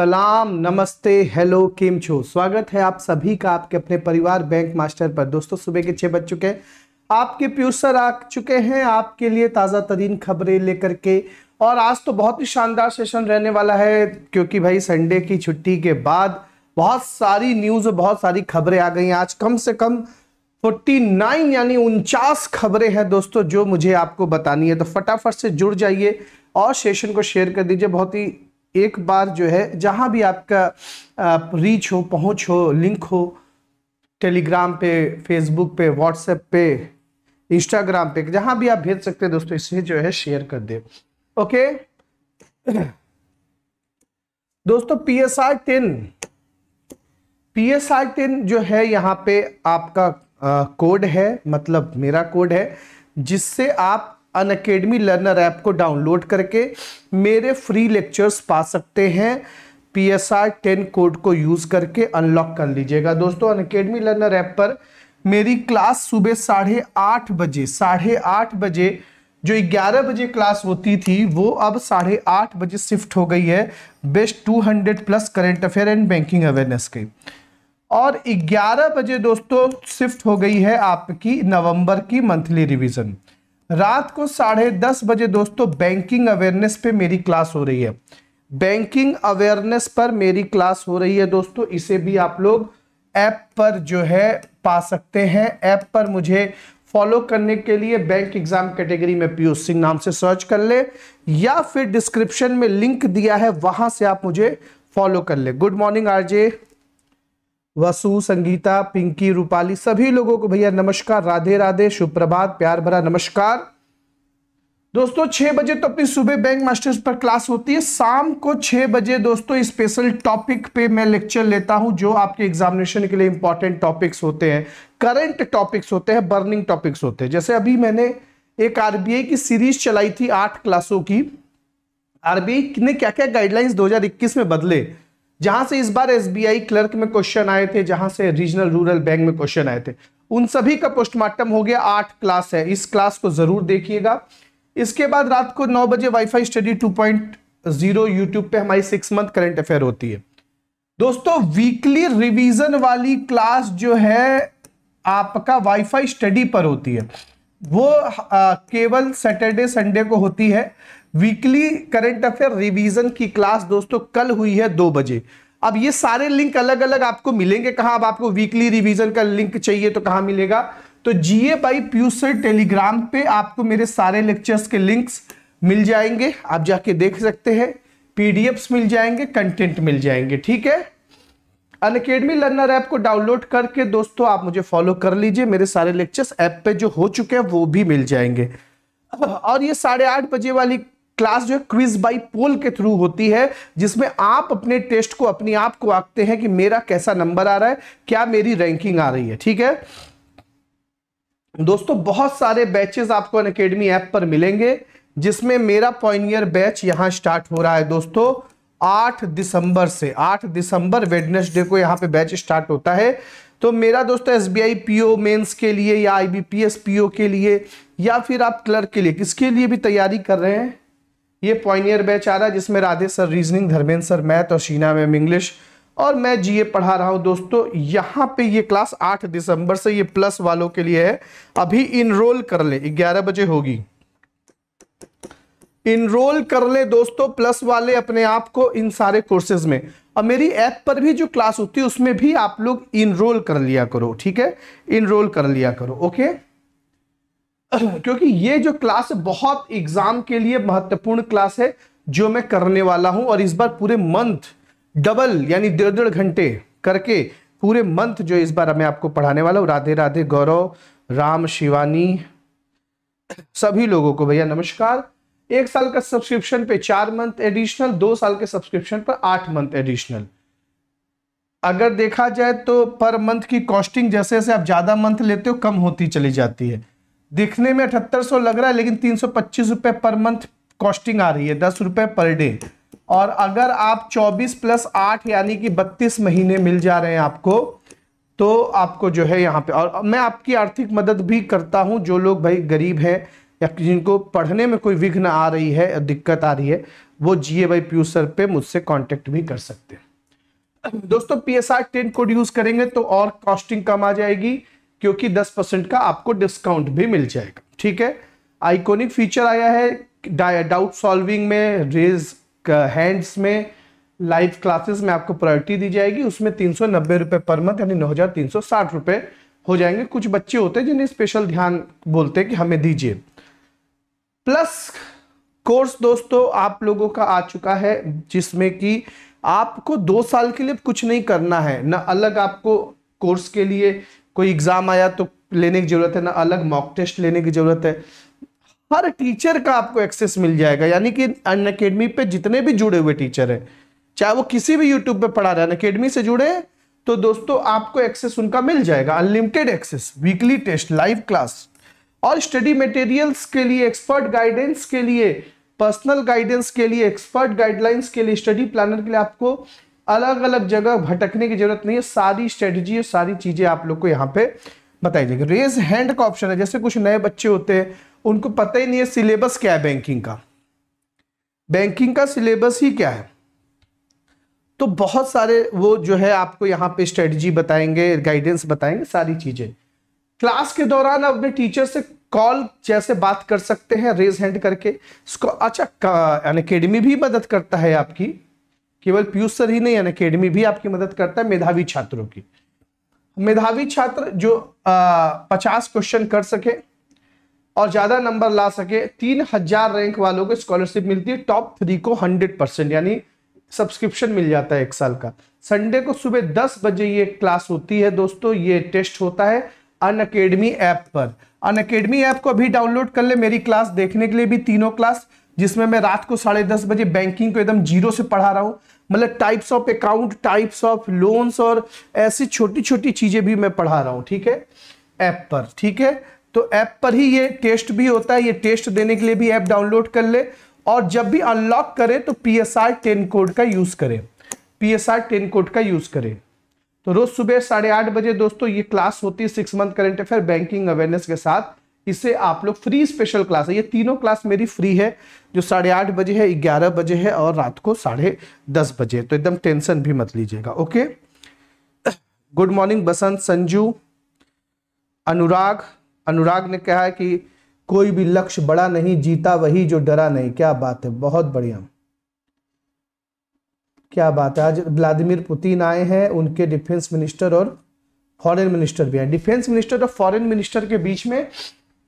सलाम नमस्ते हेलो किम छो स्वागत है आप सभी का आपके अपने परिवार बैंक मास्टर पर दोस्तों सुबह के छः बज चुके हैं आपके पीयूष सर आ चुके हैं आपके लिए ताज़ा तरीन खबरें लेकर के और आज तो बहुत ही शानदार सेशन रहने वाला है क्योंकि भाई संडे की छुट्टी के बाद बहुत सारी न्यूज़ बहुत सारी खबरें आ गई हैं आज कम से कम 49 यानी उनचास खबरें हैं दोस्तों जो मुझे आपको बतानी है तो फटाफट से जुड़ जाइए और सेशन को शेयर कर दीजिए बहुत ही एक बार जो है जहाँ भी आपका रीच हो पहुँच हो लिंक हो टेलीग्राम पे फेसबुक पे व्हाट्सएप पे इंस्टाग्राम पे जहाँ भी आप भेज सकते हैं दोस्तों इसे जो है शेयर कर दे ओके दोस्तों P S R ten P S R ten जो है यहाँ पे आपका कोड है मतलब मेरा कोड है जिससे आप अन अकेडमी लर्नर ऐप को डाउनलोड करके मेरे फ्री लेक्चर्स पा सकते हैं P S R ten code को यूज़ करके अनलॉक कर लीजिएगा दोस्तों अन अकेडमी लर्नर ऐप पर मेरी क्लास सुबह साढ़े आठ बजे साढ़े आठ बजे जो ग्यारह बजे क्लास होती थी वो अब साढ़े आठ बजे शिफ्ट हो गई है best two hundred plus current affair and banking awareness के और ग्यारह बजे दोस्तों शिफ्ट हो गई है आपकी नवंबर की मंथली रिवीजन रात को साढ़े दस बजे दोस्तों बैंकिंग अवेयरनेस पे मेरी क्लास हो रही है बैंकिंग अवेयरनेस पर मेरी क्लास हो रही है दोस्तों इसे भी आप लोग ऐप पर जो है पा सकते हैं ऐप पर मुझे फॉलो करने के लिए बैंक एग्जाम कैटेगरी में पीयूष सिंह नाम से सर्च कर ले या फिर डिस्क्रिप्शन में लिंक दिया है वहां से आप मुझे फॉलो कर ले good morning RJ Vasu Sangeeta Pinky Rupali सभी लोगों को भैया नमस्कार राधे राधे शुभ प्रभात प्यार भरा नमस्कार दोस्तों छह बजे तो अपनी सुबह बैंक मास्टर्स पर क्लास होती है शाम को छह बजे दोस्तों स्पेशल टॉपिक पे मैं लेक्चर लेता हूं जो आपके एग्जामिनेशन के लिए इंपॉर्टेंट टॉपिक्स होते हैं करंट टॉपिक्स होते हैं बर्निंग टॉपिक्स होते हैं जैसे अभी मैंने एक आरबीआई की सीरीज चलाई थी आठ क्लासों की आरबीआई ने क्या क्या गाइडलाइंस दो में बदले जहां से इस बार एसबीआई क्लर्क में क्वेश्चन आए थे जहां से रीजनल रूरल बैंक में क्वेश्चन आए थे उन सभी का पोस्टमार्टम हो गया आठ क्लास है इस क्लास को जरूर देखिएगा इसके बाद रात को नौ बजे wifi study two point zero YouTube पे हमारी सिक्स मंथ करंट अफेयर होती है दोस्तों वीकली रिवीजन वाली क्लास जो है आपका वाईफाई स्टडी पर होती है वो आ, केवल सैटरडे संडे को होती है वीकली करंट अफेयर रिवीजन की क्लास दोस्तों कल हुई है दो बजे अब ये सारे लिंक अलग अलग आपको मिलेंगे कहा अब आपको वीकली रिवीजन का लिंक चाहिए तो कहां मिलेगा तो GA by Piyush sir Telegram पे आपको मेरे सारे लेक्चर्स के लिंक्स मिल जाएंगे आप जाके देख सकते हैं पीडीएफ्स मिल जाएंगे कंटेंट मिल जाएंगे ठीक है अन अकेडमी लर्नर ऐप को डाउनलोड करके दोस्तों आप मुझे फॉलो कर लीजिए मेरे सारे लेक्चर्स ऐप पे जो हो चुके हैं वो भी मिल जाएंगे और ये साढ़े आठ बजे वाली क्लास जो है क्विज बाई पोल के थ्रू होती है जिसमें आप अपने टेस्ट को अपने आप को आंकते हैं कि मेरा कैसा नंबर आ रहा है क्या मेरी रैंकिंग आ रही है ठीक है दोस्तों बहुत सारे बैचेस आपको अन अकेडमी ऐप पर मिलेंगे जिसमें मेरा ईयर बैच यहां स्टार्ट हो रहा है दोस्तों 8 दिसंबर से 8 दिसंबर वेडनेसडे को यहां पे बैच स्टार्ट होता है तो मेरा दोस्तों S B I P O mains के लिए या I B P S P O के लिए या फिर आप क्लर्क के लिए किसके लिए भी तैयारी कर रहे हैं ये पॉइनियर बैच आ रहा है जिसमें Radhe sir reasoning Dharmendra sir math और शीना मैम इंग्लिश और मैं जीए पढ़ा रहा हूँ दोस्तों यहाँ पे ये क्लास 8 दिसंबर से ये प्लस वालों के लिए है अभी इनरोल कर ले 11 बजे होगी इनरोल कर ले दोस्तों प्लस वाले अपने आप को इन सारे कोर्सेज में और मेरी ऐप पर भी जो क्लास होती है उसमें भी आप लोग इनरोल कर लिया करो ठीक है इनरोल कर लिया करो ओके क्योंकि ये जो क्लास है बहुत एग्जाम के लिए महत्वपूर्ण क्लास है जो मैं करने वाला हूं और इस बार पूरे मंथ डबल यानी डेढ़ डेढ़ घंटे करके पूरे मंथ जो इस बार मैं आपको पढ़ाने वाला हूँ राधे राधे गौरव राम शिवानी सभी लोगों को भैया नमस्कार एक साल का सब्सक्रिप्शन पे चार मंथ एडिशनल दो साल के सब्सक्रिप्शन पर आठ मंथ एडिशनल अगर देखा जाए तो पर मंथ की कॉस्टिंग जैसे जैसे आप ज्यादा मंथ लेते हो कम होती चली जाती है दिखने में अठहत्तर सौ लग रहा है लेकिन तीन सौ पच्चीस रुपये पर मंथ कॉस्टिंग आ रही है दस रुपये पर डे और अगर आप 24 प्लस 8 यानी कि 32 महीने मिल जा रहे हैं आपको तो आपको जो है यहाँ पे और मैं आपकी आर्थिक मदद भी करता हूँ जो लोग भाई गरीब हैं या जिनको पढ़ने में कोई विघ्न आ रही है दिक्कत आ रही है वो जी ए भाई प्यूसर पर मुझसे कॉन्टेक्ट भी कर सकते हैं दोस्तों P S R ten code use करेंगे तो और कॉस्टिंग कम आ जाएगी क्योंकि 10 परसेंट का आपको डिस्काउंट भी मिल जाएगा ठीक है आइकॉनिक फीचर आया है डाउट सॉल्विंग में रेज हैंड्स में लाइव क्लासेस में आपको प्रायोरिटी दी जाएगी उसमें तीन सौ पर मंथ यानी नौ हजार हो जाएंगे कुछ बच्चे होते हैं जिन्हें स्पेशल ध्यान बोलते हैं कि हमें दीजिए प्लस कोर्स दोस्तों आप लोगों का आ चुका है जिसमें कि आपको दो साल के लिए कुछ नहीं करना है ना अलग आपको कोर्स के लिए कोई एग्जाम आया तो लेने की जरूरत है ना अलग मॉक टेस्ट लेने की जरूरत है हर टीचर का आपको एक्सेस मिल जाएगा यानी कि अन अकेडमी पे जितने भी जुड़े हुए टीचर हैं चाहे वो किसी भी यूट्यूब पे पढ़ा रहे अन अकेडमी से जुड़े तो दोस्तों आपको एक्सेस उनका मिल जाएगा unlimited access weekly test live class और स्टडी मटेरियल्स के लिए एक्सपर्ट गाइडेंस के लिए पर्सनल गाइडेंस के लिए एक्सपर्ट गाइडलाइंस के लिए स्टडी प्लानर के लिए आपको अलग अलग जगह भटकने की जरूरत नहीं है सारी स्ट्रेटजी और सारी चीजें आप लोग को यहाँ पे बताई जाएगी रेज हैंड का ऑप्शन है जैसे कुछ नए बच्चे होते हैं उनको पता ही नहीं है सिलेबस क्या है बैंकिंग का बैंकिंग का सिलेबस ही क्या है तो बहुत सारे वो जो है आपको यहाँ पे स्ट्रेटजी बताएंगे गाइडेंस बताएंगे सारी चीजें क्लास के दौरान अपने टीचर से कॉल जैसे बात कर सकते हैं रेज हैंड करके अच्छा अकेडमी भी मदद करता है आपकी केवल पीयूष सर ही नहीं अकेडमी भी आपकी मदद करता है मेधावी छात्रों की मेधावी छात्र जो पचास क्वेश्चन कर सके और ज्यादा नंबर ला सके तीन हजार रैंक वालों को स्कॉलरशिप मिलती है टॉप थ्री को हंड्रेड परसेंट यानी सब्सक्रिप्शन मिल जाता है एक साल का संडे को सुबह दस बजे ये क्लास होती है दोस्तों ये टेस्ट होता है अन अकेडमी ऐप पर अन अकेडमी ऐप को अभी डाउनलोड कर ले मेरी क्लास देखने के लिए भी तीनों क्लास जिसमें मैं रात को साढ़े दस बजे बैंकिंग को एकदम जीरो से पढ़ा रहा हूँ मतलब types of account types of loans और ऐसी छोटी छोटी चीज़ें भी मैं पढ़ा रहा हूँ ठीक है ऐप पर ठीक है तो ऐप पर ही ये टेस्ट भी होता है ये टेस्ट देने के लिए भी ऐप डाउनलोड कर ले और जब भी अनलॉक करें तो P S R ten code का यूज़ करें P S R ten code का यूज़ करें तो रोज़ सुबह साढ़े आठ बजे दोस्तों ये क्लास होती है six month current affair banking awareness के साथ इससे आप लोग फ्री स्पेशल क्लास है ये तीनों क्लास मेरी फ्री है जो साढ़े आठ बजे है ग्यारह बजे है और रात को साढ़े दस बजे तो एकदम टेंशन भी मत लीजिएगा okay good morning Basant Sanju Anurag Anurag ने कहा है कि कोई भी लक्ष्य बड़ा नहीं जीता वही जो डरा नहीं क्या बात है बहुत बढ़िया क्या बात है आज व्लादिमिर पुतिन आए हैं उनके डिफेंस मिनिस्टर और फॉरेन मिनिस्टर भी हैं डिफेंस मिनिस्टर और फॉरेन मिनिस्टर के बीच में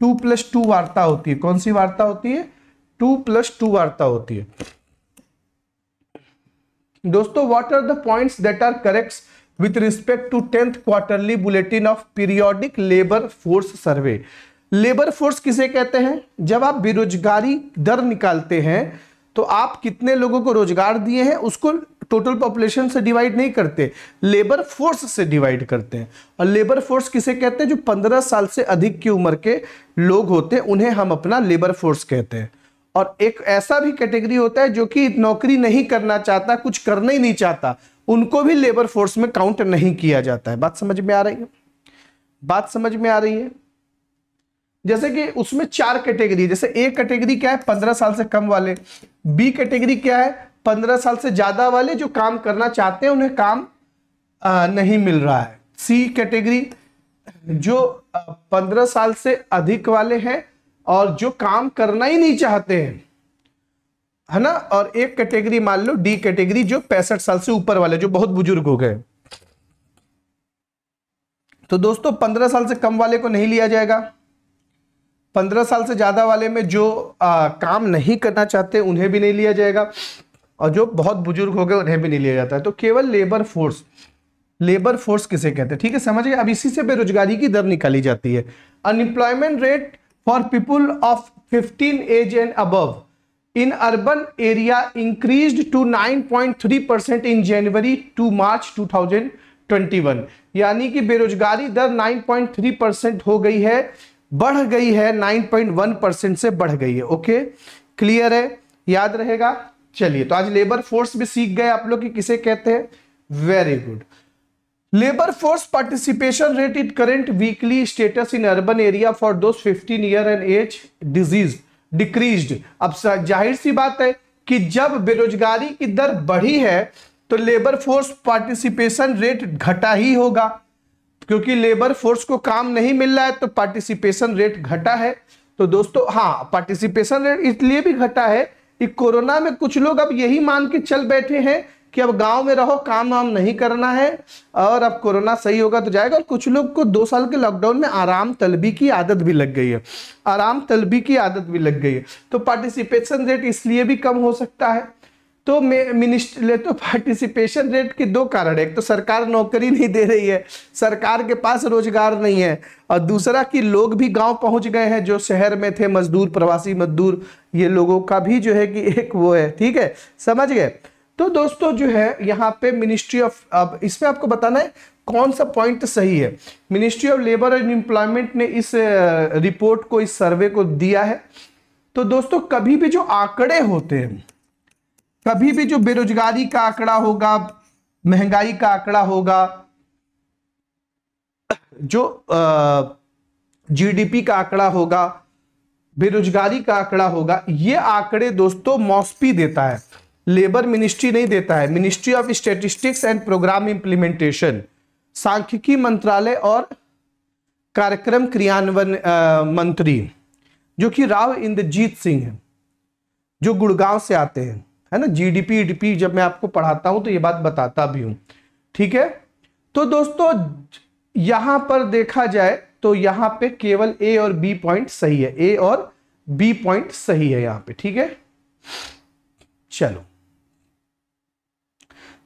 टू प्लस टू वार्ता होती है कौन सी वार्ता होती है टू प्लस टू वार्ता होती है दोस्तों what are the points that are correct with respect to tenth quarterly bulletin of periodic labour force survey labour force किसे कहते हैं जब आप बेरोजगारी दर निकालते हैं तो आप कितने लोगों को रोजगार दिए हैं उसको टोटल पॉपुलेशन से डिवाइड नहीं करते लेबर फोर्स से डिवाइड करते हैं और लेबर फोर्स किसे कहते हैं जो 15 साल से अधिक की उम्र के लोग होते हैं उन्हें हम अपना लेबर फोर्स कहते हैं और एक ऐसा भी कैटेगरी होता है जो कि नौकरी नहीं करना चाहता कुछ करना ही नहीं चाहता उनको भी लेबर फोर्स में काउंट नहीं किया जाता है बात समझ में आ रही है बात समझ में आ रही है जैसे कि उसमें चार कैटेगरी जैसे ए कैटेगरी क्या है पंद्रह साल से कम वाले बी कैटेगरी क्या है पंद्रह साल से ज़्यादा वाले जो काम करना चाहते हैं उन्हें काम आ, नहीं मिल रहा है सी कैटेगरी जो पंद्रह साल से अधिक वाले हैं और जो काम करना ही नहीं चाहते हैं है ना और एक कैटेगरी मान लो डी कैटेगरी जो पैंसठ साल से ऊपर वाले जो बहुत बुजुर्ग हो गए तो दोस्तों पंद्रह साल से कम वाले को नहीं लिया जाएगा पंद्रह साल से ज़्यादा वाले में जो आ, काम नहीं करना चाहते उन्हें भी नहीं लिया जाएगा और जो बहुत बुजुर्ग हो गए उन्हें भी नहीं लिया जाता है तो केवल लेबर फोर्स लेबर फोर्स किसे कहते हैं ठीक है समझिए अब इसी से बेरोजगारी की दर निकाली जाती है unemployment rate for people of fifteen age and above in urban area increase to nine point three percent in January to March two thousand twenty one यानी कि बेरोजगारी दर नाइन पॉइंट थ्री परसेंट हो गई है बढ़ गई है नाइन पॉइंट वन परसेंट से बढ़ गई है ओके क्लियर है याद रहेगा चलिए तो आज लेबर फोर्स भी सीख गए आप लोग कि किसे कहते हैं very good labour force participation rate it current weekly status in urban area for दो fifteen year and age disease decrease अब जाहिर सी बात है कि जब बेरोजगारी की दर बढ़ी है तो लेबर फोर्स पार्टिसिपेशन रेट घटा ही होगा क्योंकि लेबर फोर्स को काम नहीं मिल रहा है तो पार्टिसिपेशन रेट घटा है तो दोस्तों हाँ पार्टिसिपेशन रेट इसलिए भी घटा है कि कोरोना में कुछ लोग अब यही मान के चल बैठे हैं कि अब गांव में रहो काम वाम नहीं करना है और अब कोरोना सही होगा तो जाएगा और कुछ लोग को दो साल के लॉकडाउन में आराम तलबी की आदत भी लग गई है आराम तलबी की आदत भी लग गई है तो पार्टिसिपेशन रेट इसलिए भी कम हो सकता है तो मिनिस्ट्री तो पार्टिसिपेशन रेट के दो कारण है एक तो सरकार नौकरी नहीं दे रही है सरकार के पास रोजगार नहीं है और दूसरा कि लोग भी गांव पहुंच गए हैं जो शहर में थे मजदूर प्रवासी मजदूर ये लोगों का भी जो है कि एक वो है ठीक है समझ गए तो दोस्तों जो है यहाँ पे मिनिस्ट्री ऑफ अब इसमें आपको बताना है कौन सा पॉइंट सही है ministry of labour and employment ने इस रिपोर्ट को इस सर्वे को दिया है तो दोस्तों कभी भी जो आंकड़े होते हैं कभी भी जो बेरोजगारी का आंकड़ा होगा महंगाई का आंकड़ा होगा जो जीडीपी का आंकड़ा होगा बेरोजगारी का आंकड़ा होगा ये आंकड़े दोस्तों मॉस्पी देता है लेबर मिनिस्ट्री नहीं देता है ministry of statistics and programme implementation सांख्यिकी मंत्रालय और कार्यक्रम क्रियान्वयन मंत्री जो कि राव इंद्रजीत सिंह हैं जो गुड़गांव से आते हैं है ना जीडीपी डीपी जब मैं आपको पढ़ाता हूं तो ये बात बताता भी हूं ठीक है तो दोस्तों यहां पर देखा जाए तो यहां पे केवल ए और बी पॉइंट सही है ए और बी पॉइंट सही है यहां पे ठीक है चलो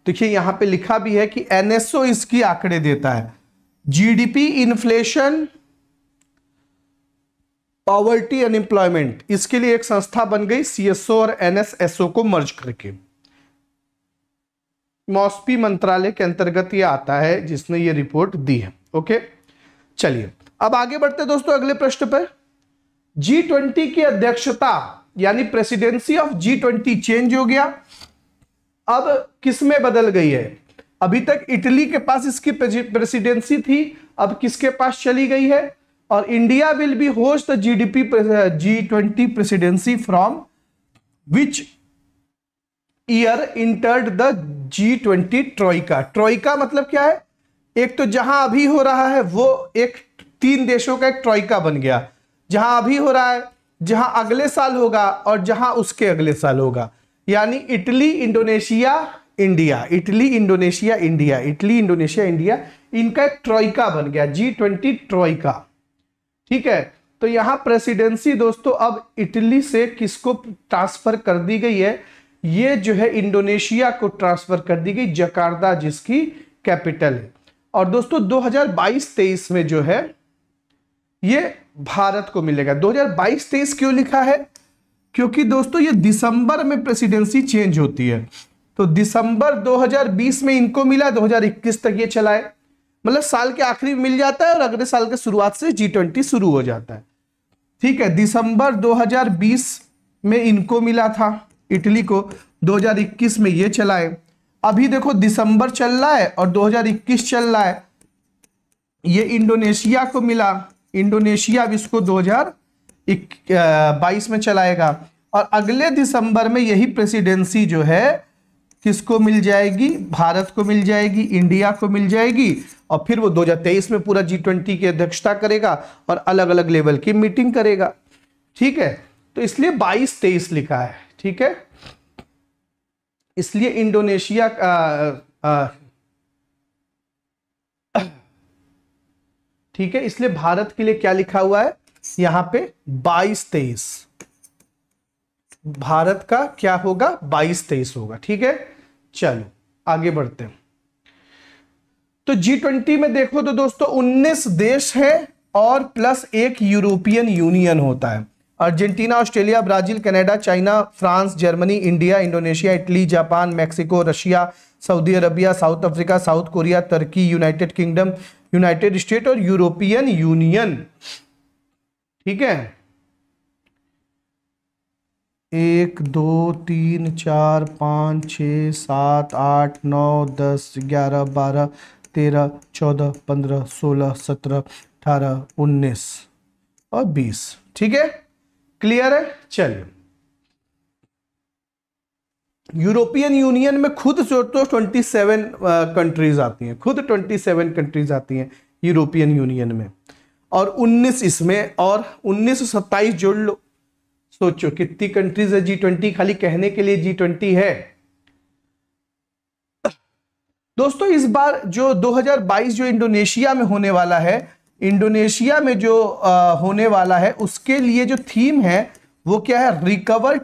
देखिए यहां पे लिखा भी है कि एनएसओ इसकी आंकड़े देता है जीडीपी इन्फ्लेशन पावर्टी अनएम्प्लॉयमेंट इसके लिए एक संस्था बन गई सीएसओ और एनएसएसओ को मर्ज करके मौसपी मंत्रालय के अंतर्गत ये आता है जिसने ये रिपोर्ट दी है ओके चलिए अब आगे बढ़ते दोस्तों अगले प्रश्न पर जी ट्वेंटी की अध्यक्षता यानी presidency of G twenty change हो गया अब किस में बदल गई है अभी तक इटली के पास इसकी प्रेसिडेंसी थी अब किसके पास चली गई है और India will be host G D P G twenty presidency from which year entered the G twenty troika troika मतलब क्या है एक तो जहां अभी हो रहा है वो एक तीन देशों का एक ट्रॉइका बन गया जहां अभी हो रहा है जहां अगले साल होगा और जहां उसके अगले साल होगा यानी Italy Indonesia India Italy Indonesia India Italy Indonesia India इनका एक ट्रॉइका बन गया जी ट्वेंटी ट्रॉइका ठीक है तो यहां प्रेसिडेंसी दोस्तों अब इटली से किसको ट्रांसफर कर दी गई है ये जो है इंडोनेशिया को ट्रांसफर कर दी गई जकार्ता जिसकी कैपिटल है और दोस्तों 2022-23 में जो है ये भारत को मिलेगा 2022-23 क्यों लिखा है क्योंकि दोस्तों ये दिसंबर में प्रेसिडेंसी चेंज होती है तो दिसंबर 2020 में इनको मिला 2021 तक ये चलाए मतलब साल के आखिरी मिल जाता है और अगले साल के शुरुआत से जी ट्वेंटी शुरू हो जाता है ठीक है दिसंबर 2020 में इनको मिला था इटली को 2021 में ये चलाए अभी देखो दिसंबर चल रहा है और 2021 चल रहा है ये इंडोनेशिया को मिला इंडोनेशिया अब इसको 2022 में चलाएगा और अगले दिसंबर में यही प्रेसिडेंसी जो है किसको मिल जाएगी भारत को मिल जाएगी इंडिया को मिल जाएगी और फिर वो 2023 में पूरा जी ट्वेंटी की अध्यक्षता करेगा और अलग अलग लेवल की मीटिंग करेगा ठीक है तो इसलिए 22 तेईस लिखा है ठीक है इसलिए इंडोनेशिया ठीक है इसलिए भारत के लिए क्या लिखा हुआ है यहां पे 22 तेईस भारत का क्या होगा 22 तेईस होगा ठीक है चलो आगे बढ़ते हैं तो जी ट्वेंटी में देखो तो दोस्तों उन्नीस देश है और प्लस एक यूरोपियन यूनियन होता है Argentina Australia Brazil Canada China France Germany India Indonesia Italy Japan Mexico Russia Saudi Arabia South Africa South Korea तुर्की यूनाइटेड किंगडम यूनाइटेड स्टेट और यूरोपियन यूनियन ठीक है एक दो तीन चार पाँच छ सात आठ नौ दस ग्यारह बारह तेरह चौदह पंद्रह सोलह सत्रह अठारह उन्नीस और बीस ठीक है क्लियर है चलिए यूरोपियन यूनियन में खुद जो तो ट्वेंटी सेवन कंट्रीज आती हैं खुद ट्वेंटी सेवन कंट्रीज आती हैं यूरोपियन यूनियन में और उन्नीस इसमें और उन्नीस सत्ताईस जोड़ लो सोचो कितनी कंट्रीज है जी ट्वेंटी खाली कहने के लिए जी ट्वेंटी है दोस्तों इस बार जो 2022 जो इंडोनेशिया में होने वाला है इंडोनेशिया में जो आ, होने वाला है उसके लिए जो थीम है वो क्या है recover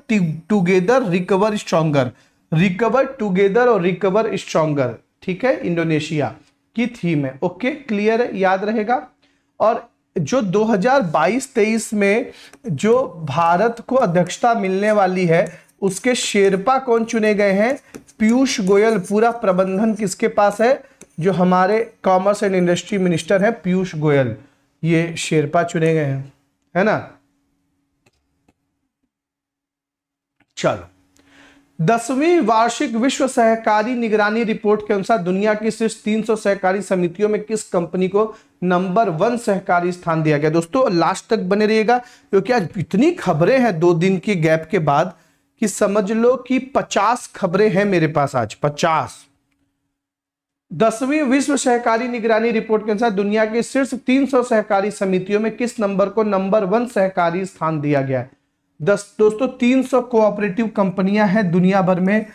together recover stronger recover together और रिकवर स्ट्रोंगर ठीक है इंडोनेशिया की थीम है ओके क्लियर है याद रहेगा और जो 2022-23 में जो भारत को अध्यक्षता मिलने वाली है उसके शेरपा कौन चुने गए हैं पीयूष गोयल पूरा प्रबंधन किसके पास है जो हमारे कॉमर्स एंड इंडस्ट्री मिनिस्टर हैं पीयूष गोयल ये शेरपा चुने गए हैं है ना चलो दसवीं वार्षिक विश्व सहकारी निगरानी रिपोर्ट के अनुसार दुनिया की सिर्फ 300 सहकारी समितियों में किस कंपनी को नंबर वन सहकारी स्थान दिया गया दोस्तों लास्ट तक बने रहिएगा क्योंकि आज इतनी खबरें हैं दो दिन की गैप के बाद कि समझ लो कि 50 खबरें हैं मेरे पास आज 50 दसवीं विश्व सहकारी निगरानी रिपोर्ट के अनुसार दुनिया की शीर्ष 300 सहकारी समितियों में किस नंबर को नंबर वन सहकारी स्थान दिया गया है दस दोस्तों 300 कोऑपरेटिव कंपनियां हैं दुनिया भर में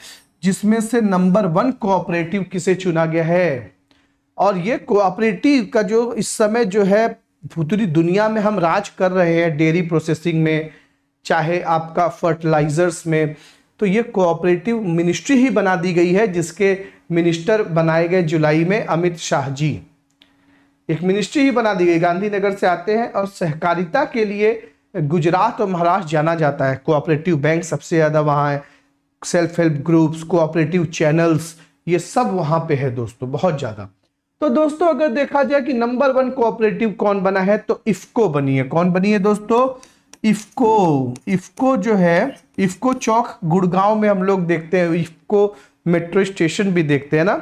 जिसमें से नंबर वन कोऑपरेटिव किसे चुना गया है और ये कोऑपरेटिव का जो इस समय जो है पूरी दुनिया में हम राज कर रहे हैं डेयरी प्रोसेसिंग में चाहे आपका फर्टिलाइजर्स में तो ये कोऑपरेटिव मिनिस्ट्री ही बना दी गई है जिसके मिनिस्टर बनाए गए जुलाई में अमित शाह जी एक मिनिस्ट्री ही बना दी गई गांधीनगर से आते हैं और सहकारिता के लिए गुजरात और महाराष्ट्र जाना जाता है कोऑपरेटिव बैंक सबसे ज़्यादा वहाँ है self help groups cooperative channels ये सब वहाँ पे है दोस्तों बहुत ज़्यादा तो दोस्तों अगर देखा जाए कि नंबर वन कोऑपरेटिव कौन बना है तो इफको बनी है कौन बनी है दोस्तों इफको इफको जो है इफको चौक गुड़गांव में हम लोग देखते हैं इफको मेट्रो स्टेशन भी देखते हैं ना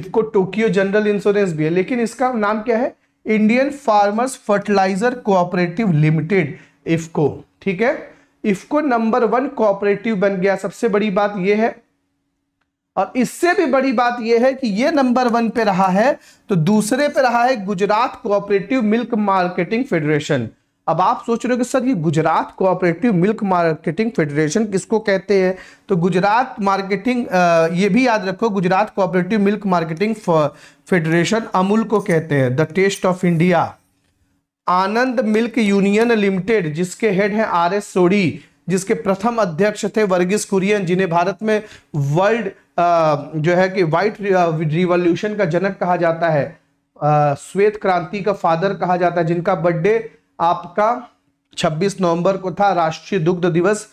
इफको टोक्यो जनरल इंश्योरेंस भी है लेकिन इसका नाम क्या है Indian farmers fertiliser cooperative limited IFFCO ठीक है इफको नंबर वन कोऑपरेटिव बन गया सबसे बड़ी बात यह है और इससे भी बड़ी बात यह है कि यह नंबर वन पे रहा है तो दूसरे पे रहा है Gujarat cooperative milk marketing federation अब आप सोच रहे हो कि सर ये Gujarat cooperative milk marketing federation किसको कहते हैं तो गुजरात मार्केटिंग ये भी याद रखो Gujarat cooperative milk marketing federation Amul को कहते हैं the taste of India Anand milk union limited जिसके हेड हैं आर एस सोडी जिसके प्रथम अध्यक्ष थे वर्गीस कुरियन जिन्हें भारत में वर्ल्ड जो है कि व्हाइट रिवॉल्यूशन का जनक कहा जाता है श्वेत क्रांति का फादर कहा जाता है जिनका बर्थडे आपका 26 नवंबर को था राष्ट्रीय दुग्ध दिवस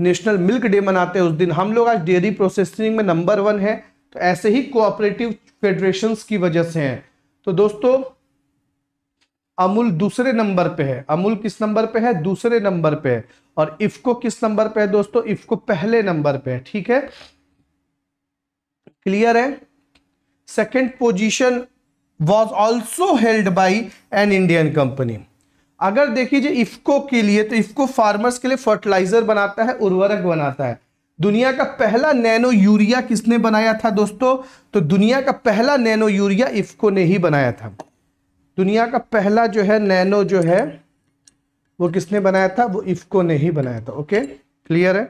नेशनल मिल्क डे मनाते हैं उस दिन हम लोग आज डेयरी प्रोसेसिंग में नंबर वन है तो ऐसे ही कोऑपरेटिव फेडरेशन की वजह से हैं तो दोस्तों अमूल दूसरे नंबर पे है अमूल किस नंबर पे है दूसरे नंबर पे है और इफको किस नंबर पे है दोस्तों इफको पहले नंबर पे है ठीक है क्लियर है second position was also held by an Indian company अगर देखिए इफ्को के लिए तो इफ्को फार्मर्स के लिए फर्टिलाइजर बनाता है उर्वरक बनाता है दुनिया का पहला नैनो यूरिया किसने बनाया था दोस्तों तो दुनिया का पहला नैनो यूरिया इफ्को ने ही बनाया था दुनिया का पहला जो है नैनो जो है वो किसने बनाया था वो इफ्को ने ही बनाया था ओके क्लियर है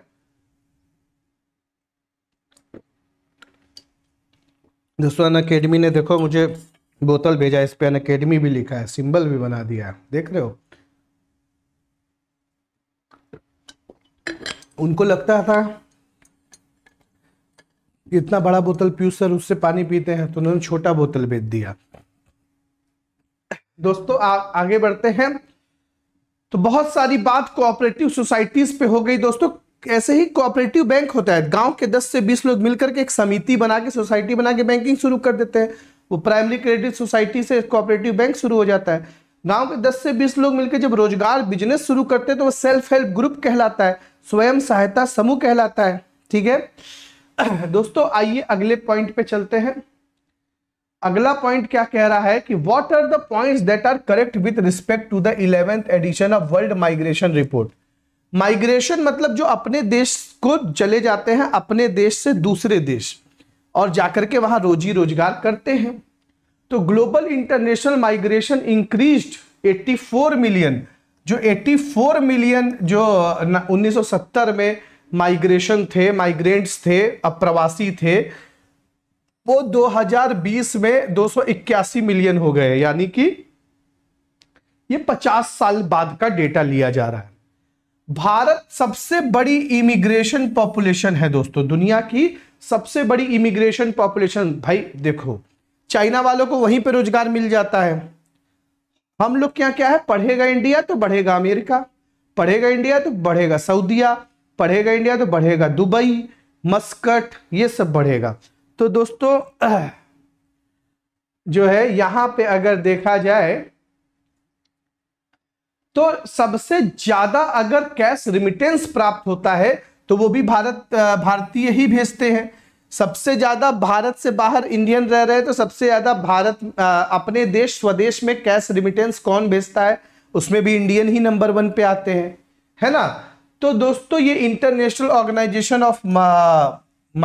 दोस्तों अन अकेडमी ने देखो मुझे बोतल भेजा इस पर अन अकेडमी भी लिखा है सिंबल भी बना दिया है देख रहे हो उनको लगता था इतना बड़ा बोतल पीऊ सर उससे पानी पीते हैं तो उन्होंने छोटा बोतल बेच दिया दोस्तों आ, आगे बढ़ते हैं तो बहुत सारी बात कोऑपरेटिव सोसाइटीज पे हो गई दोस्तों ऐसे ही कोऑपरेटिव बैंक होता है गांव के 10 से 20 लोग मिलकर के एक समिति बना के सोसाइटी बना के बैंकिंग शुरू कर देते हैं वो प्राइमरी क्रेडिट सोसाइटी से कोऑपरेटिव बैंक शुरू हो जाता है गांव के 10 से 20 लोग मिलकर जब रोजगार बिजनेस शुरू करते हैं तो वो सेल्फ हेल्प ग्रुप कहलाता है स्वयं सहायता समूह कहलाता है ठीक है दोस्तों आइए अगले पॉइंट पे चलते हैं अगला पॉइंट क्या कह रहा है कि what are the points that are correct with respect to the eleventh edition of world migration report migration मतलब जो अपने देश को चले जाते हैं अपने देश से दूसरे देश और जाकर के वहां रोजी रोजगार करते हैं तो global international migration increased 84 million जो 84 मिलियन जो 1970 में माइग्रेशन थे माइग्रेंट्स थे अप्रवासी थे वो 2020 में दो मिलियन हो गए यानी कि ये 50 साल बाद का डेटा लिया जा रहा है भारत सबसे बड़ी इमिग्रेशन पॉपुलेशन है दोस्तों दुनिया की सबसे बड़ी इमिग्रेशन पॉपुलेशन भाई देखो चाइना वालों को वहीं पे रोजगार मिल जाता है हम लोग क्या क्या है पढ़ेगा इंडिया तो बढ़ेगा अमेरिका पढ़ेगा इंडिया तो बढ़ेगा सऊदीया पढ़ेगा इंडिया तो बढ़ेगा दुबई मस्कट ये सब बढ़ेगा तो दोस्तों जो है यहां पे अगर देखा जाए तो सबसे ज्यादा अगर कैश रिमिटेंस प्राप्त होता है तो वो भी भारत भारतीय ही भेजते हैं सबसे ज़्यादा भारत से बाहर इंडियन रह रहे हैं तो सबसे ज़्यादा भारत अपने देश स्वदेश में कैश रिमिटेंस कौन भेजता है उसमें भी इंडियन ही नंबर वन पे आते हैं है ना तो दोस्तों ये इंटरनेशनल ऑर्गेनाइजेशन ऑफ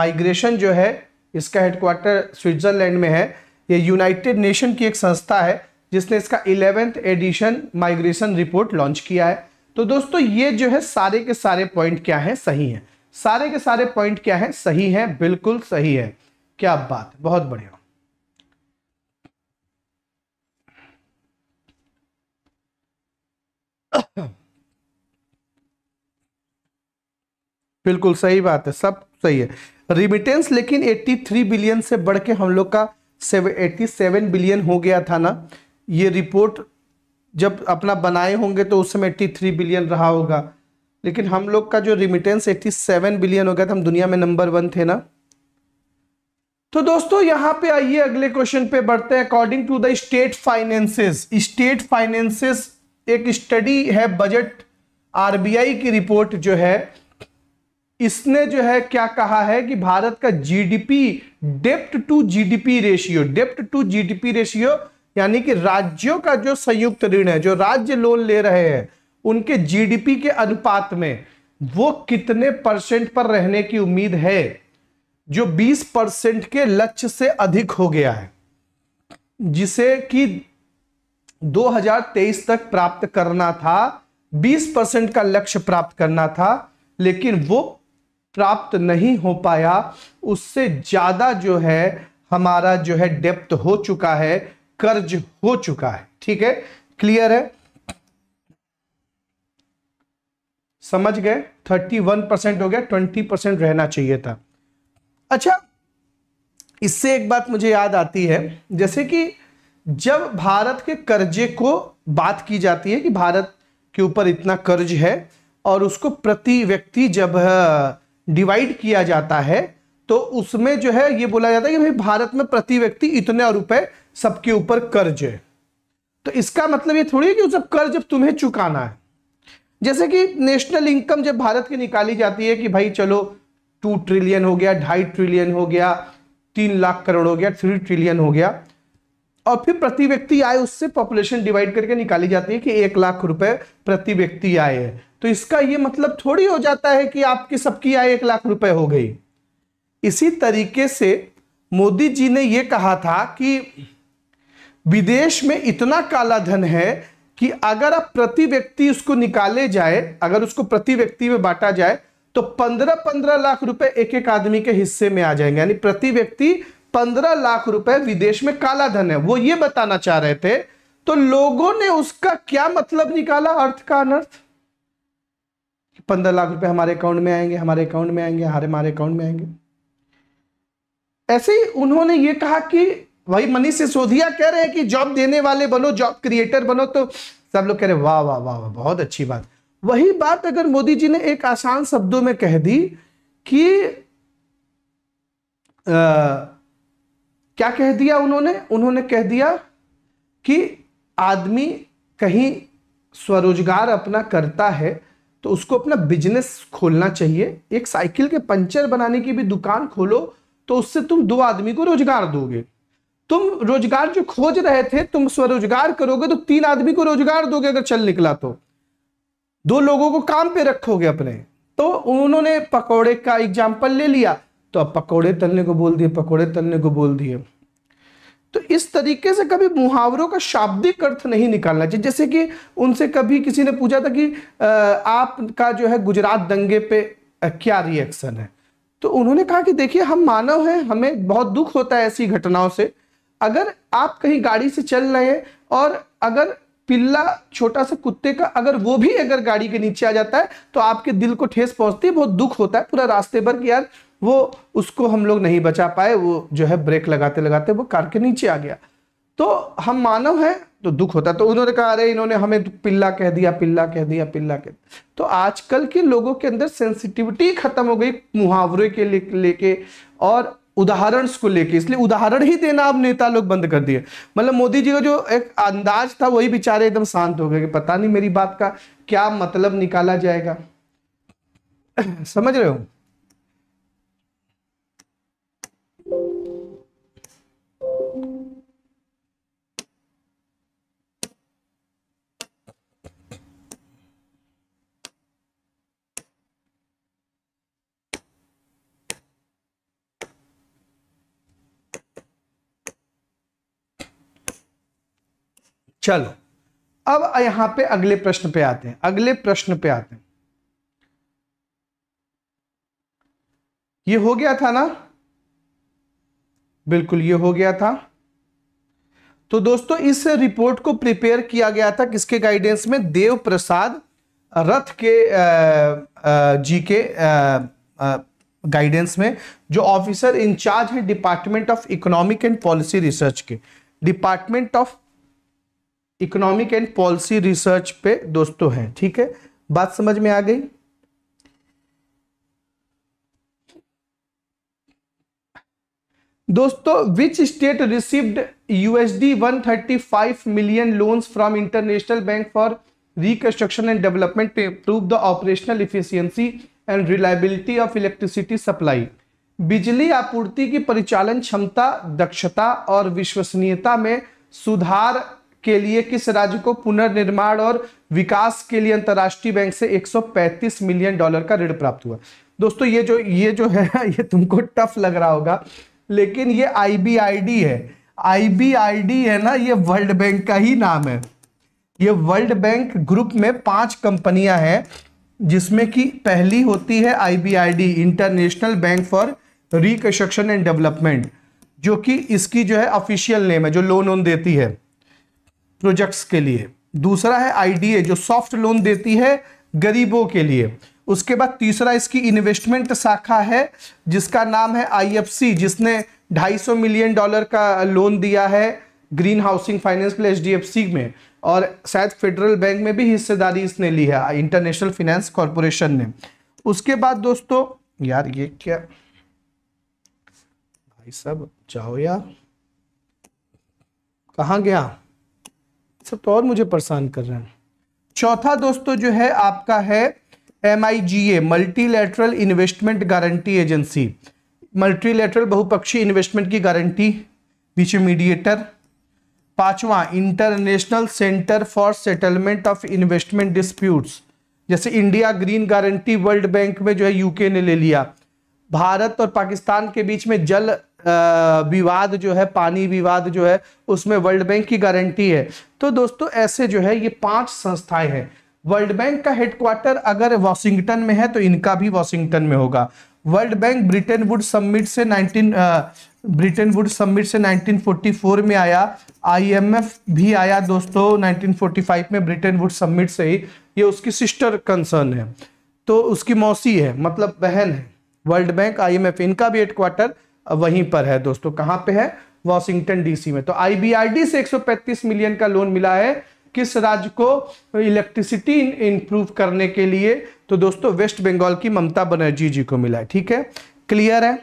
माइग्रेशन जो है इसका हेडक्वार्टर स्विट्जरलैंड में है ये यूनाइटेड नेशन की एक संस्था है जिसने इसका eleventh edition migration report launch किया है तो दोस्तों ये जो है सारे के सारे पॉइंट क्या है सही है सारे के सारे पॉइंट क्या है सही है बिल्कुल सही है क्या बात है बहुत बढ़िया बिल्कुल सही बात है सब सही है रिमिटेंस लेकिन 83 बिलियन से बढ़ के हम लोग का 87 बिलियन हो गया था ना ये रिपोर्ट जब अपना बनाए होंगे तो उस समय 83 बिलियन रहा होगा लेकिन हम लोग का जो रिमिटेंस 87 बिलियन हो गया था हम दुनिया में नंबर वन थे ना तो दोस्तों यहां पे आइए अगले क्वेश्चन पे बढ़ते हैं according to the state finances state finances एक स्टडी है बजट आरबीआई की रिपोर्ट जो है इसने जो है क्या कहा है कि भारत का GDP dept to GDP ratio dept to GDP ratio यानी कि राज्यों का जो संयुक्त ऋण है जो राज्य लोन ले रहे हैं उनके जीडीपी के अनुपात में वो कितने परसेंट पर रहने की उम्मीद है जो 20 परसेंट के लक्ष्य से अधिक हो गया है जिसे कि 2023 तक प्राप्त करना था 20 परसेंट का लक्ष्य प्राप्त करना था लेकिन वो प्राप्त नहीं हो पाया उससे ज़्यादा जो है हमारा जो है डेप्थ हो चुका है कर्ज हो चुका है ठीक है क्लियर है समझ गए थर्टी वन परसेंट हो गया ट्वेंटी परसेंट रहना चाहिए था अच्छा इससे एक बात मुझे याद आती है जैसे कि जब भारत के कर्जे को बात की जाती है कि भारत के ऊपर इतना कर्ज है और उसको प्रति व्यक्ति जब डिवाइड किया जाता है तो उसमें जो है ये बोला जाता है कि भाई भारत में प्रति व्यक्ति इतने रुपए सबके ऊपर कर्ज है तो इसका मतलब ये थोड़ी है कि सब कर्ज अब तुम्हें चुकाना है जैसे कि नेशनल इनकम जब भारत की निकाली जाती है कि भाई चलो टू ट्रिलियन हो गया ढाई ट्रिलियन हो गया तीन लाख करोड़ हो गया थ्री ट्रिलियन हो गया और फिर प्रति व्यक्ति आय उससे पॉपुलेशन डिवाइड करके निकाली जाती है कि एक लाख रुपए प्रति व्यक्ति आय है तो इसका ये मतलब थोड़ी हो जाता है कि आपकी सबकी आय एक लाख रुपए हो गई इसी तरीके से मोदी जी ने यह कहा था कि विदेश में इतना काला धन है कि अगर आप प्रति व्यक्ति उसको निकाले जाए अगर उसको प्रति व्यक्ति में बांटा जाए तो पंद्रह पंद्रह लाख रुपए एक एक आदमी के हिस्से में आ जाएंगे यानी प्रति व्यक्ति पंद्रह लाख रुपए विदेश में काला धन है वो ये बताना चाह रहे थे तो लोगों ने उसका क्या मतलब निकाला अर्थ का अनर्थ पंद्रह लाख रुपए हमारे अकाउंट में आएंगे हमारे अकाउंट में आएंगे हमारे हमारे अकाउंट में आएंगे ऐसे ही उन्होंने ये कहा कि वही मनीष सिसोदिया कह रहे हैं कि जॉब देने वाले बनो जॉब क्रिएटर बनो तो सब लोग कह रहे वाह वाह वाह वाह बहुत अच्छी बात वही बात अगर मोदी जी ने एक आसान शब्दों में कह दी कि आ, क्या कह दिया उन्होंने उन्होंने कह दिया कि आदमी कहीं स्वरोजगार अपना करता है तो उसको अपना बिजनेस खोलना चाहिए एक साइकिल के पंचर बनाने की भी दुकान खोलो तो उससे तुम दो आदमी को रोजगार दोगे तुम रोजगार जो खोज रहे थे तुम स्वरोजगार करोगे तो तीन आदमी को रोजगार दोगे अगर चल निकला तो दो लोगों को काम पे रखोगे अपने तो उन्होंने पकौड़े का एग्जाम्पल ले लिया तो अब पकौड़े तलने को बोल दिए पकौड़े तलने को बोल दिए तो इस तरीके से कभी मुहावरों का शाब्दिक अर्थ नहीं निकालना चाहिए जैसे कि उनसे कभी किसी ने पूछा था कि आपका जो है गुजरात दंगे पे क्या रिएक्शन है तो उन्होंने कहा कि देखिए हम मानव हैं हमें बहुत दुख होता है ऐसी घटनाओं से अगर आप कहीं गाड़ी से चल रहे हैं और अगर पिल्ला छोटा सा कुत्ते का अगर वो भी अगर गाड़ी के नीचे आ जाता है तो आपके दिल को ठेस पहुंचती है बहुत दुख होता है पूरा रास्ते भर कि यार वो उसको हम लोग नहीं बचा पाए वो जो है ब्रेक लगाते लगाते वो कार के नीचे आ गया तो हम मानव हैं तो दुख होता है तो उन्होंने कहा अरे इन्होंने हमें तो पिल्ला कह दिया पिल्ला कह दिया पिल्ला कह दिया तो आजकल के लोगों के अंदर सेंसिटिविटी खत्म हो गई मुहावरे के लेके ले और उदाहरण को लेके इसलिए उदाहरण ही देना अब नेता लोग बंद कर दिए मतलब मोदी जी का जो एक अंदाज था वही बेचारे एकदम शांत हो गए कि पता नहीं मेरी बात का क्या मतलब निकाला जाएगा समझ रहे हो चलो अब यहां पे अगले प्रश्न पे आते हैं अगले प्रश्न पे आते हैं ये हो गया था ना बिल्कुल ये हो गया था तो दोस्तों इस रिपोर्ट को प्रिपेयर किया गया था किसके गाइडेंस में देव प्रसाद रथ के आ, आ, जी के गाइडेंस में जो ऑफिसर इंचार्ज है department of economic and policy research के department of economic and policy research पे दोस्तों है ठीक है बात समझ में आ गई दोस्तों which state received USD 135 million loans from International Bank for Reconstruction and Development to improve the operational efficiency and reliability of electricity supply बिजली आपूर्ति की परिचालन क्षमता दक्षता और विश्वसनीयता में सुधार के लिए किस राज्य को पुनर्निर्माण और विकास के लिए अंतर्राष्ट्रीय बैंक से 135 मिलियन डॉलर का ऋण प्राप्त हुआ दोस्तों ये जो ये जो है ये तुमको टफ लग रहा होगा लेकिन ये आईबीआईडी है आईबीआईडी है ना ये वर्ल्ड बैंक का ही नाम है ये वर्ल्ड बैंक ग्रुप में पांच कंपनियां हैं जिसमें कि पहली होती है IBRD International Bank for Reconstruction and Development जो कि इसकी जो है ऑफिशियल नेम है जो लोन ओन देती है प्रोजेक्ट्स के लिए दूसरा है आईडीए जो सॉफ्ट लोन देती है गरीबों के लिए उसके बाद तीसरा इसकी इन्वेस्टमेंट शाखा है जिसका नाम है आईएफसी जिसने 250 मिलियन डॉलर का लोन दिया है ग्रीन हाउसिंग फाइनेंस के लिए एचडीएफसी में और शायद फेडरल बैंक में भी हिस्सेदारी इसने ली है इंटरनेशनल फाइनेंस कॉरपोरेशन ने उसके बाद दोस्तों यार ये क्या भाई सब जाओ यार कहाँ गया सब तो और मुझे परेशान कर रहे हैं चौथा दोस्तों तो जो है आपका है M I G A multilateral investment guarantee agency multilateral बहुपक्षीय इन्वेस्टमेंट की गारंटी बीच मीडिएटर पांचवा International Centre for Settlement of Investment Disputes जैसे India green guarantee World Bank में जो है यूके ने ले लिया भारत और पाकिस्तान के बीच में जल विवाद जो है पानी विवाद जो है उसमें वर्ल्ड बैंक की गारंटी है तो दोस्तों ऐसे जो है ये पांच संस्थाएं हैं वर्ल्ड बैंक का हेडक्वार्टर अगर वॉशिंगटन में है तो इनका भी वॉशिंगटन में होगा World Bank Bretton Wood summit से 19 ब्रिटेन वुड समिट से 1944 में आया आईएमएफ भी आया दोस्तों 1945 में ब्रिटेन वुड समिट से ही ये उसकी सिस्टर कंसर्न है तो उसकी मौसी है मतलब बहन है वर्ल्ड बैंक आईएमएफ इनका भी हेडक्वार्टर वहीं पर है दोस्तों कहां पे है वॉशिंगटन डीसी में तो आईबीआरडी से 135 मिलियन का लोन मिला है किस राज्य को इलेक्ट्रिसिटी इंप्रूव करने के लिए तो दोस्तों वेस्ट बंगाल की ममता बनर्जी जी को मिला है ठीक है क्लियर है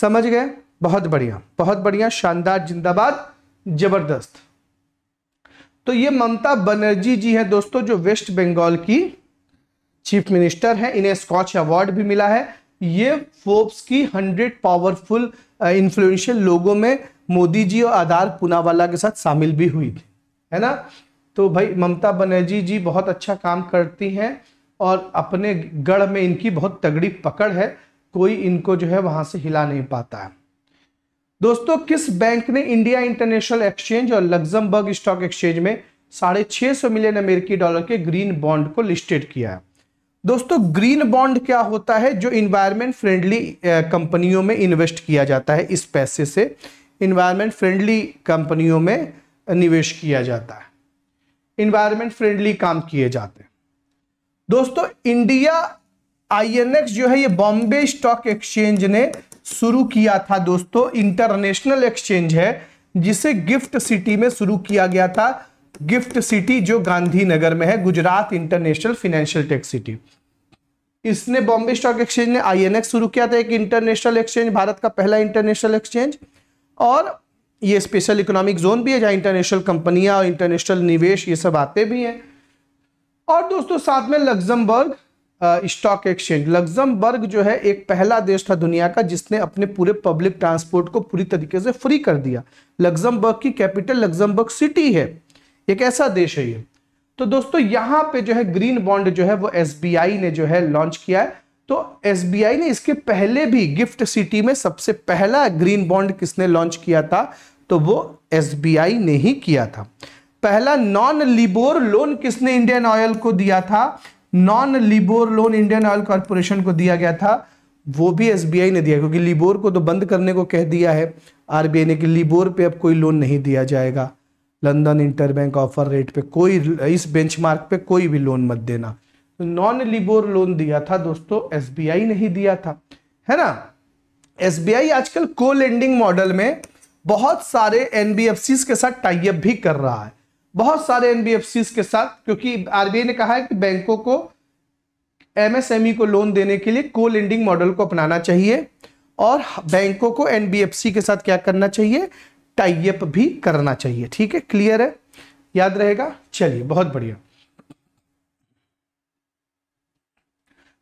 समझ गए बहुत बढ़िया बहुत बढ़िया शानदार जिंदाबाद जबरदस्त तो ये ममता बनर्जी जी हैं दोस्तों जो वेस्ट बंगाल की चीफ मिनिस्टर हैं इन्हें स्कॉच अवार्ड भी मिला है ये फोर्ब्स की हंड्रेड पावरफुल इन्फ्लुएंशियल लोगों में मोदी जी और आधार पुनावाला के साथ शामिल भी हुई थी है ना तो भाई ममता बनर्जी जी बहुत अच्छा काम करती हैं और अपने गढ़ में इनकी बहुत तगड़ी पकड़ है कोई इनको जो है वहां से हिला नहीं पाता है दोस्तों किस बैंक ने इंडिया इंटरनेशनल एक्सचेंज और लग्जमबर्ग स्टॉक एक्सचेंज में साढ़े छह सौ मिलियन अमेरिकी डॉलर के ग्रीन बॉन्ड को लिस्टेड किया है दोस्तों ग्रीन बॉन्ड क्या होता है जो इन्वायरमेंट फ्रेंडली कंपनियों में इन्वेस्ट किया जाता है इस पैसे से इन्वायरमेंट फ्रेंडली कंपनियों में निवेश किया जाता है इन्वायरमेंट फ्रेंडली काम किए जाते हैं दोस्तों इंडिया आईएनएक्स जो है ये बॉम्बे स्टॉक एक्सचेंज ने शुरू किया था दोस्तों इंटरनेशनल एक्सचेंज है जिसे गिफ्ट सिटी में शुरू किया गया था गिफ्ट सिटी जो गांधीनगर में है Gujarat international financial tech city इसने बॉम्बे स्टॉक एक्सचेंज ने आईएनएक्स शुरू किया था एक इंटरनेशनल एक्सचेंज भारत का पहला इंटरनेशनल एक्सचेंज और ये स्पेशल इकोनॉमिक जोन भी है जहां इंटरनेशनल कंपनियां और इंटरनेशनल निवेश ये सब आते भी हैं और दोस्तों साथ में लग्जमबर्ग स्टॉक एक्सचेंज लग्जमबर्ग जो है एक पहला देश था दुनिया का जिसने अपने पूरे पब्लिक ट्रांसपोर्ट को पूरी तरीके से फ्री कर दिया लग्जमबर्ग की कैपिटल लग्जमबर्ग सिटी है एक ऐसा देश है ये तो दोस्तों यहां पे जो है ग्रीन बॉन्ड जो है वो एस ने जो है लॉन्च किया है तो एस ने इसके पहले भी गिफ्ट सिटी में सबसे पहला ग्रीन बॉन्ड किसने लॉन्च किया था तो वो एस ने ही किया था पहला नॉन लिबोर लोन किसने इंडियन ऑयल को दिया था non LIBOR loan Indian Oil Corporation को दिया गया था वो भी एसबीआई ने दिया क्योंकि लिबोर को तो बंद करने को कह दिया है आरबीआई ने कि लिबोर पे अब कोई लोन नहीं दिया जाएगा लंदन इंटरबैंक ऑफर रेट पे कोई इस बेंचमार्क पे कोई भी लोन मत देना तो नॉन लिबोर लोन दिया था दोस्तों एसबीआई नहीं दिया था है ना एसबीआई आजकल को लेंडिंग मॉडल में बहुत सारे एनबीएफसी के साथ टाइप भी कर रहा है बहुत सारे एनबीएफसी के साथ क्योंकि आरबीआई ने कहा है कि बैंकों को एमएसएमई e को लोन देने के लिए को लेंडिंग मॉडल को अपनाना चाहिए और बैंकों को एनबीएफसी के साथ क्या करना चाहिए टाइप भी करना चाहिए ठीक है क्लियर है याद रहेगा चलिए बहुत बढ़िया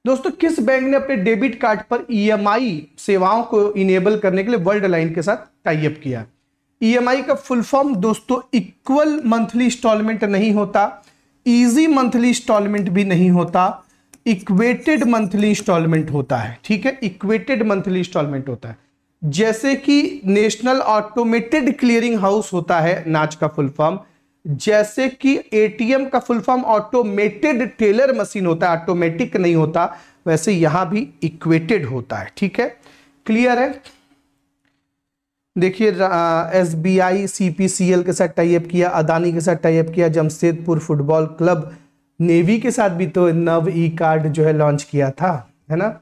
दोस्तों किस बैंक ने अपने डेबिट कार्ड पर ईएमआई e सेवाओं को इनेबल करने के लिए वर्ल्ड लाइन के साथ टाइप किया ईएमआई e का फुल फॉर्म दोस्तों इक्वल मंथली इंस्टॉलमेंट नहीं होता इजी मंथली इंस्टॉलमेंट भी नहीं होता इक्वेटेड मंथली इंस्टॉलमेंट होता है ठीक है इक्वेटेड मंथली इंस्टॉलमेंट होता है जैसे कि नेशनल ऑटोमेटेड क्लियरिंग हाउस होता है नाच का फुल फॉर्म जैसे कि एटीएम का full form automated teller machine होता है ऑटोमेटिक नहीं होता वैसे यहां भी इक्वेटेड होता है ठीक है क्लियर है देखिए S B I C P C L के साथ टाइप किया अदानी के साथ टाइप किया जमशेदपुर फुटबॉल क्लब नेवी के साथ भी तो नव ई कार्ड जो है लॉन्च किया था है ना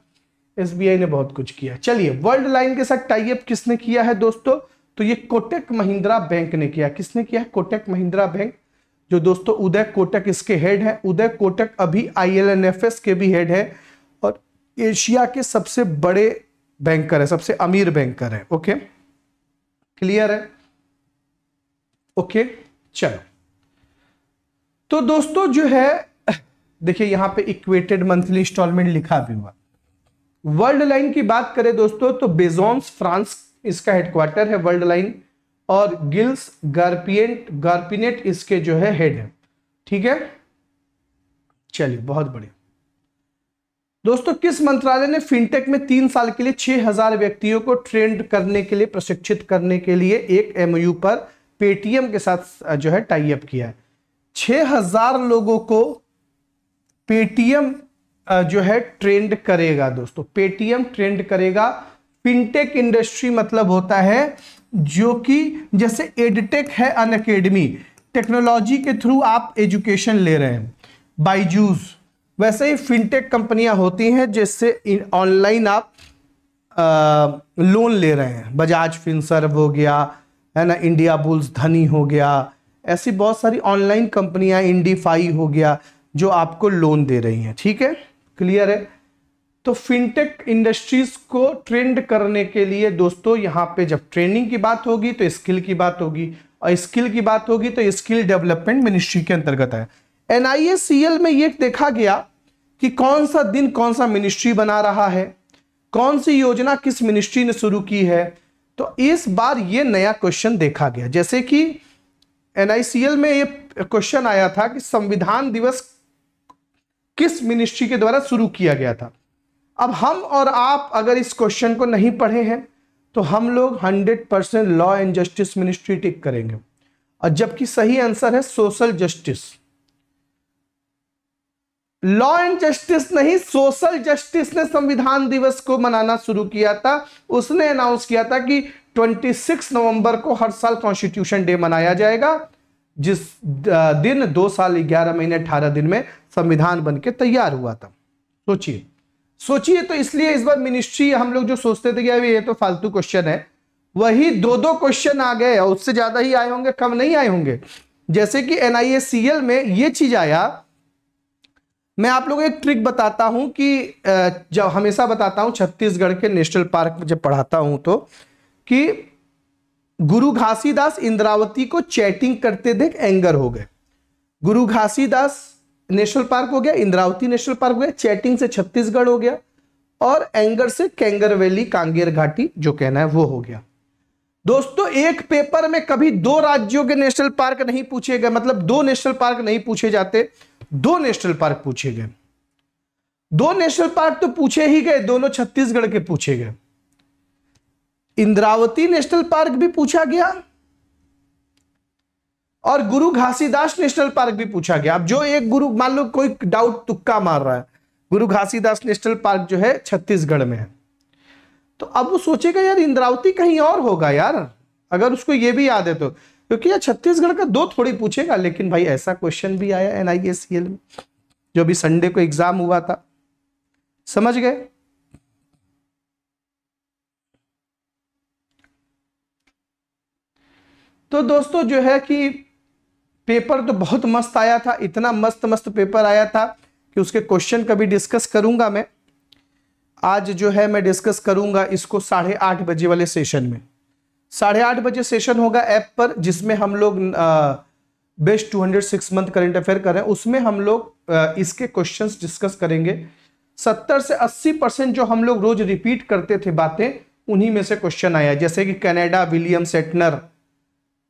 एस ने बहुत कुछ किया चलिए वर्ल्ड लाइन के साथ टाइप किसने किया है दोस्तों तो ये कोटक महिंद्रा बैंक ने किया किसने किया है कोटक महिंद्रा बैंक जो दोस्तों उदय कोटक इसके हेड है उदय कोटक अभी आईएलएनएफएस के भी हेड है और एशिया के सबसे बड़े बैंकर है सबसे अमीर बैंकर है ओके क्लियर है ओके चलो तो दोस्तों जो है देखिए यहां पे इक्वेटेड मंथली इंस्टॉलमेंट लिखा भी हुआ वर्ल्ड लाइन की बात करें दोस्तों तो बेजोन्स फ्रांस इसका हेडक्वार्टर है वर्ल्ड लाइन और गिल्स गार्पियट गार्पिनेट इसके जो है हेड है ठीक है चलिए बहुत बढ़िया दोस्तों किस मंत्रालय ने फिनटेक में तीन साल के लिए छह हजार व्यक्तियों को ट्रेंड करने के लिए प्रशिक्षित करने के लिए एक एमयू पर पेटीएम के साथ जो है टाइप किया है छह हजार लोगों को पेटीएम जो है ट्रेंड करेगा दोस्तों पेटीएम ट्रेंड करेगा फिनटेक इंडस्ट्री मतलब होता है जो कि जैसे एडटेक है अन अकेडमी टेक्नोलॉजी के थ्रू आप एजुकेशन ले रहे हैं बाईजूस वैसे ही फिनटेक कंपनियां होती हैं जिससे ऑनलाइन आप लोन ले रहे हैं बजाज फिनसर्व हो गया है ना इंडिया बुल्स धनी हो गया ऐसी बहुत सारी ऑनलाइन कंपनियां इंडीफाई हो गया जो आपको लोन दे रही हैं ठीक है क्लियर है तो फिनटेक इंडस्ट्रीज को ट्रेंड करने के लिए दोस्तों यहां पे जब ट्रेनिंग की बात होगी तो स्किल की बात होगी और स्किल की बात होगी तो स्किल डेवलपमेंट मिनिस्ट्री के अंतर्गत है एनआईएसीएल में ये देखा गया कि कौन सा दिन कौन सा मिनिस्ट्री बना रहा है कौन सी योजना किस मिनिस्ट्री ने शुरू की है तो इस बार ये नया क्वेश्चन देखा गया जैसे कि एनआईसीएल में ये क्वेश्चन आया था कि संविधान दिवस किस मिनिस्ट्री के द्वारा शुरू किया गया था अब हम और आप अगर इस क्वेश्चन को नहीं पढ़े हैं तो हम लोग 100 percent law and justice ministry tick करेंगे और जबकि सही आंसर है social justice law and justice नहीं सोशल जस्टिस ने संविधान दिवस को मनाना शुरू किया था उसने अनाउंस किया था कि 26 नवंबर को हर साल कॉन्स्टिट्यूशन डे मनाया जाएगा जिस दिन दो साल ग्यारह महीने अठारह दिन में संविधान बन के तैयार हुआ था सोचिए सोचिए तो इसलिए इस बार मिनिस्ट्री हम लोग जो सोचते थे कि अभी ये तो फालतू क्वेश्चन है वही दो दो क्वेश्चन आ गए और उससे ज्यादा ही आए होंगे कम नहीं आए होंगे जैसे कि एन में ये चीज आया मैं आप लोग एक ट्रिक बताता हूं कि जब हमेशा बताता हूं छत्तीसगढ़ के नेशनल पार्क में जब पढ़ाता हूं तो कि गुरु घासीदास इंद्रावती को चैटिंग करते देख एंगर हो गए गुरु घासीदास नेशनल पार्क हो गया इंद्रावती नेशनल पार्क हो गया चैटिंग से छत्तीसगढ़ हो गया और एंगर से कैंगर वैली कांगेर घाटी जो कहना है वो हो गया दोस्तों एक पेपर में कभी दो राज्यों के नेशनल पार्क नहीं पूछे गए मतलब दो नेशनल पार्क नहीं पूछे जाते दो नेशनल पार्क पूछे गए दो नेशनल पार्क तो पूछे ही गए दोनों छत्तीसगढ़ के पूछे गए इंद्रावती नेशनल पार्क भी पूछा गया और गुरु घासीदास नेशनल पार्क भी पूछा गया अब जो एक गुरु मान लो कोई डाउट तुक्का मार रहा है गुरु घासीदास नेशनल पार्क जो है छत्तीसगढ़ में है तो अब वो सोचेगा यार इंद्रावती कहीं और होगा यार अगर उसको ये भी याद है तो क्योंकि यार छत्तीसगढ़ का दो थोड़ी पूछेगा लेकिन भाई ऐसा क्वेश्चन भी आया एन आई में जो अभी संडे को एग्जाम हुआ था समझ गए तो दोस्तों जो है कि पेपर तो बहुत मस्त आया था इतना मस्त मस्त पेपर आया था कि उसके क्वेश्चन कभी डिस्कस करूंगा मैं आज जो है मैं डिस्कस करूंगा इसको साढ़े आठ बजे वाले सेशन में साढ़े आठ बजे सेशन होगा ऐप पर जिसमें हम लोग best two hundred six month current affair कर रहे हैं उसमें हम लोग आ, इसके क्वेश्चन डिस्कस करेंगे सत्तर से अस्सी परसेंट जो हम लोग रोज रिपीट करते थे बातें उन्हीं में से क्वेश्चन आया जैसे कि Canada William Shatner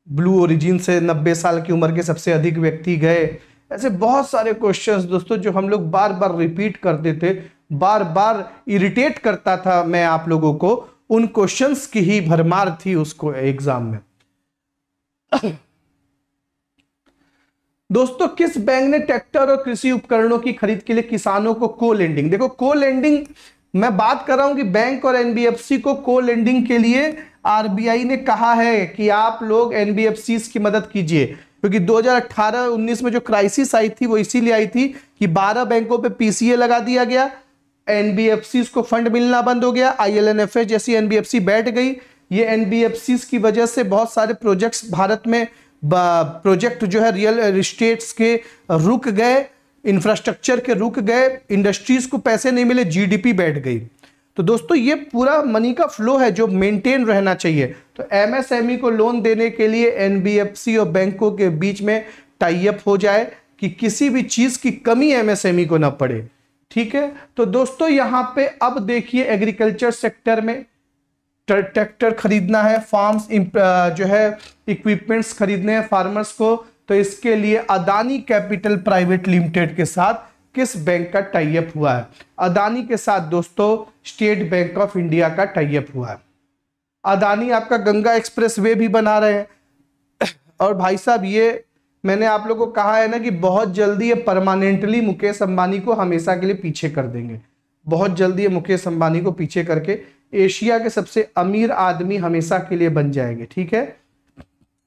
Blue Origin से 90 साल की उम्र के सबसे अधिक व्यक्ति गए ऐसे बहुत सारे क्वेश्चंस दोस्तों जो हम लोग बार बार रिपीट करते थे बार बार इरिटेट करता था मैं आप लोगों को उन क्वेश्चंस की ही भरमार थी उसको एग्जाम में दोस्तों किस बैंक ने ट्रैक्टर और कृषि उपकरणों की खरीद के लिए किसानों को को लेंडिंग देखो को लेंडिंग मैं बात कर रहा हूं कि बैंक और एनबीएफसी को को लेंडिंग के लिए आरबीआई ने कहा है कि आप लोग एनबीएफसी की मदद कीजिए क्योंकि 2018-19 में जो क्राइसिस आई थी वो इसीलिए आई थी कि 12 बैंकों पे पीसीए लगा दिया गया एनबीएफसी को फंड मिलना बंद हो गया आईएलएनएफएस जैसी एनबीएफसी बैठ गई ये एनबीएफसी की वजह से बहुत सारे प्रोजेक्ट्स भारत में प्रोजेक्ट जो है रियल इस्टेट्स के रुक गए इंफ्रास्ट्रक्चर के रुक गए इंडस्ट्रीज को पैसे नहीं मिले जीडीपी बैठ गई तो दोस्तों ये पूरा मनी का फ्लो है जो मेंटेन रहना चाहिए तो एमएसएमई e को लोन देने के लिए एनबीएफसी और बैंकों के बीच में टाइप हो जाए कि किसी भी चीज़ की कमी एमएसएमई e को ना पड़े ठीक है तो दोस्तों यहाँ पे अब देखिए एग्रीकल्चर सेक्टर में ट्रैक्टर खरीदना है फार्म्स जो है इक्विपमेंट्स खरीदने हैं फार्मर्स को तो इसके लिए अदानी कैपिटल प्राइवेट लिमिटेड के साथ किस बैंक का टाइप हुआ है अदानी के साथ दोस्तों स्टेट बैंक ऑफ इंडिया का टाइप हुआ है अदानी आपका गंगा एक्सप्रेस वे भी बना रहे हैं और भाई साहब ये मैंने आप लोगों को कहा है ना कि बहुत जल्दी ये परमानेंटली मुकेश अंबानी को हमेशा के लिए पीछे कर देंगे बहुत जल्दी ये मुकेश अंबानी को पीछे करके एशिया के सबसे अमीर आदमी हमेशा के लिए बन जाएंगे ठीक है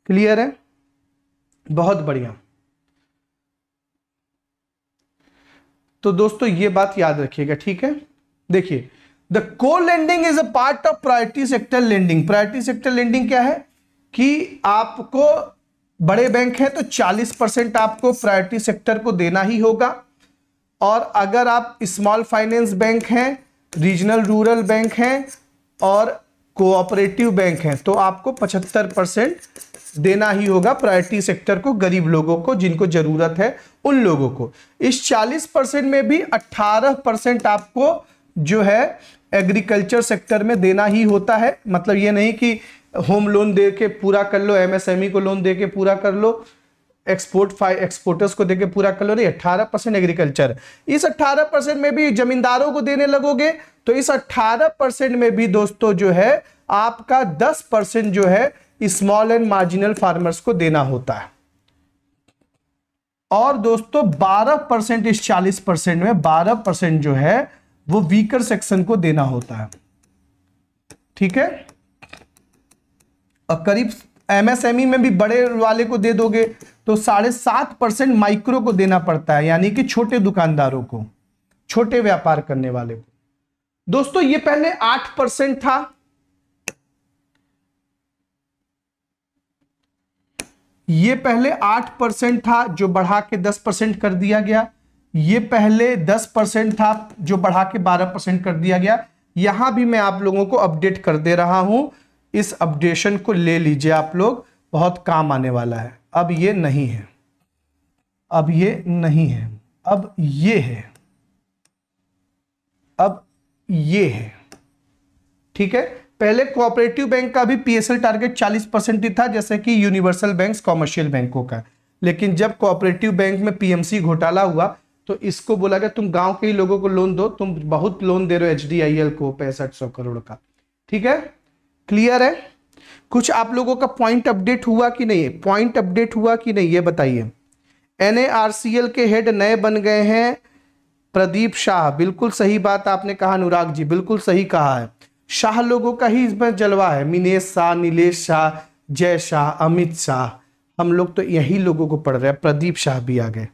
क्लियर है बहुत बढ़िया तो दोस्तों ये बात याद रखिएगा ठीक है देखिए the co lending is a part of priority sector lending priority sector lending क्या है कि आपको बड़े बैंक है तो 40 परसेंट आपको प्रायोरिटी सेक्टर को देना ही होगा और अगर आप स्मॉल फाइनेंस बैंक हैं रीजनल रूरल बैंक हैं और कोऑपरेटिव बैंक हैं तो आपको 75 परसेंट देना ही होगा प्रायोरिटी सेक्टर को गरीब लोगों को जिनको जरूरत है उन लोगों को इस 40 परसेंट में भी 18 परसेंट आपको जो है एग्रीकल्चर सेक्टर में देना ही होता है मतलब ये नहीं कि होम लोन दे के पूरा कर लो एमएसएमई e को लोन दे के पूरा कर लो एक्सपोर्ट फाइव एक्सपोर्टर्स को देके पूरा कर लो रही अट्ठारह परसेंट एग्रीकल्चर इस अट्ठारह परसेंट में भी जमींदारों को देने लगोगे तो इस अट्ठारह परसेंट में भी दोस्तों जो है आपका दस परसेंट जो है स्मॉल एंड मार्जिनल फार्मर्स को देना होता है और दोस्तों 12 परसेंट इस 40 परसेंट में 12 परसेंट जो है वो वीकर सेक्शन को देना होता है ठीक है और करीब एमएसएमई e में भी बड़े वाले को दे दोगे तो साढ़े सात परसेंट माइक्रो को देना पड़ता है यानी कि छोटे दुकानदारों को छोटे व्यापार करने वाले को दोस्तों ये पहले आठ परसेंट था ये पहले आठ परसेंट था जो बढ़ा के दस परसेंट कर दिया गया ये पहले दस परसेंट था जो बढ़ा के बारह परसेंट कर दिया गया यहां भी मैं आप लोगों को अपडेट कर दे रहा हूं इस अपडेशन को ले लीजिए आप लोग बहुत काम आने वाला है अब ये नहीं है अब ये नहीं है अब ये है अब ये है ठीक है पहले कोऑपरेटिव बैंक का भी पीएसएल टारगेट 40 परसेंट ही था जैसे कि यूनिवर्सल बैंक्स कॉमर्शियल बैंकों का लेकिन जब कोऑपरेटिव बैंक में पीएमसी घोटाला हुआ तो इसको बोला गया तुम गांव के ही लोगों को लोन दो तुम बहुत लोन दे रहे हो एचडीआईएल को पैंसठ सौ करोड़ का ठीक है क्लियर है कुछ आप लोगों का पॉइंट अपडेट हुआ कि नहीं पॉइंट अपडेट हुआ कि नहीं ये बताइए एन के हेड नए बन गए हैं प्रदीप शाह बिल्कुल सही बात आपने कहा अनुराग जी बिल्कुल सही कहा है शाह लोगों का ही इसमें जलवा है मिनेश शाह नीलेश शाह जय शाह अमित शाह हम लोग तो यही लोगों को पढ़ रहे हैं प्रदीप शाह भी आ गए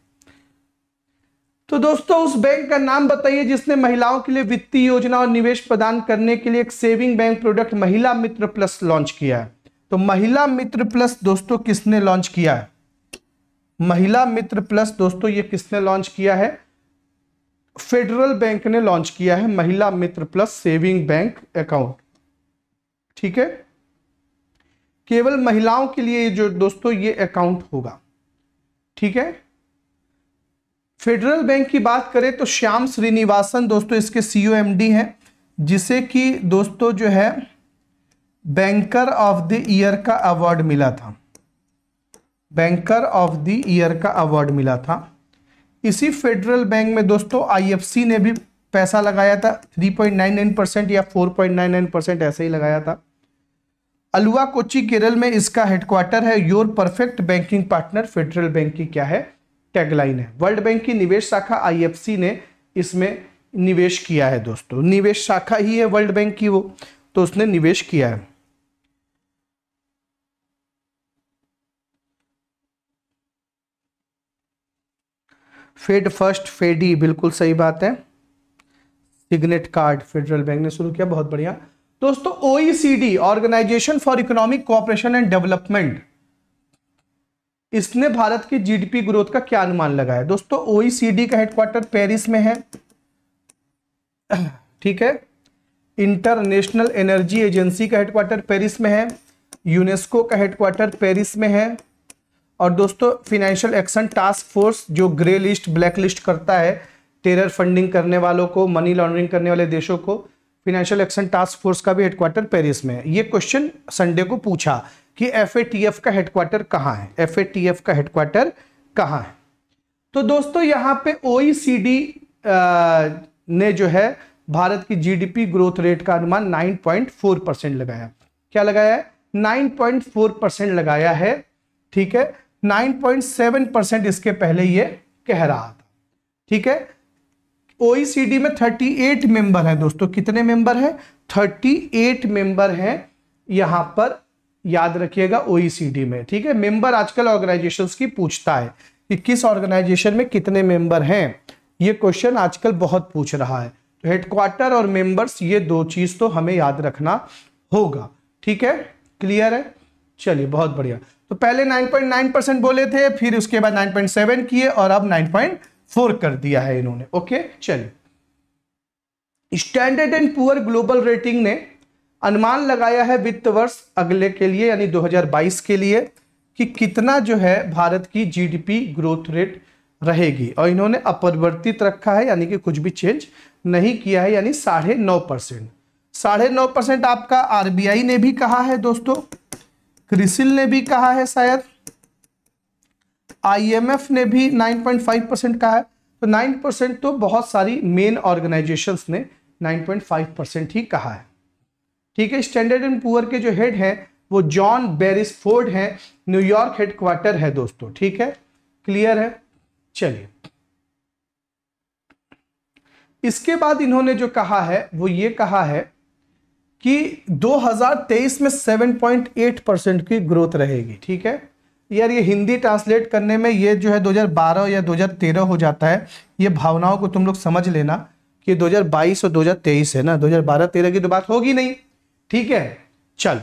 तो दोस्तों उस बैंक का नाम बताइए जिसने महिलाओं के लिए वित्तीय योजना और निवेश प्रदान करने के लिए एक सेविंग बैंक प्रोडक्ट महिला मित्र प्लस लॉन्च किया है तो महिला मित्र प्लस दोस्तों किसने लॉन्च किया है महिला मित्र प्लस दोस्तों ये किसने लॉन्च किया है फेडरल बैंक ने लॉन्च किया है Mahila Mitra plus saving bank account ठीक है केवल महिलाओं के लिए जो दोस्तों ये अकाउंट होगा ठीक है फेडरल बैंक की बात करें तो श्याम श्रीनिवासन दोस्तों इसके एम एमडी e हैं जिसे कि दोस्तों जो है बैंकर ऑफ द ईयर का अवार्ड मिला था बैंकर ऑफ द ईयर का अवार्ड मिला था इसी फेडरल बैंक में दोस्तों आईएफसी ने भी पैसा लगाया था 3.99 परसेंट या 4.99 परसेंट ऐसे ही लगाया था अलुआ कोची केरल में इसका हेडक्वार्टर है your perfect banking partner Federal Bank की क्या है टैगलाइन है वर्ल्ड बैंक की निवेश शाखा आई ने इसमें निवेश किया है दोस्तों निवेश शाखा ही है वर्ल्ड बैंक की वो तो उसने निवेश किया है फेड फर्स्ट फेडी बिल्कुल सही बात है सिग्नेट कार्ड फेडरल बैंक ने शुरू किया बहुत बढ़िया दोस्तों OECD Organisation for Economic Cooperation and Development इसने भारत की जीडीपी ग्रोथ का क्या अनुमान लगाया दोस्तों ओईसीडी का हेडक्वार्टर पेरिस में है ठीक है इंटरनेशनल एनर्जी एजेंसी का हेडक्वार्टर पेरिस में है यूनेस्को का हेडक्वार्टर पेरिस में है और दोस्तों फिनेंशियल एक्शन टास्क फोर्स जो ग्रे लिस्ट ब्लैक लिस्ट करता है टेरर फंडिंग करने वालों को मनी लॉन्ड्रिंग करने वाले देशों को फिनेंशियल एक्शन टास्क फोर्स का भी हेडक्वार्टर पेरिस में है ये क्वेश्चन संडे को पूछा कि एफ का हेडक्वार्टर कहाँ है एफ का हेडक्वार्टर कहाँ है तो दोस्तों यहाँ पे ओ e ने जो है भारत की जीडीपी ग्रोथ रेट का अनुमान 9.4 परसेंट लगाया क्या लगाया है 9.4 परसेंट लगाया है ठीक है 9.7 परसेंट इसके पहले ये कह रहा था ठीक है ओईसीडी में 38 मेंबर हैं दोस्तों कितने मेंबर हैं 38 मेंबर हैं यहां पर याद रखिएगा ओईसीडी में ठीक है मेंबर आजकल ऑर्गेनाइजेशंस की पूछता है कि किस ऑर्गेनाइजेशन में कितने मेंबर हैं ये क्वेश्चन आजकल बहुत पूछ रहा है तो हेडक्वार्टर और मेंबर्स ये दो चीज़ तो हमें याद रखना होगा ठीक है क्लियर है चलिए बहुत बढ़िया तो पहले 9.9 परसेंट बोले थे फिर उसके बाद 9.7 किए और अब 9.4 कर दिया है इन्होंने ओके चलिए Standard and Poor Global Rating ने अनुमान लगाया है वित्त वर्ष अगले के लिए यानी 2022 के लिए कि कितना जो है भारत की जीडीपी ग्रोथ रेट रहेगी और इन्होंने अपरिवर्तित रखा है यानी कि कुछ भी चेंज नहीं किया है यानी साढ़े नौ परसेंट साढ़े नौ परसेंट आपका आरबीआई ने भी कहा है दोस्तों क्रिसिल ने भी कहा है शायद आईएमएफ ने भी 9.5 परसेंट कहा है तो 9 परसेंट तो बहुत सारी मेन ऑर्गेनाइजेशन ने 9.5 परसेंट ही कहा है ठीक है स्टैंडर्ड एंड पुअर के जो हेड हैं वो जॉन बेरिस फोर्ड है न्यूयॉर्क हेडक्वार्टर है दोस्तों ठीक है क्लियर है चलिए इसके बाद इन्होंने जो कहा है वो ये कहा है कि 2023 में 7.8 परसेंट की ग्रोथ रहेगी ठीक है यार ये हिंदी ट्रांसलेट करने में ये जो है 2012 या 2013 हो जाता है ये भावनाओं को तुम लोग समझ लेना कि 2022 और 2023 है ना 2012 हजार की तो बात होगी नहीं ठीक है चल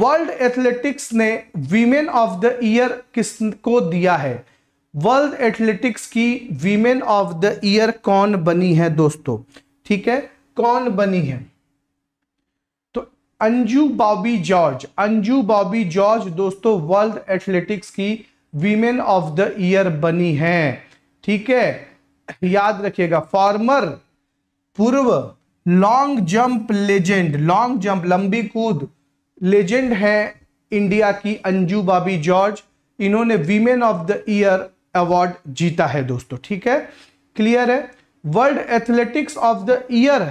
वर्ल्ड एथलेटिक्स ने वीमेन ऑफ द ईयर किस को दिया है वर्ल्ड एथलेटिक्स की वीमेन ऑफ द ईयर कौन बनी है दोस्तों ठीक है कौन बनी है अंजू बॉबी जॉर्ज अंजू बॉबी जॉर्ज दोस्तों वर्ल्ड एथलेटिक्स की वीमेन ऑफ द ईयर बनी हैं ठीक है याद रखिएगा फॉर्मर पूर्व long jump legend long jump लंबी कूद लेजेंड है इंडिया की अंजू बॉबी जॉर्ज इन्होंने women of the year award जीता है दोस्तों ठीक है क्लियर है World Athletics of the year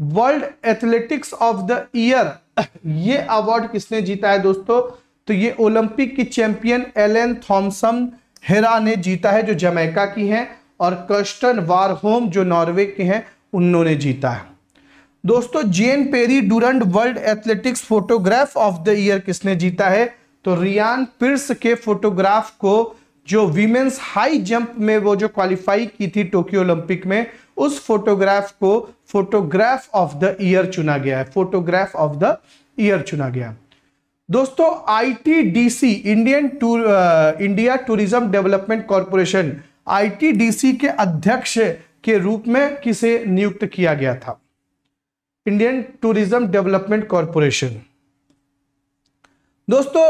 World Athletics of the year ये अवार्ड किसने जीता है दोस्तों तो ये ओलंपिक की चैंपियन एलेन थॉमसन हेरा ने जीता है जो जमैका की हैं और कर्स्टन वारहोम जो नॉर्वे के हैं उन्होंने जीता है दोस्तों Jean Pierre Durand World Athletics photograph of the year किसने जीता है तो रियान पिर्स के फोटोग्राफ को जो वीमेन्स हाई जंप में वो जो क्वालिफाई की थी टोक्यो ओलंपिक में उस फोटोग्राफ को फोटोग्राफ ऑफ द ईयर चुना गया है फोटोग्राफ ऑफ द ईयर चुना गया दोस्तों ITDC Indian tour India tourism development corporation ITDC के अध्यक्ष के रूप में किसे नियुक्त किया गया था इंडियन टूरिज्म डेवलपमेंट कॉरपोरेशन दोस्तों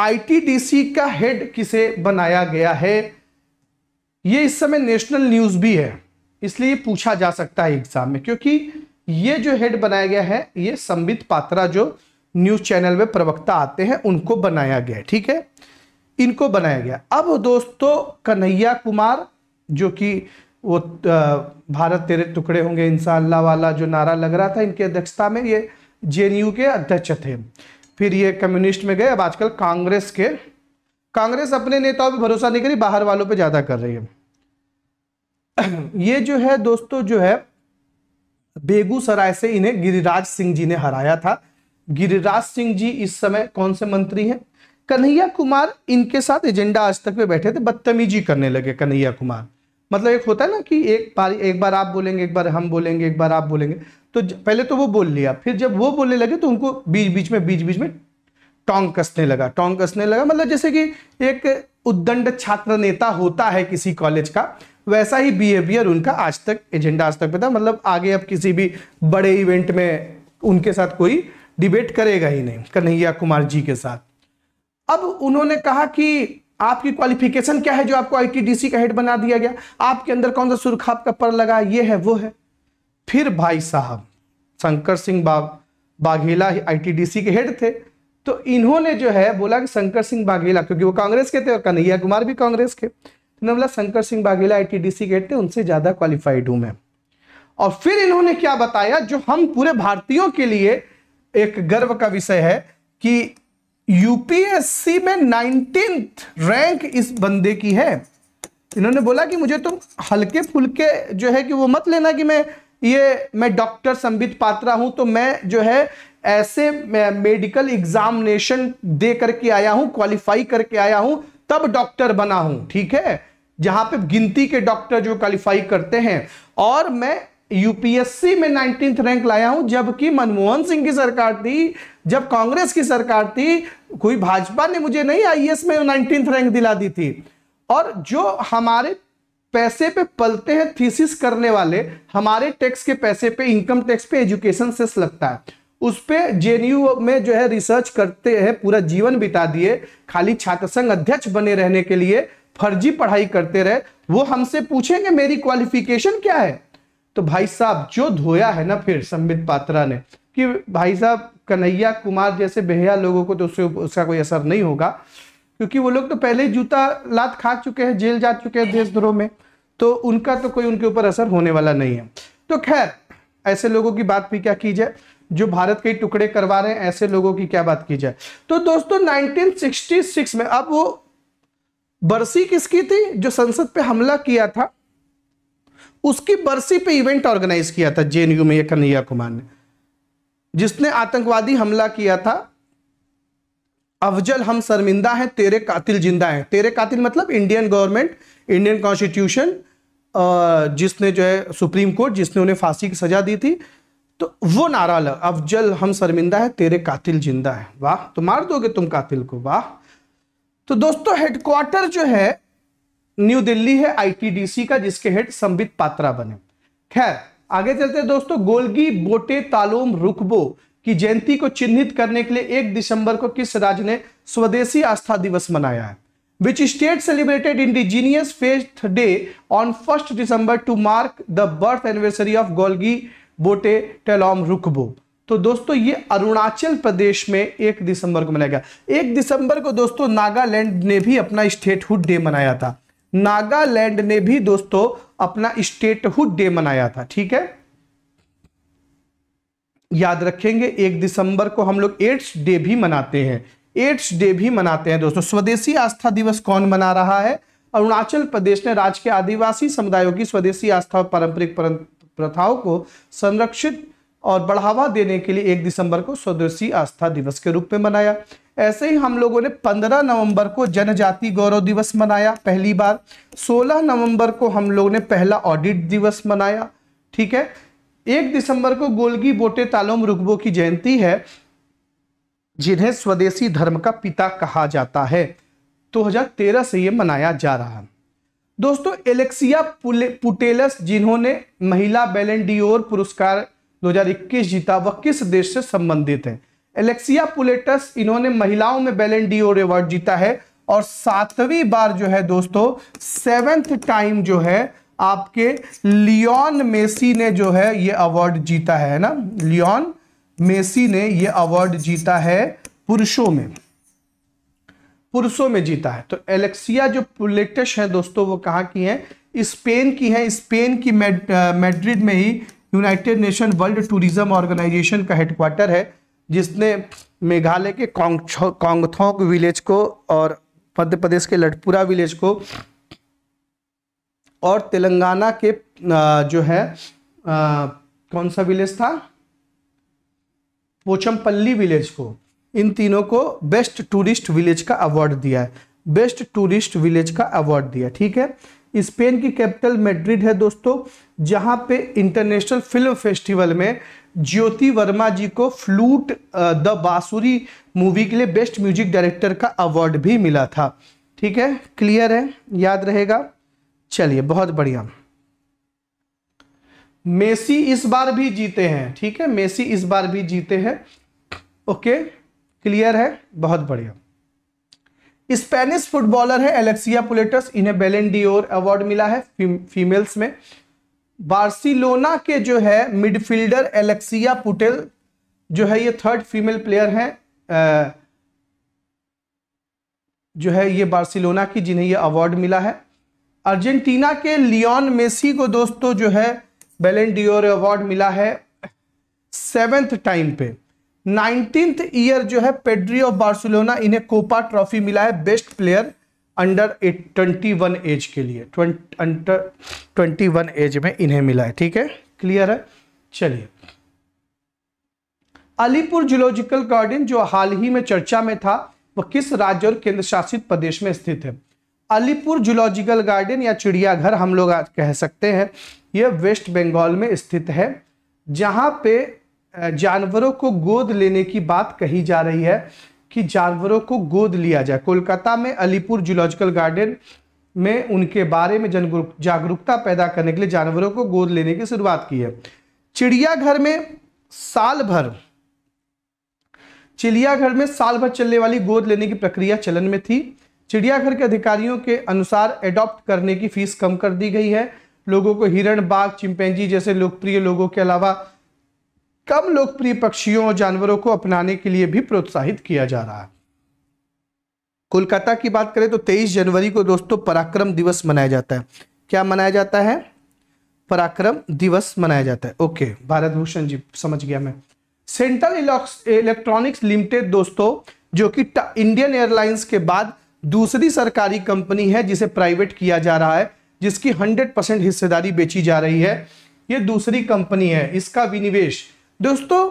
आईटीडीसी का हेड किसे बनाया गया है ये इस समय नेशनल न्यूज भी है इसलिए पूछा जा सकता है एग्जाम में क्योंकि ये जो हेड बनाया गया है ये संबित पात्रा जो न्यूज चैनल में प्रवक्ता आते हैं उनको बनाया गया है ठीक है इनको बनाया गया अब दोस्तों कन्हैया कुमार जो कि वो भारत तेरे टुकड़े होंगे इंसान वाला जो नारा लग रहा था इनकी अध्यक्षता में ये जे के अध्यक्ष थे फिर ये कम्युनिस्ट में गए अब आजकल कांग्रेस के कांग्रेस अपने नेताओं पर भरोसा नहीं करी बाहर वालों पे ज़्यादा कर रही है ये जो है दोस्तों जो है बेगूसराय से इन्हें गिरिराज सिंह जी ने हराया था गिरिराज सिंह जी इस समय कौन से मंत्री हैं कन्हैया कुमार इनके साथ एजेंडा आज तक पे बैठे थे बदतमीजी करने लगे कन्हैया कुमार मतलब एक होता है ना कि एक बार एक बार आप बोलेंगे एक बार हम बोलेंगे एक बार आप बोलेंगे तो पहले तो वो बोल लिया फिर जब वो बोलने लगे तो उनको बीच बीच में बीच बीच में टोंग कसने लगा टोंग कसने लगा मतलब जैसे कि एक उद्दंड छात्र नेता होता है किसी कॉलेज का वैसा ही बिहेवियर उनका आज तक एजेंडा आज तक पे था मतलब आगे अब किसी भी बड़े इवेंट में उनके साथ कोई डिबेट करेगा ही नहीं कन्हैया कुमार जी के साथ अब उन्होंने कहा कि आपकी क्वालिफिकेशन क्या है जो आपको आईटीडीसी का हेड बना दिया गया आपके अंदर कौन सा सुरखाप का पर लगा ये है वो है फिर भाई साहब शंकर सिंह बाग बाघेला आईटीडीसी के हेड थे तो इन्होंने जो है बोला कि शंकर सिंह बाघेला क्योंकि वो कांग्रेस के थे और कन्हैया कुमार भी कांग्रेस के इन्होंने तो बोला शंकर सिंह बाघेला आईटीडीसी के हेड थे उनसे ज़्यादा क्वालिफाइड हूं मैं और फिर इन्होंने क्या बताया जो हम पूरे भारतीयों के लिए एक गर्व का विषय है कि यूपीएससी में नाइनटीन रैंक इस बंदे की है इन्होंने बोला कि मुझे तो हल्के फुल्के जो है कि वो मत लेना कि मैं ये मैं डॉक्टर संबित पात्रा हूं तो मैं जो है ऐसे मेडिकल एग्जामिनेशन दे करके आया हूं क्वालिफाई करके आया हूं तब डॉक्टर बना हूं ठीक है जहां पे गिनती के डॉक्टर जो क्वालिफाई करते हैं और मैं यूपीएससी में नाइनटीन रैंक लाया हूं जबकि मनमोहन सिंह की सरकार थी जब कांग्रेस की सरकार थी कोई भाजपा ने मुझे नहीं आईएएस में नाइनटीन रैंक दिला दी थी और जो हमारे पैसे पे पलते हैं थीसिस करने वाले हमारे टैक्स के पैसे पे इनकम टैक्स पे एजुकेशन सेस लगता है उस पर जे में जो है रिसर्च करते हैं पूरा जीवन बिता दिए खाली छात्र संघ अध्यक्ष बने रहने के लिए फर्जी पढ़ाई करते रहे वो हमसे पूछेंगे मेरी क्वालिफिकेशन क्या है तो भाई साहब जो धोया है ना फिर संबित पात्रा ने कि भाई साहब कन्हैया कुमार जैसे बेहया लोगों को तो उससे उसका कोई असर नहीं होगा क्योंकि वो लोग तो पहले ही जूता लात खा चुके हैं जेल जा चुके हैं देशद्रोह में तो उनका तो कोई उनके ऊपर असर होने वाला नहीं है तो खैर ऐसे लोगों की बात भी क्या की जाए जो भारत के टुकड़े करवा रहे हैं ऐसे लोगों की क्या बात की जाए तो दोस्तों नाइनटीन में अब वो बरसी किसकी थी जो संसद पे हमला किया था उसकी बरसी पे इवेंट ऑर्गेनाइज किया था जेएनयू में कन्हैया कुमार ने जिसने आतंकवादी हमला किया था अफजल हम शर्मिंदा हैं तेरे कातिल जिंदा हैं तेरे कातिल मतलब इंडियन गवर्नमेंट इंडियन कॉन्स्टिट्यूशन जिसने जो है सुप्रीम कोर्ट जिसने उन्हें फांसी की सजा दी थी तो वो नारा लग अफजल हम शर्मिंदा है तेरे कातिल जिंदा है वाह तो मार दोगे तुम कातिल को वाह तो दोस्तों हेडक्वार्टर जो है न्यू दिल्ली है आईटीडीसी का जिसके हेड संबित पात्रा बने खैर आगे चलते हैं दोस्तों गोलगी बोटे तालोम रुकबो कि जयंती को चिन्हित करने के लिए एक दिसंबर को किस राज्य ने स्वदेशी आस्था दिवस मनाया है which state celebrated indigenous faith day on first December to mark the birth anniversary of golgi Bote टेलॉम रुकबो तो दोस्तों ये अरुणाचल प्रदेश में एक दिसंबर को मनाया गया एक दिसंबर को दोस्तों नागालैंड ने भी अपना स्टेटहुड डे मनाया था नागालैंड ने भी दोस्तों अपना स्टेटहुड डे मनाया था ठीक है याद रखेंगे एक दिसंबर को हम लोग एड्स डे भी मनाते हैं एड्स डे भी मनाते हैं दोस्तों स्वदेशी आस्था दिवस कौन मना रहा है अरुणाचल प्रदेश ने राज्य के आदिवासी समुदायों की स्वदेशी आस्था और पारंपरिक प्रथाओं को संरक्षित और बढ़ावा देने के लिए एक दिसंबर को स्वदेशी आस्था दिवस के रूप में मनाया ऐसे ही हम लोगों ने 15 नवंबर को जनजाति गौरव दिवस मनाया पहली बार 16 नवंबर को हम लोगों ने पहला ऑडिट दिवस मनाया ठीक है एक दिसंबर को गोलगी बोटे तालोम रुकबो की जयंती है जिन्हें स्वदेशी धर्म का पिता कहा जाता है 2013 तो से यह मनाया जा रहा है दोस्तों एलेक्सिया पुटेलस जिन्होंने महिला बेलेंडियोर पुरस्कार 2021 जीता वह किस देश से संबंधित है एलेक्सिया पुलेटस इन्होंने महिलाओं में बेलेंडियोर अवार्ड जीता है और सातवीं बार जो है दोस्तों सेवेंथ टाइम जो है आपके लियोन मेसी ने जो है ये अवार्ड जीता है ना लियोन मेसी ने ये अवार्ड जीता है पुरुषों में पुरुषों में जीता है तो एलेक्सिया जो लेटेस्ट है दोस्तों वो कहाँ की हैं स्पेन की हैं स्पेन की मेड, मेड्रिड में ही United Nation World Tourism Organisation का हेडक्वार्टर है जिसने मेघालय के कांगथोंग विलेज को और मध्य प्रदेश के लटपुरा विलेज को और तेलंगाना के जो है कौन सा विलेज था पोचमपल्ली विलेज को इन तीनों को बेस्ट टूरिस्ट विलेज का अवार्ड दिया है बेस्ट टूरिस्ट विलेज का अवार्ड दिया ठीक है स्पेन की कैपिटल मेड्रिड है दोस्तों जहां पे इंटरनेशनल फिल्म फेस्टिवल में ज्योति वर्मा जी को फ्लूट द बांसुरी मूवी के लिए बेस्ट म्यूजिक डायरेक्टर का अवार्ड भी मिला था ठीक है क्लियर है याद रहेगा चलिए बहुत बढ़िया मेसी इस बार भी जीते हैं ठीक है मेसी इस बार भी जीते हैं ओके क्लियर है बहुत बढ़िया स्पेनिश फुटबॉलर है एलेक्सिया पुलेटस इन्हें बेलेंडियोर अवार्ड मिला है फी, फीमेल्स में बार्सिलोना के जो है मिडफील्डर एलेक्सिया पुटेल जो है ये थर्ड फीमेल प्लेयर हैं जो है ये बार्सिलोना की जिन्हें ये अवार्ड मिला है अर्जेंटीना के लियोन मेसी को दोस्तों जो है बेलेंडियोर अवार्ड मिला है सेवेंथ टाइम पे नाइनटीन्थ ईयर जो है पेड्री ऑफ बार्सिलोना इन्हें कोपा ट्रॉफी मिला है best player under eight twenty one age के लिए अंडर ट्वेंटी वन एज में इन्हें मिला है ठीक है क्लियर है चलिए अलीपुर जूलॉजिकल गार्डन जो हाल ही में चर्चा में था वह किस राज्य और केंद्र शासित प्रदेश में स्थित है अलीपुर जूलॉजिकल गार्डन या चिड़ियाघर हम लोग आज कह सकते हैं यह वेस्ट बंगाल में स्थित है जहाँ पे जानवरों को गोद लेने की बात कही जा रही है कि जानवरों को गोद लिया जाए कोलकाता में अलीपुर जूलॉजिकल गार्डन में उनके बारे में जन जागरूकता पैदा करने के लिए जानवरों को गोद लेने की शुरुआत की है चिड़ियाघर में साल भर चिड़ियाघर में साल भर चलने वाली गोद लेने की प्रक्रिया चलन में थी चिड़ियाघर के अधिकारियों के अनुसार एडॉप्ट करने की फीस कम कर दी गई है लोगों को हिरण बाघ चिंपैंजी जैसे लोकप्रिय लोगों के अलावा कम लोकप्रिय पक्षियों और जानवरों को अपनाने के लिए भी प्रोत्साहित किया जा रहा है कोलकाता की बात करें तो 23 जनवरी को दोस्तों पराक्रम दिवस मनाया जाता है क्या मनाया जाता है पराक्रम दिवस मनाया जाता है ओके भारत भूषण जी समझ गया मैं सेंट्रल इलेक्ट्रॉनिक्स लिमिटेड दोस्तों जो कि इंडियन एयरलाइंस के बाद दूसरी सरकारी कंपनी है जिसे प्राइवेट किया जा रहा है जिसकी 100 परसेंट हिस्सेदारी बेची जा रही है यह दूसरी कंपनी है इसका विनिवेश दोस्तों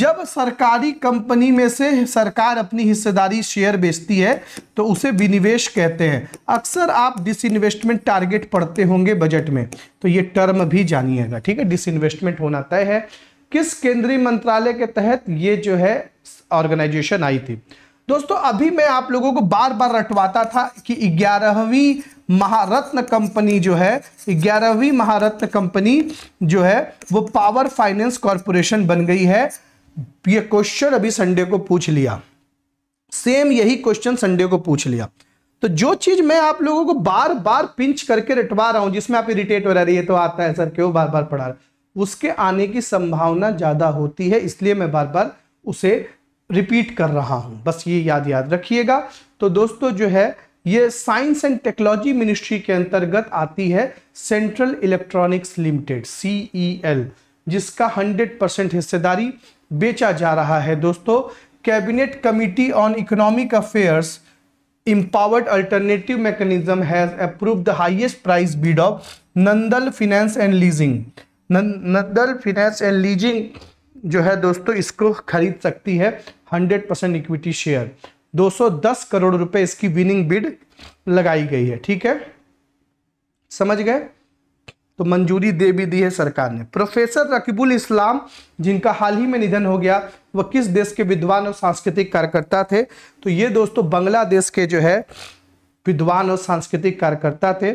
जब सरकारी कंपनी में से सरकार अपनी हिस्सेदारी शेयर बेचती है तो उसे विनिवेश कहते हैं अक्सर आप डिसइन्वेस्टमेंट टारगेट पढ़ते होंगे बजट में तो ये टर्म भी जानिएगा ठीक है डिसइन्वेस्टमेंट होना तय है किस केंद्रीय मंत्रालय के तहत ये जो है ऑर्गेनाइजेशन आई थी दोस्तों अभी मैं आप लोगों को बार बार रटवाता था कि ग्यारहवीं महारत्न कंपनी जो है ग्यारहवीं महारत्न कंपनी जो है वो पावर फाइनेंस कॉरपोरेशन बन गई है ये क्वेश्चन अभी संडे को पूछ लिया सेम यही क्वेश्चन संडे को पूछ लिया तो जो चीज मैं आप लोगों को बार बार पिंच करके रटवा रहा हूं जिसमें आप इरिटेट हो रहा है ये तो आता है सर क्यों बार बार पढ़ा रहा उसके आने की संभावना ज्यादा होती है इसलिए मैं बार बार उसे रिपीट कर रहा हूँ बस ये याद याद रखिएगा तो दोस्तों जो है ये साइंस एंड टेक्नोलॉजी मिनिस्ट्री के अंतर्गत आती है सेंट्रल इलेक्ट्रॉनिक्स लिमिटेड सी जिसका 100 परसेंट हिस्सेदारी बेचा जा रहा है दोस्तों cabinet committee on economic affairs empowered alternative mechanism has approve the highest price bid of Nandal finance and leasing Nandal finance and leasing जो है दोस्तों इसको खरीद सकती है 100 परसेंट इक्विटी शेयर 210 करोड़ रुपए इसकी विनिंग बिड लगाई गई है ठीक है समझ गए तो मंजूरी दे भी दी है सरकार ने प्रोफेसर रकीबुल इस्लाम जिनका हाल ही में निधन हो गया वह किस देश के विद्वान और सांस्कृतिक कार्यकर्ता थे तो ये दोस्तों बांग्लादेश के जो है विद्वान और सांस्कृतिक कार्यकर्ता थे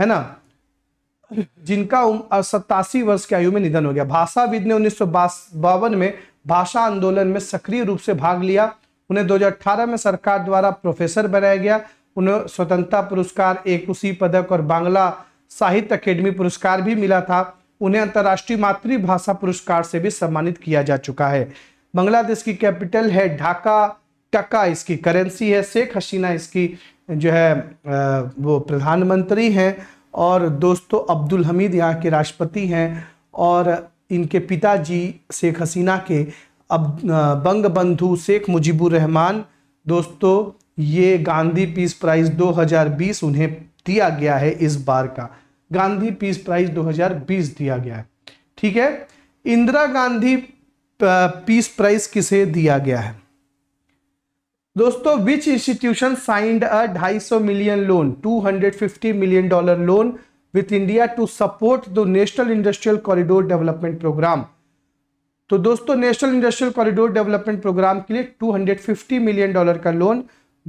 है ना जिनका सत्तासी वर्ष की आयु में निधन हो गया भाषाविद ने उन्नीस में भाषा आंदोलन में सक्रिय रूप से भाग लिया उन्हें 2018 में सरकार द्वारा प्रोफेसर बनाया गया उन्हें स्वतंत्रता पुरस्कार एक उसी पदक और बांग्ला साहित्य अकेडमी पुरस्कार भी मिला था उन्हें अंतर्राष्ट्रीय मातृभाषा पुरस्कार से भी सम्मानित किया जा चुका है बांग्लादेश की कैपिटल है ढाका टका इसकी करेंसी है शेख हसीना इसकी जो है वो प्रधानमंत्री हैं और दोस्तों अब्दुल हमीद यहाँ के राष्ट्रपति हैं और इनके पिताजी शेख हसीना के अब बंग बंधु शेख मुजीबुर रहमान दोस्तों ये गांधी पीस प्राइज़ 2020 उन्हें दिया गया है इस बार का गांधी पीस प्राइज़ 2020 दिया गया है ठीक है इंदिरा गांधी पीस प्राइज किसे दिया गया है दोस्तों which institution signed a 250 million loan 250 million dollar loan with India to support the national industrial corridor development programme तो दोस्तों national industrial corridor development programme के लिए 250 मिलियन डॉलर का लोन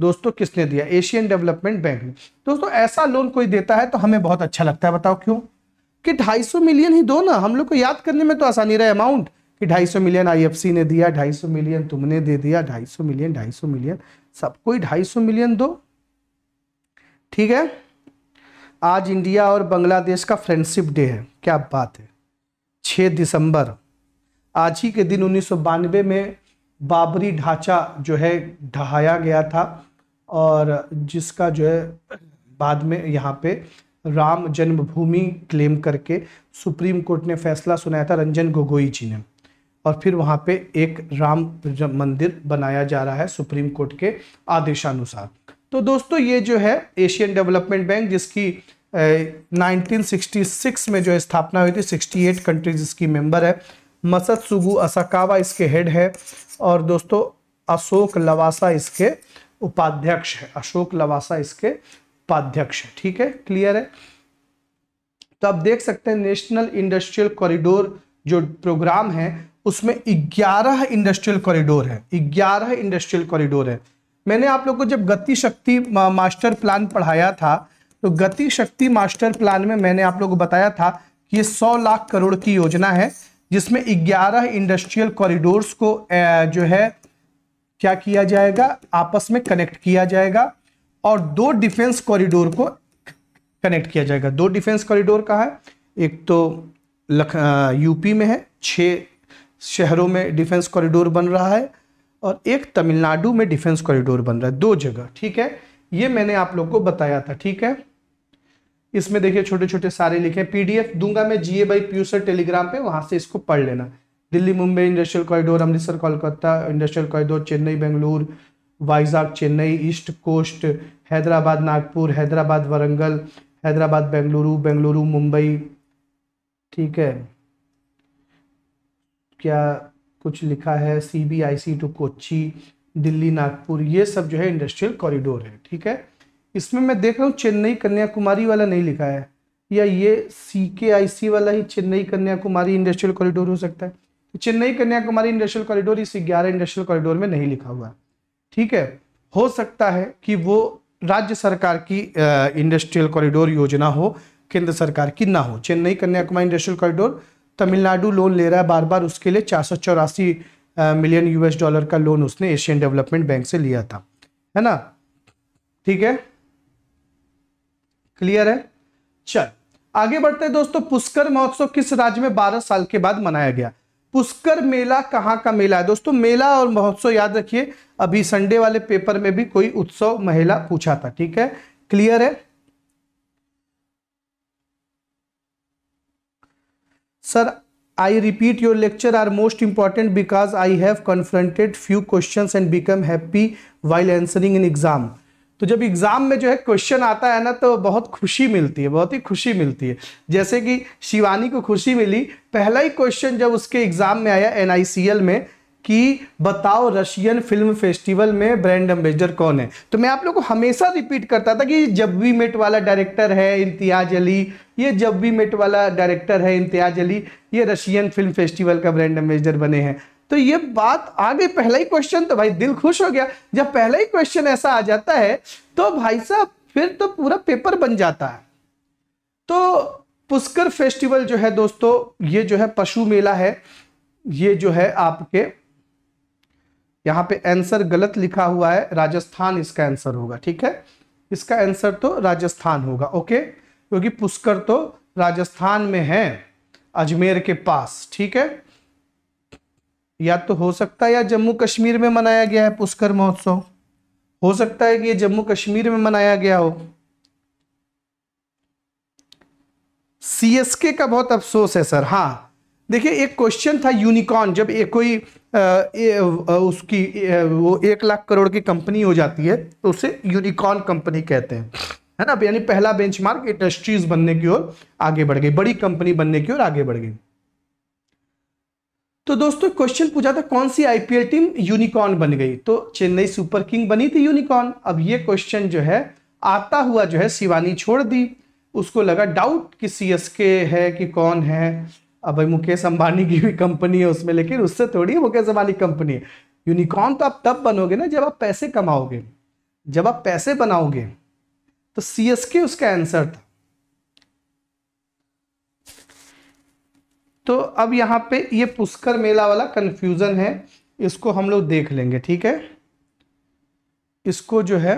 दोस्तों किसने दिया एशियन डेवलपमेंट बैंक ने दोस्तों ऐसा लोन कोई देता है तो हमें बहुत अच्छा लगता है बताओ क्यों कि 250 मिलियन ही दो ना हम लोग को याद करने में तो आसानी रहे अमाउंट कि 250 मिलियन आईएफसी ने दिया 250 मिलियन तुमने दे दिया 250 मिलियन 250 मिलियन सब कोई 250 मिलियन दो ठीक है आज इंडिया और बांग्लादेश का फ्रेंडशिप डे है क्या बात है 6 दिसंबर आज ही के दिन उन्नीस में बाबरी ढांचा जो है ढहाया गया था और जिसका जो है बाद में यहाँ पे राम जन्मभूमि क्लेम करके सुप्रीम कोर्ट ने फैसला सुनाया था रंजन गोगोई जी ने और फिर वहाँ पे एक राम मंदिर बनाया जा रहा है सुप्रीम कोर्ट के आदेशानुसार तो दोस्तों ये जो है एशियन डेवलपमेंट बैंक जिसकी ए, 1966 में जो स्थापना हुई थी 68 कंट्रीज इसकी मेंबर है मसद सुगु असाकावा इसके हेड है और दोस्तों अशोक लवासा इसके उपाध्यक्ष है अशोक लवासा इसके उपाध्यक्ष है ठीक है क्लियर है तो आप देख सकते हैं नेशनल इंडस्ट्रियल कॉरिडोर जो प्रोग्राम है उसमें 11 इंडस्ट्रियल कॉरिडोर है 11 इंडस्ट्रियल कॉरिडोर है मैंने आप लोग को जब गति शक्ति मास्टर प्लान पढ़ाया था तो गति शक्ति मास्टर प्लान में मैंने आप लोग को बताया था कि ये सौ लाख करोड़ की योजना है जिसमें ग्यारह इंडस्ट्रियल कॉरिडोर्स को जो है क्या किया जाएगा आपस में कनेक्ट किया जाएगा और दो डिफेंस कॉरिडोर को कनेक्ट किया जाएगा दो डिफेंस कॉरिडोर का है एक तो लख यूपी में है छः शहरों में डिफेंस कॉरिडोर बन रहा है और एक तमिलनाडु में डिफेंस कॉरिडोर बन रहा है दो जगह ठीक है ये मैंने आप लोग को बताया था ठीक है इसमें देखिए छोटे छोटे सारे लिखे पीडीएफ दूंगा मैं जीए बाई प्यूसर टेलीग्राम पे वहां से इसको पढ़ लेना Delhi Mumbai industrial corridor Amritsar Kolkata industrial corridor Chennai Bengaluru Vizag Chennai east coast Hyderabad Nagpur Hyderabad Warangal Hyderabad Bengaluru Bengaluru Mumbai ठीक है क्या कुछ लिखा है C B I C to Kochi Delhi Nagpur ये सब जो है इंडस्ट्रियल कॉरिडोर है ठीक है इसमें मैं देख रहा हूँ चेन्नई कन्याकुमारी वाला नहीं लिखा है या ये सी के आई सी वाला ही चेन्नई कन्याकुमारी इंडस्ट्रियल कॉरिडोर हो सकता है तो चेन्नई कन्याकुमारी इंडस्ट्रियल कॉरिडोर इस ग्यारह इंडस्ट्रियल कॉरिडोर में नहीं लिखा हुआ ठीक है हो सकता है कि वो राज्य सरकार की इंडस्ट्रियल कॉरिडोर योजना हो केंद्र सरकार की ना हो Chennai Kanyakumari industrial corridor Tamil Nadu loan ले रहा है बार बार उसके लिए चार मिलियन यूएस डॉलर का लोन उसने एशियन डेवलपमेंट बैंक से लिया था है ना ठीक है क्लियर है चल आगे बढ़ते हैं दोस्तों पुष्कर महोत्सव किस राज्य में 12 साल के बाद मनाया गया पुष्कर मेला कहाँ का मेला है दोस्तों मेला और महोत्सव याद रखिए अभी संडे वाले पेपर में भी कोई उत्सव महिला पूछा था ठीक है क्लियर है sir i repeat your lecture are most important because i have confronted few questions and become happy while answering in exam तो जब एग्ज़ाम में जो है क्वेश्चन आता है ना तो बहुत खुशी मिलती है बहुत ही खुशी मिलती है जैसे कि शिवानी को खुशी मिली पहला ही क्वेश्चन जब उसके एग्ज़ाम में आया एन में कि बताओ रशियन फिल्म फेस्टिवल में ब्रांड एम्बेसडर कौन है तो मैं आप लोग को हमेशा रिपीट करता था कि जब भी मेट वाला डायरेक्टर है इम्तियाज अली ये जब भी मेट वाला डायरेक्टर है इम्तियाज अली ये रशियन फिल्म फेस्टिवल का ब्रांड एम्बेसडर बने हैं तो ये बात आ गई पहला ही क्वेश्चन तो भाई दिल खुश हो गया जब पहला ही क्वेश्चन ऐसा आ जाता है तो भाई साहब फिर तो पूरा पेपर बन जाता है तो पुष्कर फेस्टिवल जो है दोस्तों ये जो है पशु मेला है ये जो है आपके यहाँ पे आंसर गलत लिखा हुआ है राजस्थान इसका आंसर होगा ठीक है इसका आंसर तो राजस्थान होगा ओके क्योंकि पुष्कर तो राजस्थान में है अजमेर के पास ठीक है या तो हो सकता है या जम्मू कश्मीर में मनाया गया है पुष्कर महोत्सव हो सकता है कि ये जम्मू कश्मीर में मनाया गया हो सीएसके का बहुत अफसोस है सर हाँ देखिए एक क्वेश्चन था यूनिकॉर्न जब एक कोई आ, ए, आ, उसकी ए, वो एक लाख करोड़ की कंपनी हो जाती है तो उसे यूनिकॉर्न कंपनी कहते हैं है ना यानी पहला बेंचमार्क इंडस्ट्रीज बनने की ओर आगे बढ़ गई बड़ी कंपनी बनने की ओर आगे बढ़ गई तो दोस्तों क्वेश्चन पूछा था कौन सी आईपीएल टीम यूनिकॉर्न बन गई तो चेन्नई सुपर किंग बनी थी यूनिकॉर्न अब ये क्वेश्चन जो है आता हुआ जो है शिवानी छोड़ दी उसको लगा डाउट कि सीएसके है कि कौन है अब भाई मुकेश अंबानी की भी कंपनी है उसमें लेकिन उससे थोड़ी मुकेश अंबानी कंपनी है यूनिकॉर्न तो आप तब बनोगे ना जब आप पैसे कमाओगे जब आप पैसे बनाओगे तो सीएसके उसका आंसर था तो अब यहां पे ये पुष्कर मेला वाला कंफ्यूजन है इसको हम लोग देख लेंगे ठीक है इसको जो है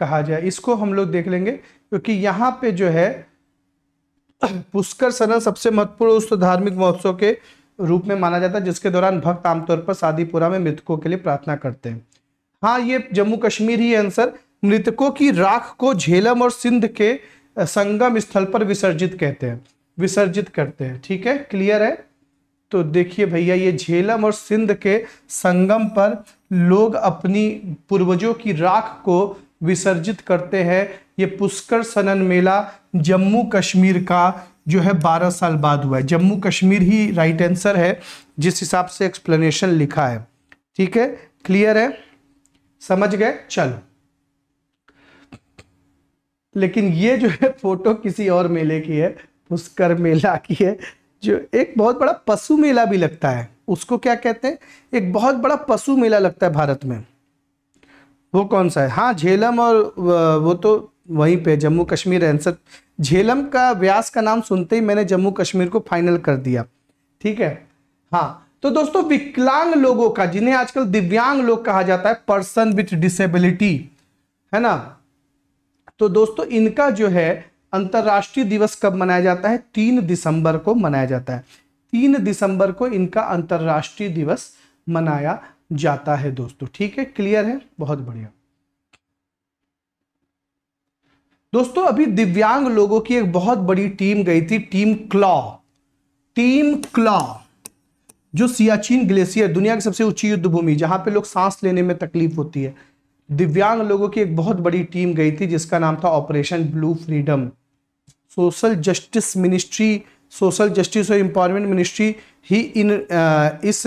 कहा जाए इसको हम लोग देख लेंगे क्योंकि यहां पे जो है पुष्कर सनन सबसे महत्वपूर्ण उस धार्मिक महोत्सव के रूप में माना जाता है जिसके दौरान भक्त आमतौर पर शादीपुरा में मृतकों के लिए प्रार्थना करते हैं हाँ ये जम्मू कश्मीर ही आंसर मृतकों की राख को झेलम और सिंध के संगम स्थल पर विसर्जित कहते हैं विसर्जित करते हैं ठीक है क्लियर है तो देखिए भैया ये झेलम और सिंध के संगम पर लोग अपनी पूर्वजों की राख को विसर्जित करते हैं ये पुष्कर सनन मेला जम्मू कश्मीर का जो है 12 साल बाद हुआ है जम्मू कश्मीर ही राइट आंसर है जिस हिसाब से एक्सप्लेनेशन लिखा है ठीक है क्लियर है समझ गए चलो लेकिन ये जो है फोटो किसी और मेले की है पुष्कर मेला की है जो एक बहुत बड़ा पशु मेला भी लगता है उसको क्या कहते हैं एक बहुत बड़ा पशु मेला लगता है भारत में वो कौन सा है हाँ झेलम और वो तो वहीं पे जम्मू कश्मीर आंसर झेलम का व्यास का नाम सुनते ही मैंने जम्मू कश्मीर को फाइनल कर दिया ठीक है हाँ तो दोस्तों विकलांग लोगों का जिन्हें आजकल दिव्यांग लोग कहा जाता है पर्सन विथ डिसेबिलिटी है ना तो दोस्तों इनका जो है अंतर्राष्ट्रीय दिवस कब मनाया जाता है तीन दिसंबर को मनाया जाता है तीन दिसंबर को इनका अंतर्राष्ट्रीय दिवस मनाया जाता है दोस्तों ठीक है क्लियर है बहुत बढ़िया दोस्तों अभी दिव्यांग लोगों की एक बहुत बड़ी टीम गई थी टीम क्लॉ टीम क्लॉ जो सियाचिन ग्लेशियर दुनिया की सबसे ऊंची युद्ध भूमि जहां पे लोग सांस लेने में तकलीफ होती है दिव्यांग लोगों की एक बहुत बड़ी टीम गई थी जिसका नाम था operation blue freedom social justice ministry social justice और एम्पावरमेंट मिनिस्ट्री ही इन इस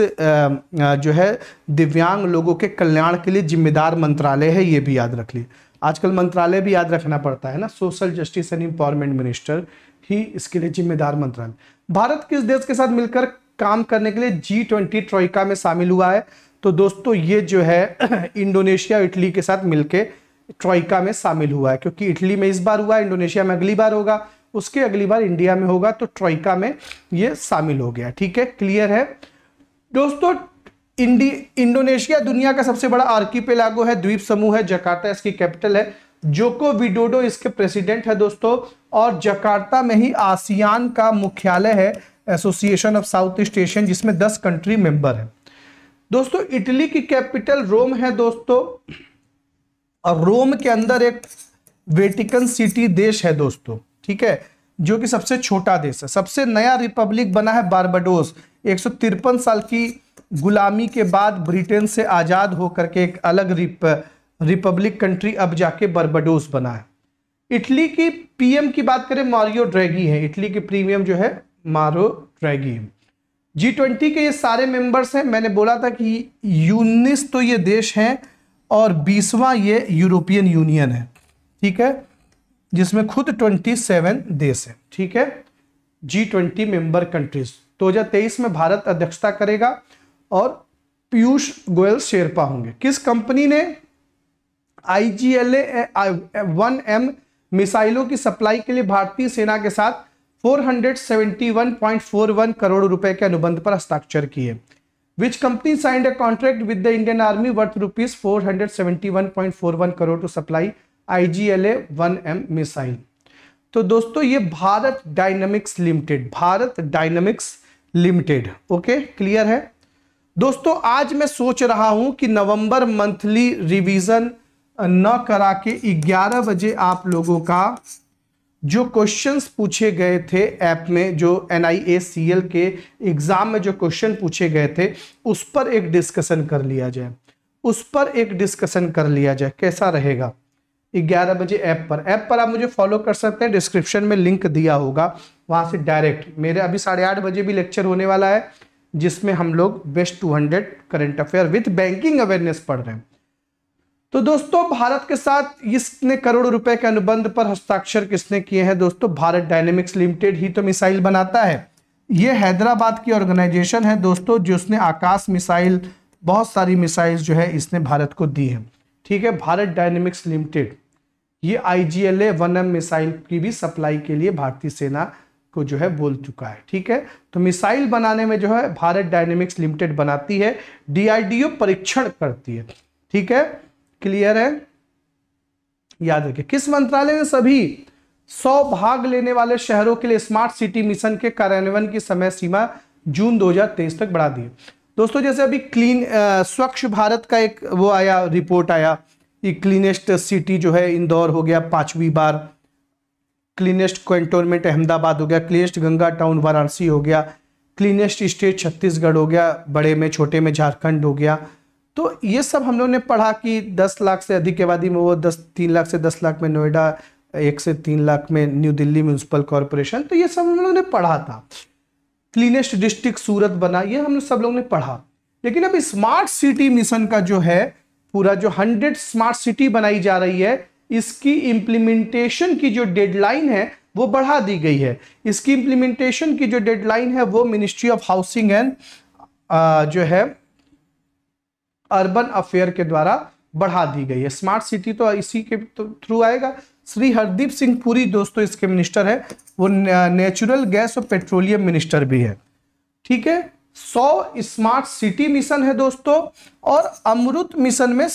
जो है दिव्यांग लोगों के कल्याण के लिए जिम्मेदार मंत्रालय है ये भी याद रख लिए आजकल मंत्रालय भी याद रखना पड़ता है ना social justice and empowerment minister ही इसके लिए जिम्मेदार मंत्रालय भारत किस देश के साथ मिलकर काम करने के लिए जी ट्वेंटी ट्रोइका में शामिल हुआ है तो दोस्तों ये जो है इंडोनेशिया इटली के साथ मिलके ट्रॉइका में शामिल हुआ है क्योंकि इटली में इस बार हुआ इंडोनेशिया में अगली बार होगा उसके अगली बार इंडिया में होगा तो ट्रॉइका में ये शामिल हो गया ठीक है क्लियर है दोस्तों इंडी इंडोनेशिया दुनिया का सबसे बड़ा आर्की है द्वीप समूह है जकार्ता इसकी कैपिटल है जोको विडोडो इसके प्रेसिडेंट है दोस्तों और जकार्ता में ही आसियान का मुख्यालय है association of South East Asian जिसमें दस कंट्री मेंबर है दोस्तों इटली की कैपिटल रोम है दोस्तों और रोम के अंदर एक वेटिकन सिटी देश है दोस्तों ठीक है जो कि सबसे छोटा देश है सबसे नया रिपब्लिक बना है बारबाडोस एक साल की गुलामी के बाद ब्रिटेन से आज़ाद होकर के एक अलग रिप रिपब्लिक कंट्री अब जाके बर्बाडोस बना है इटली की पीएम की बात करें मारियो ड्रैगी है इटली के प्रीमियम जो है मारो ड्रैगी है जी ट्वेंटी के ये सारे मेंबर्स हैं मैंने बोला था कि यूनिस तो ये देश हैं और बीसवा ये यूरोपियन यूनियन है ठीक है जिसमें खुद ट्वेंटी सेवन देश हैं ठीक है जी ट्वेंटी मेंबर कंट्रीज दो हजार तेईस में भारत अध्यक्षता करेगा और पीयूष गोयल शेरपा होंगे किस कंपनी ने I G L A one M मिसाइलों की सप्लाई के लिए भारतीय सेना के साथ 471.41 करोड़ रुपए के अनुबंध पर हस्ताक्षर किए which company signed a contract with the Indian army worth rupees four crore to supply I G L missile तो दोस्तों ये Bharat Dynamics Limited Bharat Dynamics Limited okay clear है दोस्तों आज मैं सोच रहा हूं कि नवंबर मंथली रिवीजन न करा के 11 बजे आप लोगों का जो क्वेश्चंस पूछे गए थे ऐप में जो एन के एग्ज़ाम में जो क्वेश्चन पूछे गए थे उस पर एक डिस्कशन कर लिया जाए उस पर एक डिस्कशन कर लिया जाए कैसा रहेगा 11 बजे ऐप पर ऐप पर आप मुझे फॉलो कर सकते हैं डिस्क्रिप्शन में लिंक दिया होगा वहां से डायरेक्ट मेरे अभी साढ़े आठ बजे भी लेक्चर होने वाला है जिसमें हम लोग best 200 current affair with banking awareness पढ़ रहे हैं तो दोस्तों भारत के साथ इसने करोड़ रुपए के अनुबंध पर हस्ताक्षर किसने किए हैं दोस्तों भारत डायनेमिक्स लिमिटेड ही तो मिसाइल बनाता है ये हैदराबाद की ऑर्गेनाइजेशन है दोस्तों जिसने आकाश मिसाइल बहुत सारी मिसाइल जो है इसने भारत को दी है ठीक है भारत डायनेमिक्स लिमिटेड ये I G L A one M missile की भी सप्लाई के लिए भारतीय सेना को जो है बोल चुका है ठीक है तो मिसाइल बनाने में जो है भारत डायनेमिक्स लिमिटेड बनाती है डी परीक्षण करती है ठीक है क्लियर है याद रखिए किस मंत्रालय ने सभी सौ भाग लेने वाले शहरों के लिए स्मार्ट सिटी मिशन के कार्यान्वयन की समय सीमा जून 2023 तक बढ़ा दी दोस्तों जैसे अभी क्लीन स्वच्छ भारत का एक वो आया रिपोर्ट आया कि क्लीनेस्ट सिटी जो है इंदौर हो गया पांचवी बार क्लीनेस्ट कंटोनमेंट अहमदाबाद हो गया क्लीनेस्ट गंगा टाउन वाराणसी हो गया क्लीनेस्ट स्टेट छत्तीसगढ़ हो गया बड़े में छोटे में झारखंड हो गया तो ये सब हम लोग ने पढ़ा कि दस लाख से अधिक आबादी में वो दस तीन लाख से दस लाख में नोएडा एक से तीन लाख में न्यू दिल्ली म्यूनसिपल कॉरपोरेशन तो ये सब हम लोगों ने पढ़ा था क्लीनेस्ट डिस्ट्रिक्ट सूरत बना ये हम सब लोग ने पढ़ा लेकिन अब स्मार्ट सिटी मिशन का जो है पूरा जो हंड्रेड स्मार्ट सिटी बनाई जा रही है इसकी इम्प्लीमेंटेशन की जो डेडलाइन है वो बढ़ा दी गई है इसकी इम्प्लीमेंटेशन की जो डेडलाइन है वो मिनिस्ट्री ऑफ हाउसिंग एंड जो है अर्बन अफेयर के द्वारा बढ़ा दी गई है स्मार्ट सिटी तो इसी के तो थ्रू आएगा श्री हरदीप सिंह पुरी दोस्तों इसके मिनिस्टर है वो नेचुरल गैस और पेट्रोलियम मिनिस्टर भी है ठीक है सौ स्मार्ट सिटी मिशन है दोस्तों और अमृत मिशन में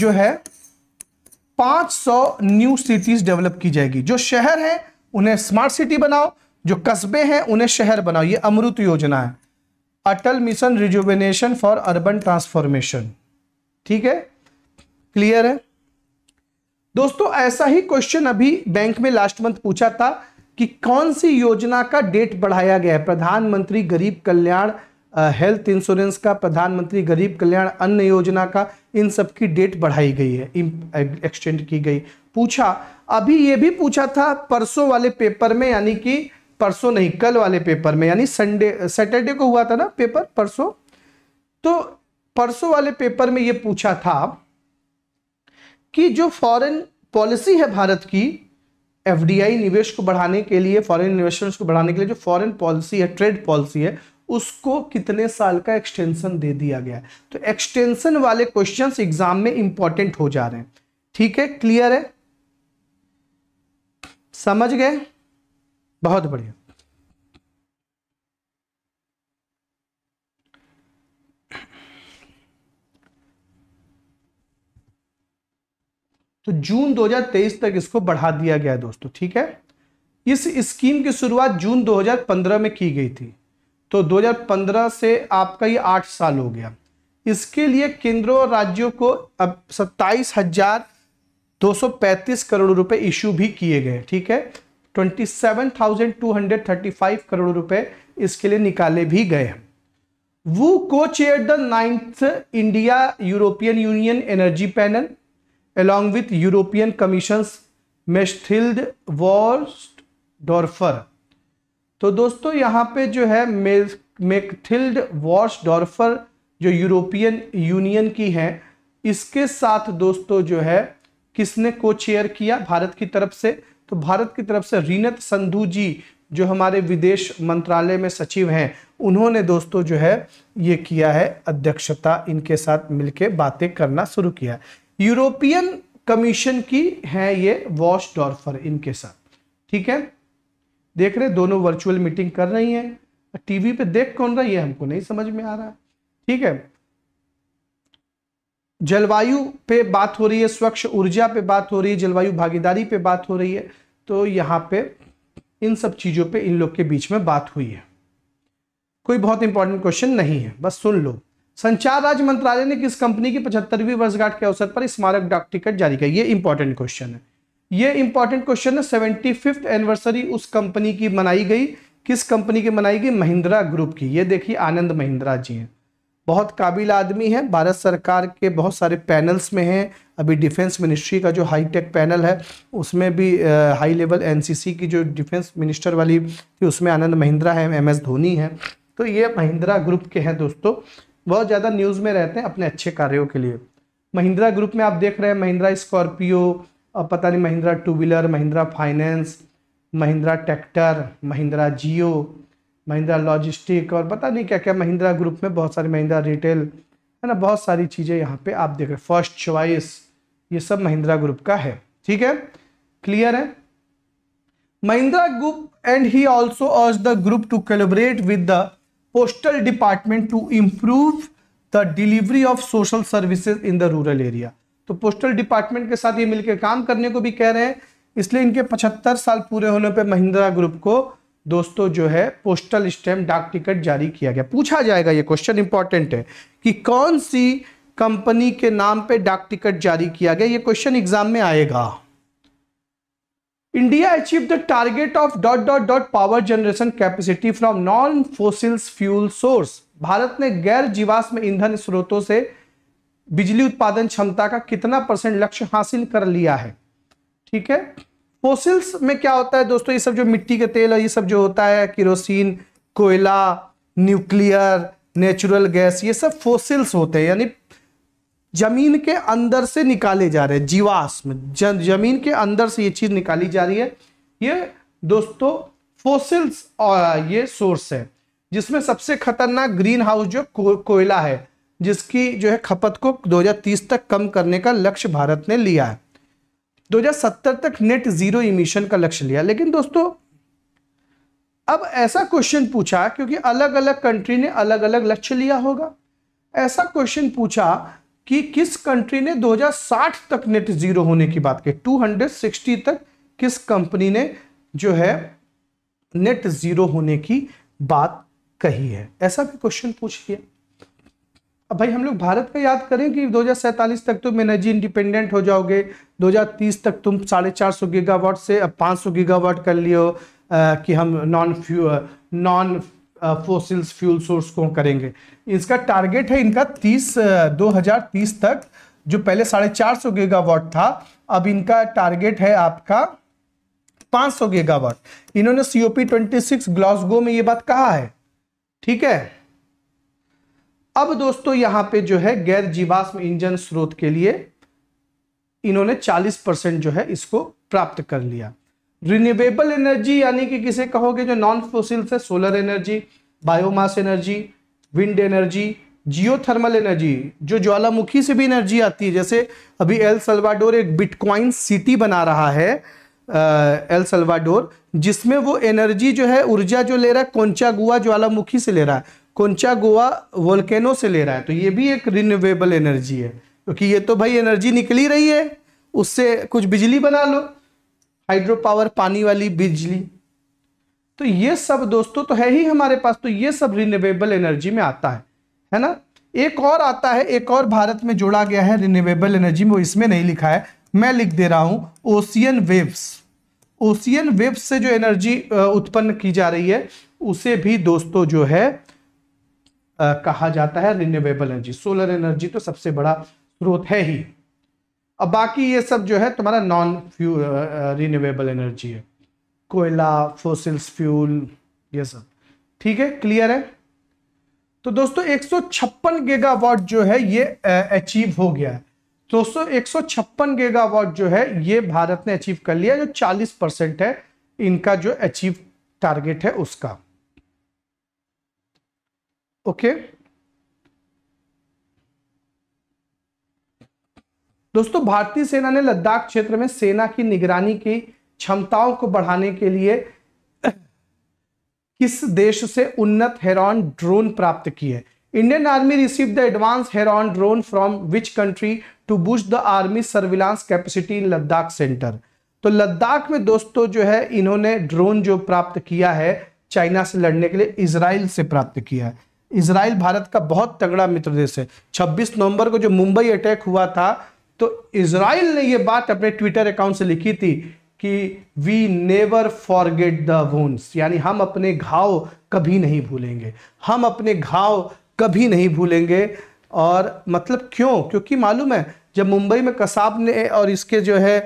जो है 500 न्यू सिटीज डेवलप की जाएगी जो शहर है उन्हें स्मार्ट सिटी बनाओ जो कस्बे हैं उन्हें शहर बनाओ ये अमृत योजना है Atal mission rejuvenation for urban transformation ठीक है क्लियर है दोस्तों ऐसा ही क्वेश्चन अभी बैंक में लास्ट मंथ पूछा था कि कौन सी योजना का डेट बढ़ाया गया है प्रधानमंत्री गरीब कल्याण हेल्थ इंश्योरेंस का प्रधानमंत्री गरीब कल्याण अन्न योजना का इन सब की डेट बढ़ाई गई है एक्सटेंड की गई पूछा अभी ये भी पूछा था परसों वाले पेपर में यानी कि परसों नहीं कल वाले पेपर में यानी संडे सैटरडे को हुआ था ना पेपर परसों तो परसों वाले पेपर में ये पूछा था कि जो फॉरेन पॉलिसी है भारत की एफडीआई निवेश को बढ़ाने के लिए फॉरेन इन्वेस्टमेंट्स को बढ़ाने के लिए जो फॉरेन पॉलिसी है ट्रेड पॉलिसी है उसको कितने साल का एक्सटेंशन दे दिया गया है तो एक्सटेंशन वाले क्वेश्चंस एग्जाम में इंपॉर्टेंट हो जा रहे हैं ठीक है क्लियर है समझ गए बहुत बढ़िया तो जून 2023 तक इसको बढ़ा दिया गया है दोस्तों ठीक है इस स्कीम की शुरुआत जून 2015 में की गई थी तो 2015 से आपका ये आठ साल हो गया इसके लिए केंद्रों और राज्यों को अब सत्ताईस हजार दो सौ पैंतीस करोड़ रुपए इश्यू भी किए गए ठीक है 27,235 करोड़ रुपए इसके लिए निकाले भी गए हैं वो को chair the ninth India European Union energy panel with European Commission Mechthild Mechthild Dorfer तो दोस्तों यहाँ पे जो है मेकथिल्ड वॉर्सडॉर्फर जो यूरोपियन यूनियन की है इसके साथ दोस्तों जो है किसने को चेयर किया भारत की तरफ से तो भारत की तरफ से रीनत संधू जी जो हमारे विदेश मंत्रालय में सचिव हैं उन्होंने दोस्तों जो है ये किया है अध्यक्षता इनके साथ मिलके बातें करना शुरू किया यूरोपियन कमीशन की है ये वॉश डॉर्फर इनके साथ ठीक है देख रहे दोनों वर्चुअल मीटिंग कर रही हैं टीवी पे देख कौन रही है हमको नहीं समझ में आ रहा ठीक है जलवायु पे बात हो रही है स्वच्छ ऊर्जा पे बात हो रही है जलवायु भागीदारी पे बात हो रही है तो यहाँ पे इन सब चीज़ों पे इन लोग के बीच में बात हुई है कोई बहुत इंपॉर्टेंट क्वेश्चन नहीं है बस सुन लो संचार राज्य मंत्रालय ने किस कंपनी की पचहत्तरवीं वर्षगांठ के अवसर पर स्मारक डाक टिकट जारी किया ये इंपॉर्टेंट क्वेश्चन है ये इंपॉर्टेंट क्वेश्चन है सेवेंटी फिफ्थ एनिवर्सरी उस कंपनी की मनाई गई किस कंपनी की मनाई गई महिंद्रा ग्रुप की ये देखिए आनंद महिंद्रा जी हैं बहुत काबिल आदमी है भारत सरकार के बहुत सारे पैनल्स में हैं अभी डिफेंस मिनिस्ट्री का जो हाईटेक पैनल है उसमें भी आ, हाई लेवल एनसीसी की जो डिफेंस मिनिस्टर वाली थी उसमें आनंद महिंद्रा है एम एस धोनी है तो ये महिंद्रा ग्रुप के हैं दोस्तों बहुत ज़्यादा न्यूज़ में रहते हैं अपने अच्छे कार्यों के लिए महिंद्रा ग्रुप में आप देख रहे हैं महिंद्रा स्कॉर्पियो पता नहीं Mahindra two wheeler Mahindra finance Mahindra tractor Mahindra Jio Mahindra logistic और पता नहीं क्या क्या महिंद्रा ग्रुप में बहुत सारे महिंद्रा रिटेल है ना बहुत सारी चीज़ें यहाँ पे आप देख रहे फर्स्ट चॉइस ये सब महिंद्रा ग्रुप का है ठीक है क्लियर है Mahindra group and he also urged the group to calibrate with the postal department to improve the delivery of social services in the rural area तो पोस्टल डिपार्टमेंट के साथ ये मिलकर काम करने को भी कह रहे हैं इसलिए इनके 75 साल पूरे होने पे महिंद्रा ग्रुप को दोस्तों जो है पोस्टल स्टैम्प डाक टिकट जारी किया गया पूछा जाएगा ये क्वेश्चन इंपॉर्टेंट है कि कौन सी कंपनी के नाम पे डाक टिकट जारी किया गया ये क्वेश्चन एग्जाम में आएगा India achieve the target of dot dot dot power generation capacity from non fossils fuel source Bharat ने गैर जीवाश्म ईंधन स्रोतों से बिजली उत्पादन क्षमता का कितना परसेंट लक्ष्य हासिल कर लिया है ठीक है फोसिल्स में क्या होता है दोस्तों ये सब जो मिट्टी का तेल है ये सब जो होता है किरोसिन कोयला न्यूक्लियर नेचुरल गैस ये सब फोसिल्स होते हैं यानी जमीन के अंदर से निकाले जा रहे हैं जीवाश्म जमीन के अंदर से ये चीज निकाली जा रही है ये दोस्तों फोसिल्स और ये सोर्स है जिसमें सबसे खतरनाक ग्रीन हाउस जो को, कोयला है जिसकी जो है खपत को 2030 तक कम करने का लक्ष्य भारत ने लिया है 2070 तक नेट जीरो इमिशन का लक्ष्य लिया लेकिन दोस्तों अब ऐसा क्वेश्चन पूछा क्योंकि अलग अलग कंट्री ने अलग अलग लक्ष्य लिया होगा ऐसा क्वेश्चन पूछा कि किस कंट्री ने 2060 तक नेट जीरो होने की बात की 260 तक किस कंपनी ने जो है नेट जीरो होने की बात कही है ऐसा भी क्वेश्चन पूछ लिया अब भाई हम लोग भारत का याद करें कि दो तक तुम एनर्जी इंडिपेंडेंट हो जाओगे 2030 तक तुम साढ़े चार सौ गीगावाट से अब पाँच सौ गीगावाट कर लियो आ, कि हम नॉन फ्यू नॉन फोसिल्स फ्यूल सोर्स को करेंगे इसका टारगेट है इनका 30 2030 तक जो पहले साढ़े चार सौ गीगावाट था अब इनका टारगेट है आपका 500 गीगावाट इन्होंने सी ओ ग्लासगो में ये बात कहा है ठीक है अब दोस्तों यहां पे जो है गैर जीवाश्म इंजन स्रोत के लिए इन्होंने 40 परसेंट जो है इसको प्राप्त कर लिया रिन्यूएबल एनर्जी यानी कि किसे कहोगे जो नॉन फोसिल से solar energy biomass energy wind energy geothermal energy जो ज्वालामुखी से भी एनर्जी आती है जैसे अभी एल सल्वाडोर एक बिटकॉइन सिटी बना रहा है एल सल्वाडोर जिसमें वो एनर्जी जो है ऊर्जा जो ले रहा है कोंचागुआ ज्वालामुखी से ले रहा है कोंचा गोवा वोल्केनो से ले रहा है तो ये भी एक रिन्यूएबल एनर्जी है क्योंकि ये तो भाई एनर्जी निकली रही है उससे कुछ बिजली बना लो हाइड्रो पावर पानी वाली बिजली तो ये सब दोस्तों तो है ही हमारे पास तो ये सब रिन्यूएबल एनर्जी में आता है है ना एक और आता है एक और भारत में जोड़ा गया है रिन्यूएबल एनर्जी में वो इसमें नहीं लिखा है मैं लिख दे रहा हूं ओशियन वेव्स ओशियन वेव्स से जो एनर्जी उत्पन्न की जा रही है उसे भी दोस्तों जो है कहा जाता है रिन्यूएबल एनर्जी सोलर एनर्जी तो सबसे बड़ा स्रोत है ही अब बाकी ये सब जो है तुम्हारा नॉन फ्यू रिन्यूएबल एनर्जी है कोयला फोसिल्स फ्यूल ये सब ठीक है क्लियर है तो दोस्तों गेगा गीगावाट जो है ये अचीव हो गया है दोस्तों गेगा गीगावाट जो है ये भारत ने अचीव कर लिया जो 40 परसेंट है इनका जो अचीव टारगेट है उसका ओके दोस्तों भारतीय सेना ने लद्दाख क्षेत्र में सेना की निगरानी की क्षमताओं को बढ़ाने के लिए किस देश से उन्नत हेरॉन ड्रोन प्राप्त किए Indian army receive the advance Heron drone from which country to boost the army surveillance capacity in Ladakh centre तो लद्दाख में दोस्तों जो है इन्होंने ड्रोन जो प्राप्त किया है चाइना से लड़ने के लिए इसराइल से प्राप्त किया है इसराइल भारत का बहुत तगड़ा मित्र देश है 26 नवंबर को जो मुंबई अटैक हुआ था तो इसराइल ने यह बात अपने ट्विटर अकाउंट से लिखी थी कि we never forget the ones यानी हम अपने घाव कभी नहीं भूलेंगे हम अपने घाव कभी नहीं भूलेंगे और मतलब क्यों क्योंकि मालूम है जब मुंबई में कसाब ने और इसके जो है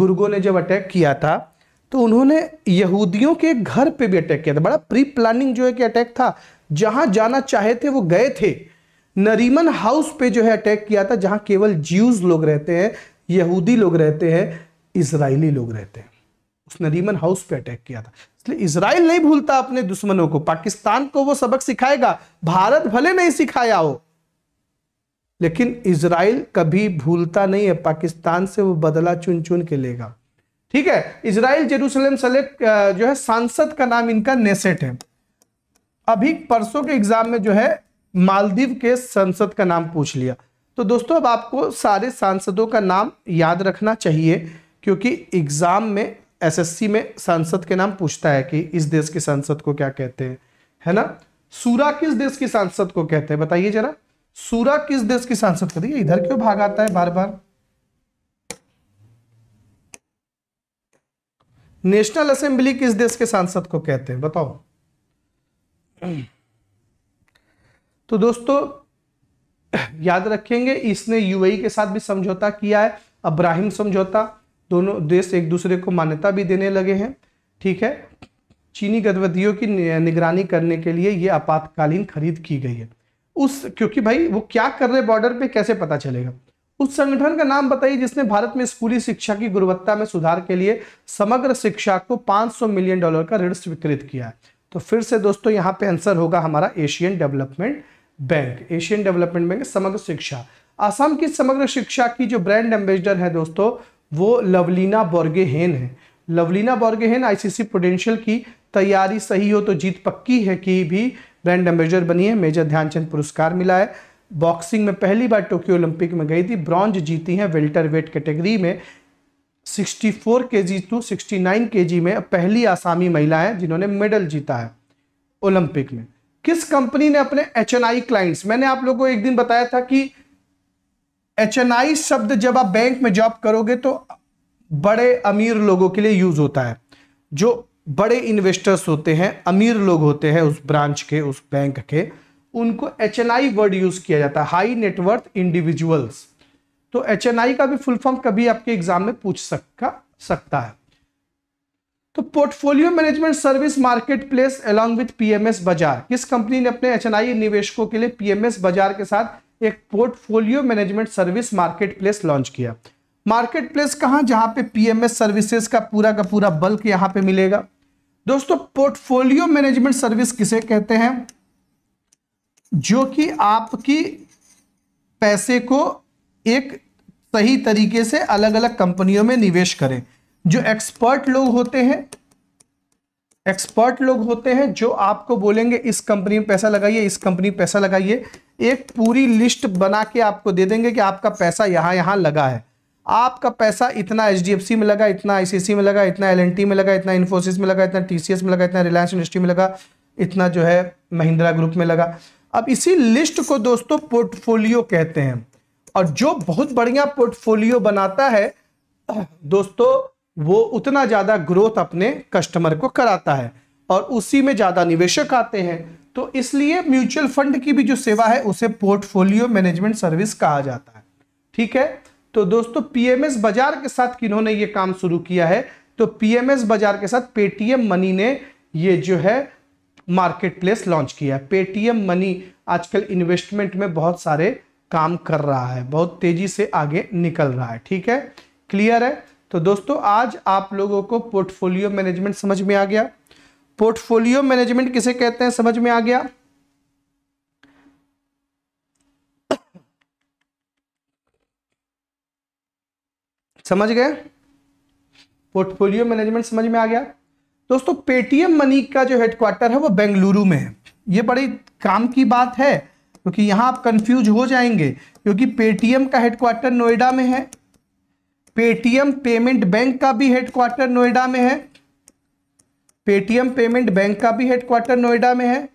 गुर्गो ने जब अटैक किया था तो उन्होंने यहूदियों के घर पे भी अटैक किया था बड़ा प्री प्लानिंग जो है कि अटैक था जहां जाना चाहे थे वो गए थे नरीमन हाउस पे जो है अटैक किया था जहां केवल ज्यूज लोग रहते हैं यहूदी लोग रहते हैं इसराइली लोग रहते हैं उस नरीमन हाउस पे अटैक किया था इसलिए इसराइल नहीं भूलता अपने दुश्मनों को पाकिस्तान को वो सबक सिखाएगा भारत भले नहीं सिखाया हो लेकिन इसराइल कभी भूलता नहीं है पाकिस्तान से वो बदला चुन चुन के लेगा ठीक है इसराइल जेरूसलम सलेक्ट जो है सांसद का नाम इनका नेसेट है अभी परसों के एग्जाम में जो है मालदीव के संसद का नाम पूछ लिया तो दोस्तों अब आपको सारे सांसदों का नाम याद रखना चाहिए क्योंकि एग्जाम में एसएससी में सांसद के नाम पूछता है कि इस देश के सांसद को क्या कहते हैं है ना सूरा किस देश की सांसद को कहते हैं बताइए जरा सूरा किस देश की सांसद कहती है इधर क्यों भाग आता है बार बार नेशनल असेंबली किस देश के सांसद को कहते हैं बताओ तो दोस्तों याद रखेंगे इसने यूएई e के साथ भी समझौता किया है अब्राहिम समझौता दोनों देश एक दूसरे को मान्यता भी देने लगे हैं ठीक है चीनी गतिविधियों की निगरानी करने के लिए ये आपातकालीन खरीद की गई है उस क्योंकि भाई वो क्या कर रहे बॉर्डर पे कैसे पता चलेगा उस संगठन का नाम बताइए जिसने भारत में स्कूली शिक्षा की गुणवत्ता में सुधार के लिए समग्र शिक्षा को 500 मिलियन डॉलर का ऋण स्वीकृत किया है तो फिर से दोस्तों यहाँ पे आंसर होगा हमारा Asian Development Bank Asian Development Bank Samagra Shiksha Assam की समग्र शिक्षा की जो ब्रांड एम्बेसडर है दोस्तों वो लवलीना बोर्गेहेन है लवलीना बोर्गेहेन आईसीसी प्रोडेंशियल की तैयारी सही हो तो जीत पक्की है कि भी ब्रांड एम्बेसडर बनी है मेजर ध्यानचंद पुरस्कार मिला है बॉक्सिंग में पहली बार टोक्यो ओलंपिक में गई थी ब्रॉन्ज जीती है वेल्टर वेट कैटेगरी में 64 केजी टू 69 केजी में पहली आसामी महिला है जिन्होंने मेडल जीता है ओलंपिक में किस कंपनी ने अपने एच क्लाइंट्स मैंने आप लोगों को एक दिन बताया था कि एच शब्द जब आप बैंक में जॉब करोगे तो बड़े अमीर लोगों के लिए यूज होता है जो बड़े इन्वेस्टर्स होते हैं अमीर लोग होते हैं उस ब्रांच के उस बैंक के उनको एच वर्ड यूज किया जाता है हाई नेटवर्थ इंडिविजुअल्स तो एच का भी फुल फॉर्म कभी आपके एग्जाम में पूछ सकता सकता है तो portfolio management service market place along with PMS Bazaar किस कंपनी ने अपने एच निवेशकों के लिए पीएमएस बाजार के साथ एक portfolio management service market place launch किया मार्केट प्लेस कहां जहां पे पीएमएस सर्विसेज का पूरा का पूरा बल्क यहां पे मिलेगा दोस्तों पोर्टफोलियो मैनेजमेंट सर्विस किसे कहते हैं जो कि आपकी पैसे को एक सही तरीके से अलग अलग कंपनियों में निवेश करें जो एक्सपर्ट लोग होते हैं एक्सपर्ट लोग होते हैं जो आपको बोलेंगे इस कंपनी में पैसा लगाइए इस कंपनी में पैसा लगाइए एक पूरी लिस्ट बना के आपको दे देंगे कि आपका पैसा यहाँ यहाँ लगा है आपका पैसा इतना एच में लगा इतना आई में लगा इतना एल में लगा इतना इन्फोसिस में लगा इतना टी में लगा इतना रिलायंस इंडस्ट्री में लगा इतना जो है महिंद्रा ग्रुप में लगा अब इसी लिस्ट को दोस्तों पोर्टफोलियो कहते हैं और जो बहुत बढ़िया पोर्टफोलियो बनाता है दोस्तों वो उतना ज़्यादा ग्रोथ अपने कस्टमर को कराता है और उसी में ज़्यादा निवेशक आते हैं तो इसलिए म्यूचुअल फंड की भी जो सेवा है उसे पोर्टफोलियो मैनेजमेंट सर्विस कहा जाता है ठीक है तो दोस्तों पीएमएस बाजार के साथ किन्होंने ये काम शुरू किया है तो पीएमएस बाजार के साथ पेटीएम मनी ने ये जो है मार्केट प्लेस लॉन्च किया है पेटीएम मनी आजकल इन्वेस्टमेंट में बहुत सारे काम कर रहा है बहुत तेजी से आगे निकल रहा है ठीक है क्लियर है तो दोस्तों आज आप लोगों को पोर्टफोलियो मैनेजमेंट समझ में आ गया पोर्टफोलियो मैनेजमेंट किसे कहते हैं समझ में आ गया समझ गए पोर्टफोलियो मैनेजमेंट समझ में आ गया दोस्तों पेटीएम मनी का जो हेडक्वार्टर है वो बेंगलुरु में है ये बड़ी काम की बात है क्योंकि यहां आप कंफ्यूज हो जाएंगे क्योंकि पेटीएम का हेडक्वार्टर नोएडा में है पेटीएम पेमेंट बैंक का भी हेडक्वार्टर नोएडा में है पेटीएम पेमेंट बैंक का भी हेडक्वार्टर नोएडा में है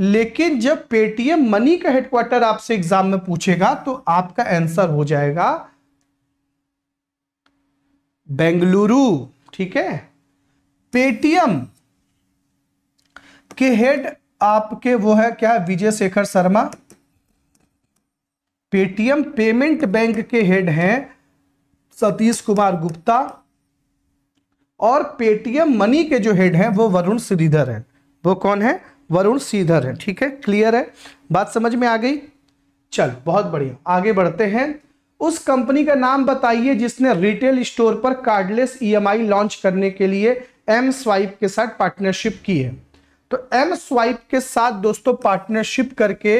लेकिन जब पेटीएम मनी का हेडक्वार्टर आपसे एग्जाम में पूछेगा तो आपका आंसर हो जाएगा बेंगलुरु ठीक है पेटीएम के हेड आपके वो है क्या Vijay Shekhar Sharma Paytm payment bank के हेड हैं सतीश कुमार गुप्ता और पेटीएम मनी के जो हेड हैं वो वरुण श्रीधर हैं वो कौन है वरुण श्रीधर हैं ठीक है क्लियर है बात समझ में आ गई चल बहुत बढ़िया आगे बढ़ते हैं उस कंपनी का नाम बताइए जिसने रिटेल स्टोर पर कार्डलेस ईएमआई लॉन्च करने के लिए एम स्वाइप के साथ पार्टनरशिप की है तो एम स्वाइप के साथ दोस्तों पार्टनरशिप करके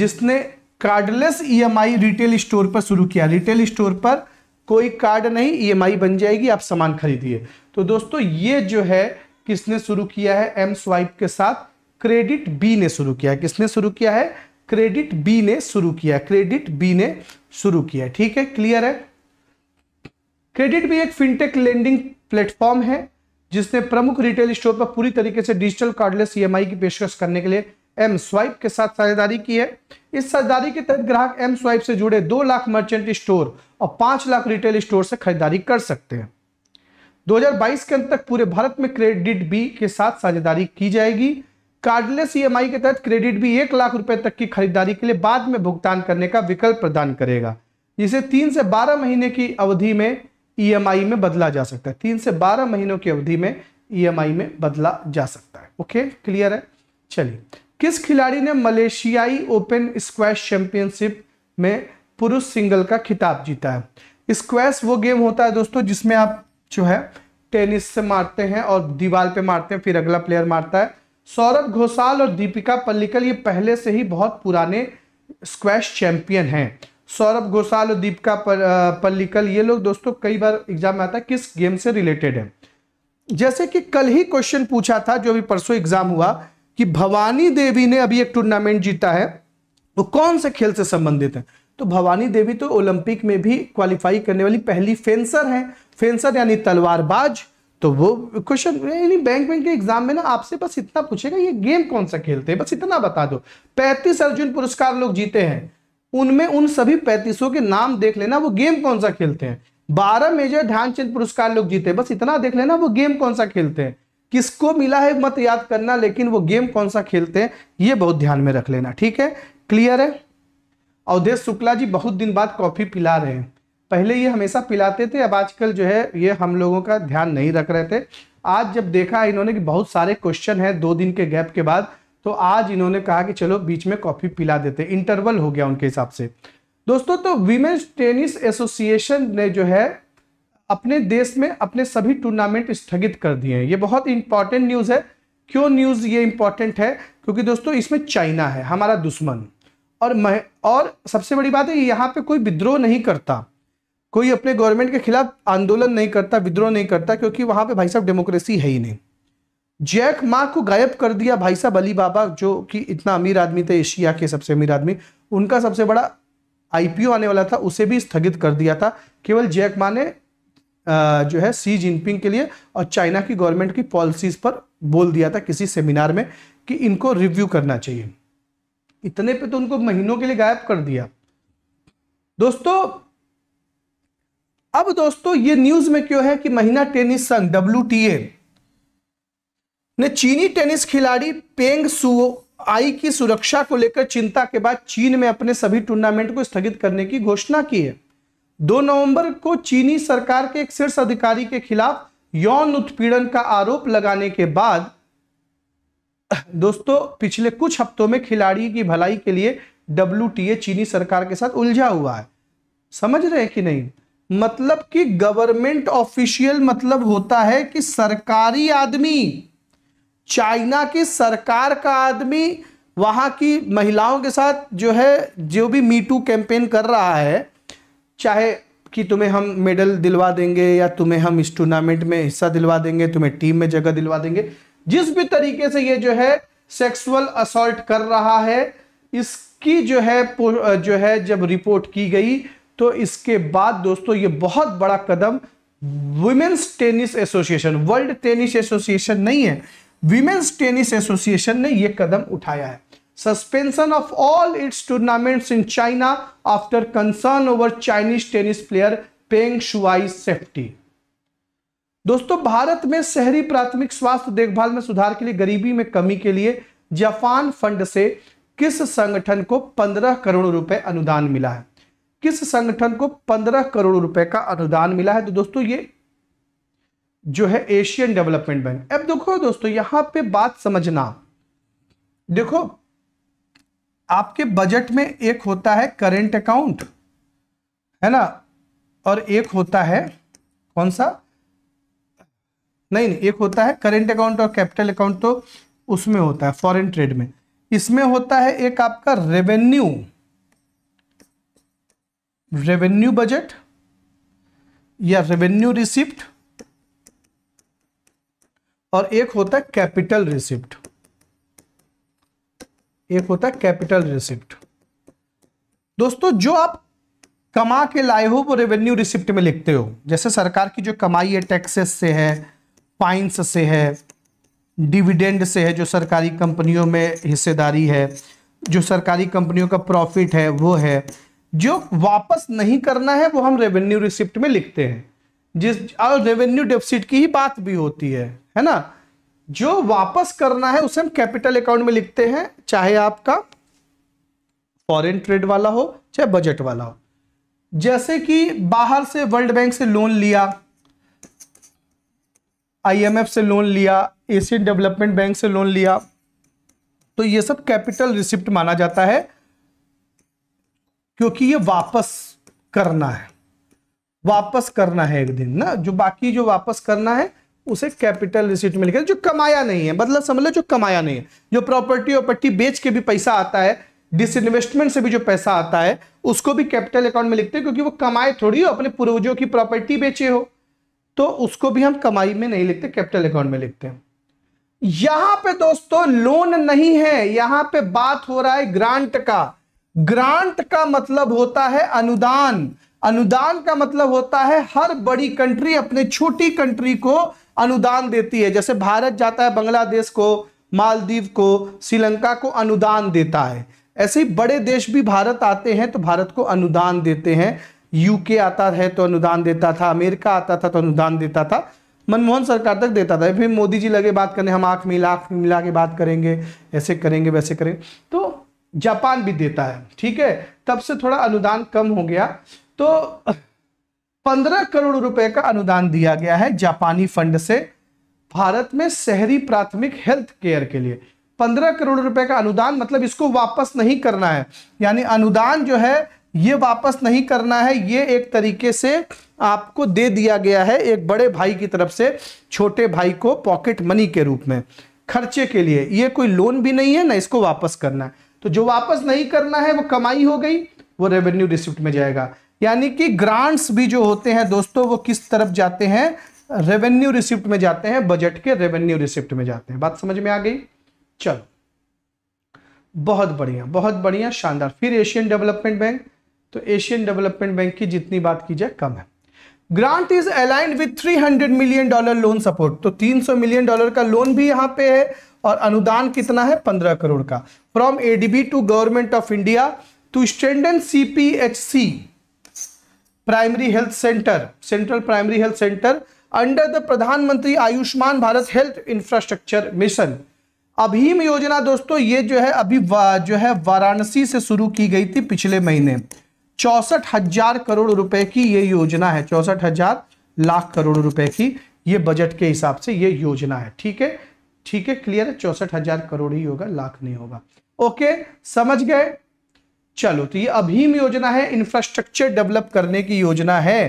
जिसने कार्डलेस ईएमआई रिटेल स्टोर पर शुरू किया रिटेल स्टोर पर कोई कार्ड नहीं ईएमआई e बन जाएगी आप सामान खरीदिए तो दोस्तों ये जो है किसने शुरू किया है एम स्वाइप के साथ क्रेडिट बी ने शुरू किया किसने शुरू किया है क्रेडिट बी ने शुरू किया क्रेडिट बी ने शुरू किया ठीक है क्लियर है क्रेडिट बी एक फिनटेक लेंडिंग प्लेटफॉर्म है जिसने प्रमुख रिटेल स्टोर पर पूरी तरीके से डिजिटल कार्डलेस ई की पेशकश करने के लिए एम स्वाइप के साथ साझेदारी की है इस साझेदारी के तहत ग्राहक एम स्वाइप से जुड़े दो लाख मर्चेंट स्टोर और पांच लाख रिटेल स्टोर से खरीदारी कर सकते हैं 2022 के अंत तक पूरे भारत में क्रेडिट बी के साथ साझेदारी की जाएगी कार्डलेस ई के तहत क्रेडिट भी एक लाख रुपए तक की खरीदारी के लिए बाद में भुगतान करने का विकल्प प्रदान करेगा जिसे तीन से बारह महीने की अवधि में ईएमआई e में बदला जा सकता है तीन से बारह महीनों की अवधि में ईएमआई e में बदला जा सकता है ओके क्लियर है चलिए किस खिलाड़ी ने मलेशियाई ओपन स्क्वैश चैंपियनशिप में पुरुष सिंगल का खिताब जीता है स्क्वैश वो गेम होता है दोस्तों जिसमें आप जो है टेनिस से मारते हैं और दीवार पे मारते हैं फिर अगला प्लेयर मारता है सौरभ घोषाल और दीपिका पल्लिकल ये पहले से ही बहुत पुराने स्क्वैश चैंपियन हैं सौरभ घोषाल और दीपिका पल्लिकल ये लोग दोस्तों कई बार एग्जाम में आता है किस गेम से रिलेटेड है जैसे कि कल ही क्वेश्चन पूछा था जो अभी परसों एग्जाम हुआ कि भवानी देवी ने अभी एक टूर्नामेंट जीता है वो तो कौन से खेल से संबंधित है तो भवानी देवी तो ओलंपिक में भी क्वालिफाई करने वाली पहली फेंसर है फेंसर यानी तलवारबाज तो वो क्वेश्चन यानी बैंक बैंक के एग्जाम में ना आपसे बस इतना पूछेगा ये गेम कौन सा खेलते हैं बस इतना बता दो पैंतीस अर्जुन पुरस्कार लोग जीते हैं उनमें उन सभी पैंतीसों के नाम देख लेना वो गेम कौन सा खेलते हैं बारह मेजर ध्यानचंद पुरस्कार लोग जीते बस इतना देख लेना वो गेम कौन सा खेलते हैं किसको मिला है मत याद करना लेकिन वो गेम कौन सा खेलते हैं ये बहुत ध्यान में रख लेना ठीक है क्लियर है अवधेश शुक्ला जी बहुत दिन बाद कॉफ़ी पिला रहे हैं पहले ये हमेशा पिलाते थे अब आजकल जो है ये हम लोगों का ध्यान नहीं रख रहे थे आज जब देखा इन्होंने कि बहुत सारे क्वेश्चन है दो दिन के गैप के बाद तो आज इन्होंने कहा कि चलो बीच में कॉफ़ी पिला देते इंटरवल हो गया उनके हिसाब से दोस्तों तो विमेंस टेनिस एसोसिएशन ने जो है अपने देश में अपने सभी टूर्नामेंट स्थगित कर दिए हैं ये बहुत इंपॉर्टेंट न्यूज़ है क्यों न्यूज़ ये इंपॉर्टेंट है क्योंकि दोस्तों इसमें चाइना है हमारा दुश्मन और मह और सबसे बड़ी बात है यहाँ पे कोई विद्रोह नहीं करता कोई अपने गवर्नमेंट के खिलाफ आंदोलन नहीं करता विद्रोह नहीं करता क्योंकि वहाँ पे भाई साहब डेमोक्रेसी है ही नहीं जैक मा को गायब कर दिया भाई साहब अली बाबा जो कि इतना अमीर आदमी थे एशिया के सबसे अमीर आदमी उनका सबसे बड़ा आईपीओ आने वाला था उसे भी स्थगित कर दिया था केवल जैक मा ने जो है सी जिनपिंग के लिए और चाइना की गवर्नमेंट की पॉलिसीज पर बोल दिया था किसी सेमिनार में कि इनको रिव्यू करना चाहिए इतने पे तो उनको महीनों के लिए गायब कर दिया दोस्तों अब दोस्तों ये न्यूज में क्यों है कि महीना टेनिस संघ डब्ल्यू ने चीनी टेनिस खिलाड़ी पेंग सुओ आई की सुरक्षा को लेकर चिंता के बाद चीन में अपने सभी टूर्नामेंट को स्थगित करने की घोषणा की है दो नवंबर को चीनी सरकार के एक शीर्ष अधिकारी के खिलाफ यौन उत्पीड़न का आरोप लगाने के बाद दोस्तों पिछले कुछ हफ्तों में खिलाड़ी की भलाई के लिए डब्ल्यू चीनी सरकार के साथ उलझा हुआ है समझ रहे कि नहीं मतलब कि गवर्नमेंट ऑफिशियल मतलब होता है कि सरकारी आदमी चाइना की सरकार का आदमी वहाँ की महिलाओं के साथ जो है जो भी मीटू कैंपेन कर रहा है चाहे कि तुम्हें हम मेडल दिलवा देंगे या तुम्हें हम इस टूर्नामेंट में हिस्सा दिलवा देंगे तुम्हें टीम में जगह दिलवा देंगे जिस भी तरीके से ये जो है सेक्सुअल असॉल्ट कर रहा है इसकी जो है जो है जब रिपोर्ट की गई तो इसके बाद दोस्तों ये बहुत बड़ा कदम women's tennis association world tennis association नहीं है विमेन्स टेनिस एसोसिएशन ने यह कदम उठाया है suspension of all its tournament in China after concern over Chinese tennis player Peng Shuai safety दोस्तों भारत में शहरी प्राथमिक स्वास्थ्य देखभाल में सुधार के लिए गरीबी में कमी के लिए जापान फंड से किस संगठन को 15 करोड़ रुपए अनुदान मिला है किस संगठन को 15 करोड़ रुपए का अनुदान मिला है तो दोस्तों ये जो है एशियन डेवलपमेंट बैंक अब देखो दोस्तों यहां पे बात समझना देखो आपके बजट में एक होता है करेंट अकाउंट है ना और एक होता है कौन सा नहीं नहीं एक होता है करेंट अकाउंट और कैपिटल अकाउंट तो उसमें होता है फॉरेन ट्रेड में इसमें होता है एक आपका रेवेन्यू रेवेन्यू बजट या रेवेन्यू रिसिप्ट और एक होता है कैपिटल रिसिप्ट एक होता है कैपिटल रिसिप्ट दोस्तों जो आप कमा के लाए हो वो रेवेन्यू रिसिप्ट में लिखते हो जैसे सरकार की जो कमाई है टैक्सेस से है फाइंस से है डिविडेंड से है जो सरकारी कंपनियों में हिस्सेदारी है जो सरकारी कंपनियों का प्रॉफिट है वो है जो वापस नहीं करना है वो हम रेवेन्यू रिसिप्ट में लिखते हैं जिस और रेवेन्यू डेफिसिट की ही बात भी होती है है ना जो वापस करना है उसे हम कैपिटल अकाउंट में लिखते हैं चाहे आपका फॉरेन ट्रेड वाला हो चाहे बजट वाला हो जैसे कि बाहर से वर्ल्ड बैंक से लोन लिया आईएमएफ से लोन लिया एशियन डेवलपमेंट बैंक से लोन लिया तो ये सब कैपिटल रिसिप्ट माना जाता है क्योंकि ये वापस करना है वापस करना है एक दिन ना जो बाकी जो वापस करना है उसे कैपिटल रिसिट में लिखा जो कमाया नहीं है मतलब समझ लो जो कमाया नहीं है जो प्रॉपर्टी वॉपर्टी बेच के भी पैसा आता है डिसइन्वेस्टमेंट से भी जो पैसा आता है उसको भी कैपिटल अकाउंट में लिखते हैं क्योंकि वो कमाए थोड़ी हो अपने पूर्वजों की प्रॉपर्टी बेचे हो तो उसको भी हम कमाई में नहीं लिखते कैपिटल अकाउंट में लिखते हैं यहां पे दोस्तों लोन नहीं है यहां पे बात हो रहा है ग्रांट का ग्रांट का मतलब होता है अनुदान अनुदान का मतलब होता है हर बड़ी कंट्री अपने छोटी कंट्री को अनुदान देती है जैसे भारत जाता है बांग्लादेश को मालदीव को श्रीलंका को अनुदान देता है ऐसे ही बड़े देश भी भारत आते हैं तो भारत को अनुदान देते हैं यूके आता है तो अनुदान देता था अमेरिका आता था तो अनुदान देता था मनमोहन सरकार तक देता था फिर मोदी जी लगे बात करने हम आँख मिला आँख मिला के बात करेंगे ऐसे करेंगे वैसे करेंगे तो जापान भी देता है ठीक है तब से थोड़ा अनुदान कम हो गया तो पंद्रह करोड़ रुपए का अनुदान दिया गया है जापानी फंड से भारत में शहरी प्राथमिक हेल्थ केयर के लिए पंद्रह करोड़ रुपए का अनुदान मतलब इसको वापस नहीं करना है यानी अनुदान जो है ये वापस नहीं करना है ये एक तरीके से आपको दे दिया गया है एक बड़े भाई की तरफ से छोटे भाई को पॉकेट मनी के रूप में खर्चे के लिए ये कोई लोन भी नहीं है ना इसको वापस करना है तो जो वापस नहीं करना है वो कमाई हो गई वो रेवेन्यू रिसिप्ट में जाएगा यानी कि ग्रांट्स भी जो होते हैं दोस्तों वो किस तरफ जाते हैं रेवेन्यू रिसिप्ट में जाते हैं बजट के रेवेन्यू रिसिप्ट में जाते हैं बात समझ में आ गई चलो बहुत बढ़िया बहुत बढ़िया शानदार फिर एशियन डेवलपमेंट बैंक तो एशियन डेवलपमेंट बैंक की जितनी बात की जाए कम है grant is aligned with 300 million dollar loan support तो 300 मिलियन डॉलर का लोन भी यहां पे है और अनुदान कितना है 15 करोड़ का from ADB to Government of India to H CPHC primary health centre central primary health centre under the Pradhanmantri Ayushman Bharat health infrastructure mission अभीम योजना दोस्तों ये जो है अभी जो है वाराणसी से शुरू की गई थी पिछले महीने चौसठ हजार करोड़ रुपए की ये योजना है चौसठ हजार लाख करोड़ रुपए की ये बजट के हिसाब से ये योजना है ठीक है ठीक है क्लियर है चौसठ हजार करोड़ ही होगा लाख नहीं होगा ओके समझ गए चलो तो ये अभीम योजना है इंफ्रास्ट्रक्चर डेवलप करने की योजना है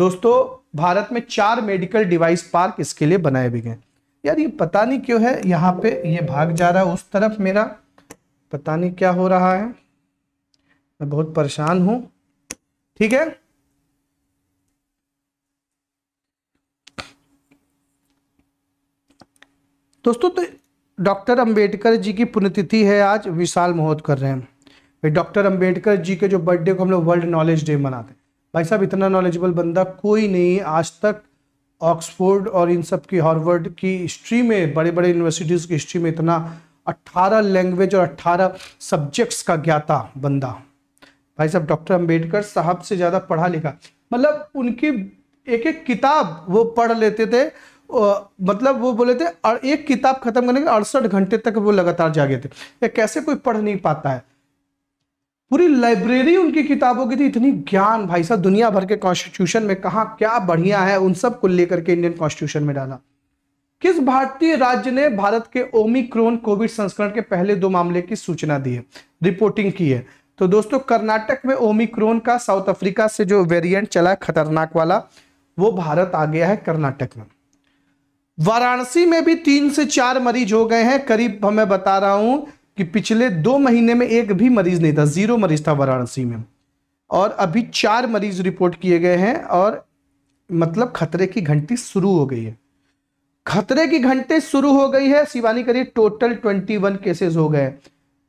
दोस्तों भारत में चार मेडिकल डिवाइस पार्क इसके लिए बनाए भी गए यार ये पता नहीं क्यों है यहाँ पे ये भाग जा रहा है उस तरफ मेरा पता नहीं क्या हो रहा है मैं बहुत परेशान हूं ठीक है दोस्तों तो डॉक्टर अंबेडकर जी की पुण्यतिथि है आज विशाल महोत्सव कर रहे हैं भाई डॉक्टर अंबेडकर जी के जो बर्थडे को हम लोग वर्ल्ड नॉलेज डे मनाते हैं भाई साहब इतना नॉलेजेबल बंदा कोई नहीं आज तक ऑक्सफोर्ड और इन सब की हार्वर्ड की हिस्ट्री में बड़े बड़े यूनिवर्सिटीज़ की हिस्ट्री में इतना 18 लैंग्वेज और 18 सब्जेक्ट्स का ज्ञाता बंदा भाई साहब डॉक्टर अम्बेडकर साहब से ज़्यादा पढ़ा लिखा मतलब उनकी एक एक किताब वो पढ़ लेते थे मतलब वो बोले थे एक किताब खत्म करने के अड़सठ घंटे तक वो लगातार जागे थे ये कैसे कोई पढ़ नहीं पाता है पूरी लाइब्रेरी उनकी किताबों की थी इतनी ज्ञान भाई साहब दुनिया भर के कॉन्स्टिट्यूशन में कहा क्या बढ़िया है उन सब को लेकर के इंडियन कॉन्स्टिट्यूशन में डाला किस भारतीय राज्य ने भारत के ओमिक्रोन कोविड संस्करण के पहले दो मामले की सूचना दी है रिपोर्टिंग की है तो दोस्तों कर्नाटक में ओमिक्रोन का साउथ अफ्रीका से जो वेरिएंट चला खतरनाक वाला वो भारत आ गया है कर्नाटक में वाराणसी में भी तीन से चार मरीज हो गए हैं करीब मैं बता रहा हूं कि पिछले दो महीने में एक भी मरीज नहीं था जीरो मरीज था वाराणसी में और अभी चार मरीज रिपोर्ट किए गए हैं और मतलब खतरे की घंटी शुरू हो गई है खतरे की घंटे शुरू हो गई है शिवानी करिए टोटल ट्वेंटी वन केसेस हो गए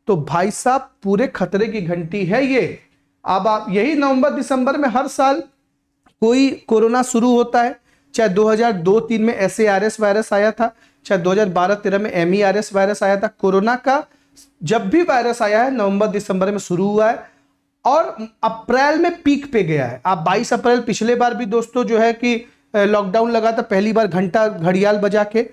तो भाई साहब पूरे खतरे की घंटी है ये अब आप यही नवंबर दिसंबर में हर साल कोई कोरोना शुरू होता है चाहे 2002-3 में एस वायरस आया था चाहे 2012-13 में एम वायरस e आया था कोरोना का जब भी वायरस आया है नवंबर दिसंबर में शुरू हुआ है और अप्रैल में पीक पे गया है आप 22 अप्रैल पिछले बार भी दोस्तों जो है कि लॉकडाउन लगा था पहली बार घंटा घड़ियाल बजा के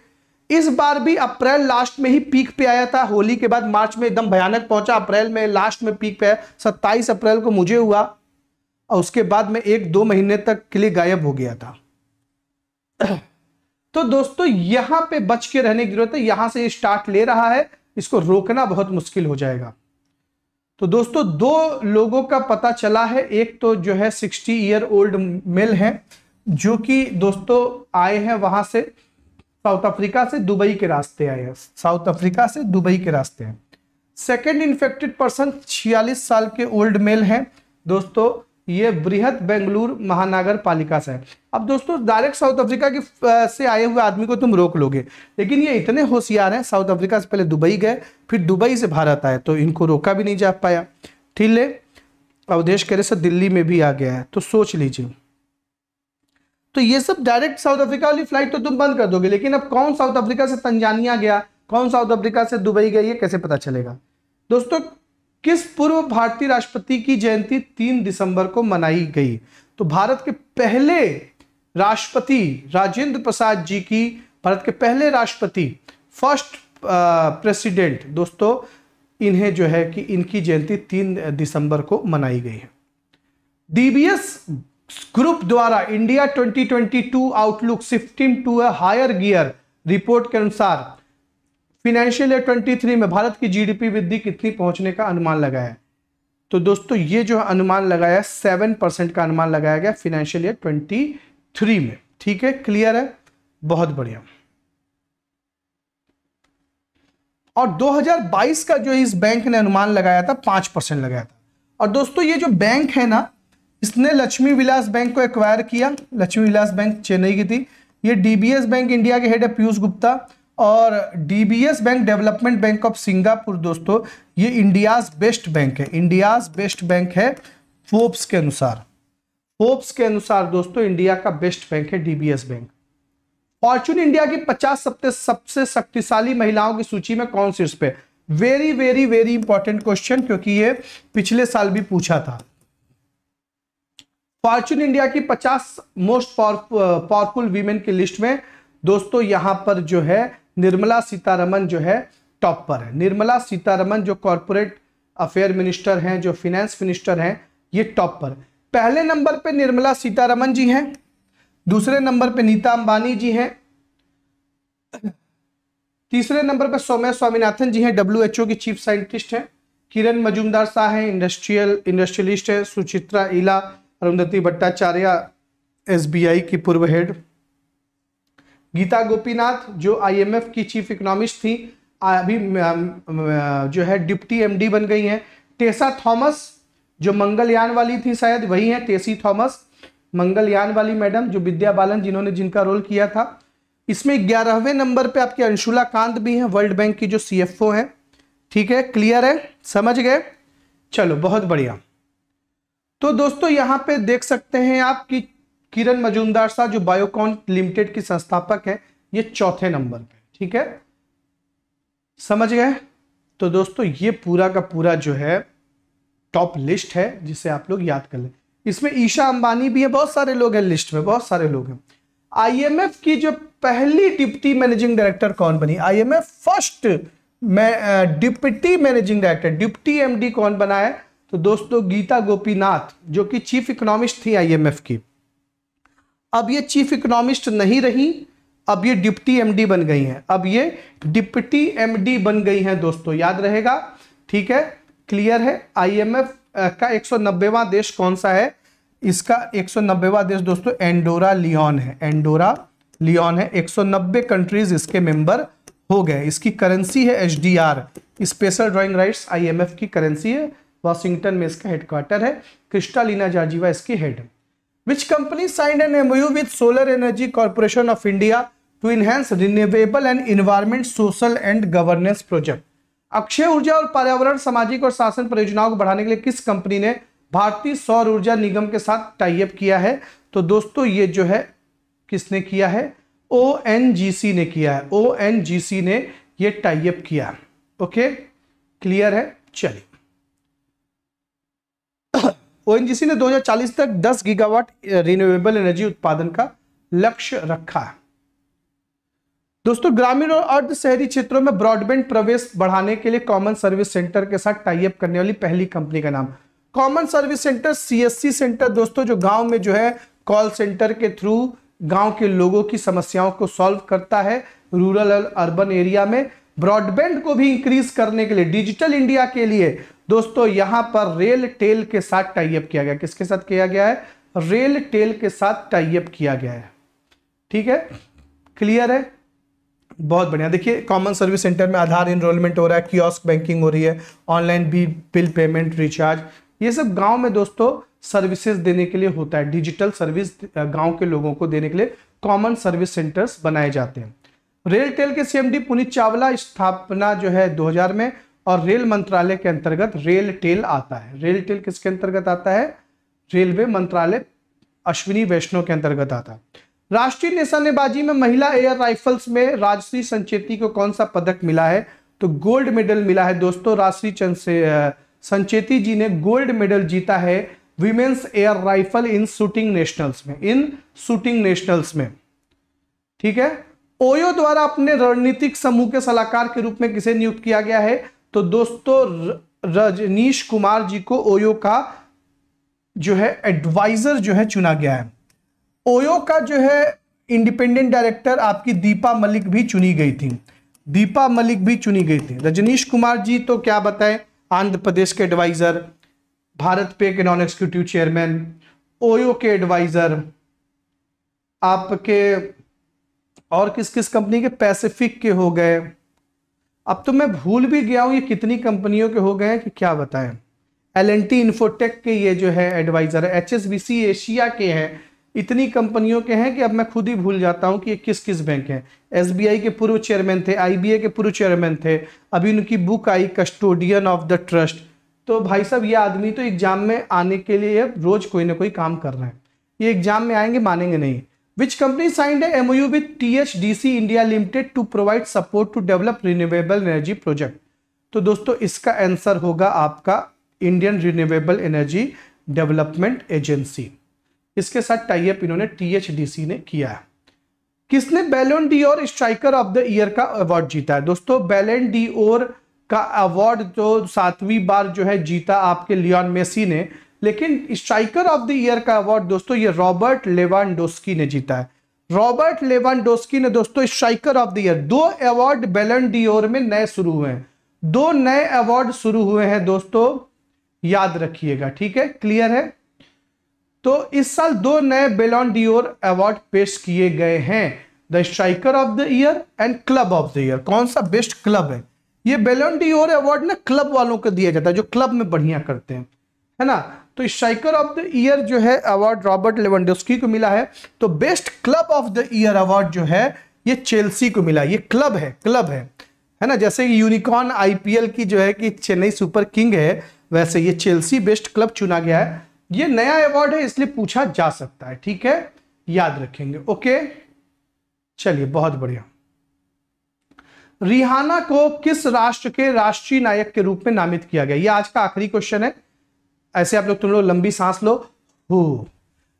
इस बार भी अप्रैल लास्ट में ही पीक पे आया था होली के बाद मार्च में एकदम भयानक पहुंचा अप्रैल में लास्ट में पीक पे आया सत्ताईस अप्रैल को मुझे हुआ और उसके बाद में एक दो महीने तक के लिए गायब हो गया था तो दोस्तों यहां पे बच के रहने की जरूरत है यहां से स्टार्ट ले रहा है इसको रोकना बहुत मुश्किल हो जाएगा तो दोस्तों दो लोगों का पता चला है एक तो जो है सिक्सटी ईयर ओल्ड मेल हैं जो कि दोस्तों आए हैं वहां से साउथ अफ्रीका से दुबई के रास्ते आए हैं साउथ अफ्रीका से दुबई के रास्ते हैं सेकेंड इन्फेक्टेड पर्सन छियालीस साल के ओल्ड मेल हैं दोस्तों ये बृहत बेंगलुरु महानगर पालिका से है अब दोस्तों डायरेक्ट साउथ अफ्रीका की से आए हुए आदमी को तुम रोक लोगे लेकिन ये इतने होशियार हैं साउथ अफ्रीका से पहले दुबई गए फिर दुबई से भारत आए तो इनको रोका भी नहीं जा पाया ठीक है अवधेश करे से दिल्ली में भी आ गया है तो सोच लीजिए तो ये सब डायरेक्ट साउथ अफ्रीका वाली फ्लाइट तो तुम बंद कर दोगे लेकिन अब कौन साउथ अफ्रीका से तंजानिया गया कौन साउथ अफ्रीका से दुबई गया ये कैसे पता चलेगा दोस्तों किस पूर्व भारतीय राष्ट्रपति की जयंती तीन दिसंबर को मनाई गई तो भारत के पहले राष्ट्रपति राजेंद्र प्रसाद जी की भारत के पहले राष्ट्रपति फर्स्ट प्रेसिडेंट दोस्तों इन्हें जो है कि इनकी जयंती तीन दिसंबर को मनाई गई है डीबीएस ग्रुप द्वारा India 2022 outlook shifting to a higher gear report के अनुसार फिनेंशियल ईयर 23 में भारत की जीडीपी वृद्धि कितनी पहुंचने का अनुमान लगाया तो दोस्तों ये जो अनुमान लगाया सेवन परसेंट का अनुमान लगाया गया फिनेंशियल ईयर ट्वेंटी थ्री में ठीक है क्लियर है बहुत बढ़िया और 2022 का जो इस बैंक ने अनुमान लगाया था पांच परसेंट लगाया था और दोस्तों ये जो बैंक है ना इसने लक्ष्मी विलास बैंक को एक्वायर किया लक्ष्मी विलास बैंक चेन्नई की थी ये डीबीएस बैंक इंडिया के हेड है पीयूष गुप्ता और DBS bank development bank of Singapore दोस्तों ये इंडियाज बेस्ट बैंक है इंडियाज बेस्ट बैंक है फोर्ब्स के अनुसार फोर्ब्स के अनुसार दोस्तों इंडिया का बेस्ट बैंक है डीबीएस बैंक फॉर्चून इंडिया की 50 सबसे सबसे शक्तिशाली महिलाओं की सूची में कौन सी पे very very very important question क्योंकि ये पिछले साल भी पूछा था फॉर्चून इंडिया की 50 मोस्ट पावरफुल वीमेन की लिस्ट में दोस्तों यहां पर जो है निर्मला सीतारमन जो है टॉप पर है निर्मला सीतारमन जो कॉरपोरेट अफेयर मिनिस्टर हैं जो फिनेंस मिनिस्टर हैं ये टॉप पर पहले नंबर पे निर्मला सीतारमन जी हैं दूसरे नंबर पे नीता अंबानी जी हैं तीसरे नंबर पे सौम्या स्वामीनाथन जी हैं डब्ल्यू की चीफ साइंटिस्ट हैं किरण मजूमदार शाह हैं इंडस्ट्रियल इंडस्ट्रियलिस्ट है सुचित्रा इला अरुंधति भट्टाचार्य आई की पूर्व हेड गीता गोपीनाथ जो आईएमएफ की चीफ इकोनॉमिस्ट थी अभी जो है डिप्टी एमडी बन गई हैं टेसा थॉमस जो मंगलयान वाली थी शायद वही हैं टेसी थॉमस मंगलयान वाली मैडम जो विद्या बालन जिन्होंने जिनका रोल किया था इसमें ग्यारहवें नंबर पे आपके अंशुला कांत भी हैं वर्ल्ड बैंक की जो सी एफ ठीक है क्लियर है समझ गए चलो बहुत बढ़िया तो दोस्तों यहाँ पे देख सकते हैं आप कि किरण मजूमदार शाह जो बायोकॉन लिमिटेड की संस्थापक है ये चौथे नंबर पे ठीक है समझ गए तो दोस्तों ये पूरा का पूरा जो है टॉप लिस्ट है जिसे आप लोग याद कर लें इसमें ईशा अंबानी भी है बहुत सारे लोग हैं लिस्ट में बहुत सारे लोग हैं आईएमएफ की जो पहली डिप्टी मैनेजिंग डायरेक्टर कौन बनी IMF first deputy managing director deputy MD कौन बना है तो दोस्तों गीता गोपीनाथ जो कि चीफ इकोनॉमिस्ट थी आईएमएफ की अब ये चीफ इकोनॉमिस्ट नहीं रही अब ये डिप्टी एमडी बन गई हैं अब ये डिप्टी एमडी बन गई हैं दोस्तों याद रहेगा ठीक है क्लियर है आईएमएफ का 190वां देश कौन सा है इसका 190वां देश दोस्तों एंडोरा लियोन है एंडोरा लियोन है एक कंट्रीज इसके मेंबर हो गए इसकी करेंसी है एच स्पेशल ड्राइंग राइट्स आईएमएफ की करेंसी है वॉशिंगटन में इसका हेडक्वार्टर है क्रिस्टालीना जार्जीवा इसकी हेड है which company signed an MOU with Solar Energy Corporation of India to enhance renewable and environment social and governance project Akshay ऊर्जा और पर्यावरण सामाजिक और शासन परियोजनाओं को बढ़ाने के लिए किस कंपनी ने भारतीय सौर ऊर्जा निगम के साथ टाइप किया है तो दोस्तों ये जो है किसने किया है ओ ने किया है ओ ने ये टाइप किया ओके क्लियर है चलिए ओएनजीसी ने 2040 तक 10 गीगावाट रिन्यूएबल एनर्जी उत्पादन का लक्ष्य रखा है दोस्तों ग्रामीण और अर्ध शहरी क्षेत्रों में ब्रॉडबैंड प्रवेश बढ़ाने के लिए कॉमन सर्विस सेंटर के साथ टाइप करने वाली पहली कंपनी का नाम common service centre CSC centre दोस्तों जो गांव में जो है कॉल सेंटर के थ्रू गांव के लोगों की समस्याओं को सॉल्व करता है रूरल और अर्बन एरिया में ब्रॉडबैंड को भी इंक्रीज करने के लिए डिजिटल इंडिया के लिए दोस्तों यहां पर रेल टेल के साथ टाइप किया गया किसके साथ किया गया है रेल टेल के साथ टाइप किया गया है ठीक है क्लियर है बहुत बढ़िया देखिए कॉमन सर्विस सेंटर में आधार इनरोलमेंट हो रहा है कियोस्क बैंकिंग हो रही है ऑनलाइन बी बिल पेमेंट रिचार्ज ये सब गांव में दोस्तों सर्विसेज देने के लिए होता है डिजिटल सर्विस गांव के लोगों को देने के लिए कॉमन सर्विस सेंटर्स बनाए जाते हैं रेलटेल के सीएमडी पुनीत चावला स्थापना जो है 2000 में और रेल मंत्रालय के अंतर्गत रेलटेल आता है रेलटेल किसके अंतर्गत आता है रेलवे मंत्रालय अश्विनी वैष्णव के अंतर्गत आता है राष्ट्रीय निशानेबाजी में महिला एयर राइफल्स में राजश्री संचेती को कौन सा पदक मिला है तो गोल्ड मेडल मिला है दोस्तों राजश्री संचेती जी ने गोल्ड मेडल जीता है women's air rifle in shooting nationals में इन शूटिंग नेशनल्स में ठीक है ओयो द्वारा अपने रणनीतिक समूह के सलाहकार के रूप में किसे नियुक्त किया गया है तो दोस्तों रजनीश कुमार जी को ओयो का जो है एडवाइजर जो है चुना गया है ओयो का जो है इंडिपेंडेंट डायरेक्टर आपकी दीपा मलिक भी चुनी गई थी दीपा मलिक भी चुनी गई थी रजनीश कुमार जी तो क्या बताएं आंध्र प्रदेश के एडवाइजर भारत पे के नॉन एग्जीक्यूटिव चेयरमैन ओयो के एडवाइजर आपके और किस किस कंपनी के पैसिफिक के हो गए अब तो मैं भूल भी गया हूँ ये कितनी कंपनियों के हो गए हैं कि क्या बताएं एल एन टी इन्फोटेक के ये जो है एडवाइज़र है एच एशिया के हैं इतनी कंपनियों के हैं कि अब मैं खुद ही भूल जाता हूँ कि ये किस किस बैंक हैं एस के पूर्व चेयरमैन थे आई के पूर्व चेयरमैन थे अभी उनकी बुक आई कस्टोडियन ऑफ द ट्रस्ट तो भाई साहब ये आदमी तो एग्जाम में आने के लिए रोज़ कोई ना कोई काम कर रहे हैं ये एग्जाम में आएंगे मानेंगे नहीं Which company signed a MOU with THDC India Limited to provide support to develop renewable energy project? तो दोस्तों इसका आंसर होगा आपका Indian Renewable Energy Development Agency इसके साथ टाइप इन्होंने टीएचडीसी ने किया है किसने Ballon d'Or striker of the year का अवार्ड जीता है दोस्तों बैलन डी और का अवार्ड जो तो सातवीं बार जो है जीता आपके लियोन मेसी ने लेकिन स्ट्राइकर ऑफ द ईयर का अवार्ड दोस्तों ये रॉबर्ट लेवान ने जीता है रॉबर्ट लेवान ने दोस्तों स्ट्राइकर ऑफ द ईयर दो अवार्ड बेलन डीओर में नए शुरू हुए हैं दो नए अवार्ड शुरू हुए हैं दोस्तों याद रखिएगा ठीक है क्लियर है तो इस साल दो नए बेलॉन डीओर अवार्ड पेश किए गए हैं the striker of the year and club of the year कौन सा बेस्ट क्लब है ये बेलॉन डीओर अवार्ड ना क्लब वालों को दिया जाता है जो क्लब में बढ़िया करते हैं है ना तो स्ट्राइकर ऑफ द ईयर जो है अवार्ड रॉबर्ट लेवनडोस्की को मिला है तो best club of the year award जो है ये चेल्सी को मिला ये क्लब है क्लब है है ना जैसे कि यूनिकॉर्न आईपीएल की जो है कि चेन्नई सुपर किंग है वैसे ये चेल्सी बेस्ट क्लब चुना गया है ये नया अवार्ड है इसलिए पूछा जा सकता है ठीक है याद रखेंगे ओके चलिए बहुत बढ़िया रिहाना को किस राष्ट्र के राष्ट्रीय नायक के रूप में नामित किया गया ये आज का आखिरी क्वेश्चन है ऐसे आप लोग तुम लोग लंबी सांस लो who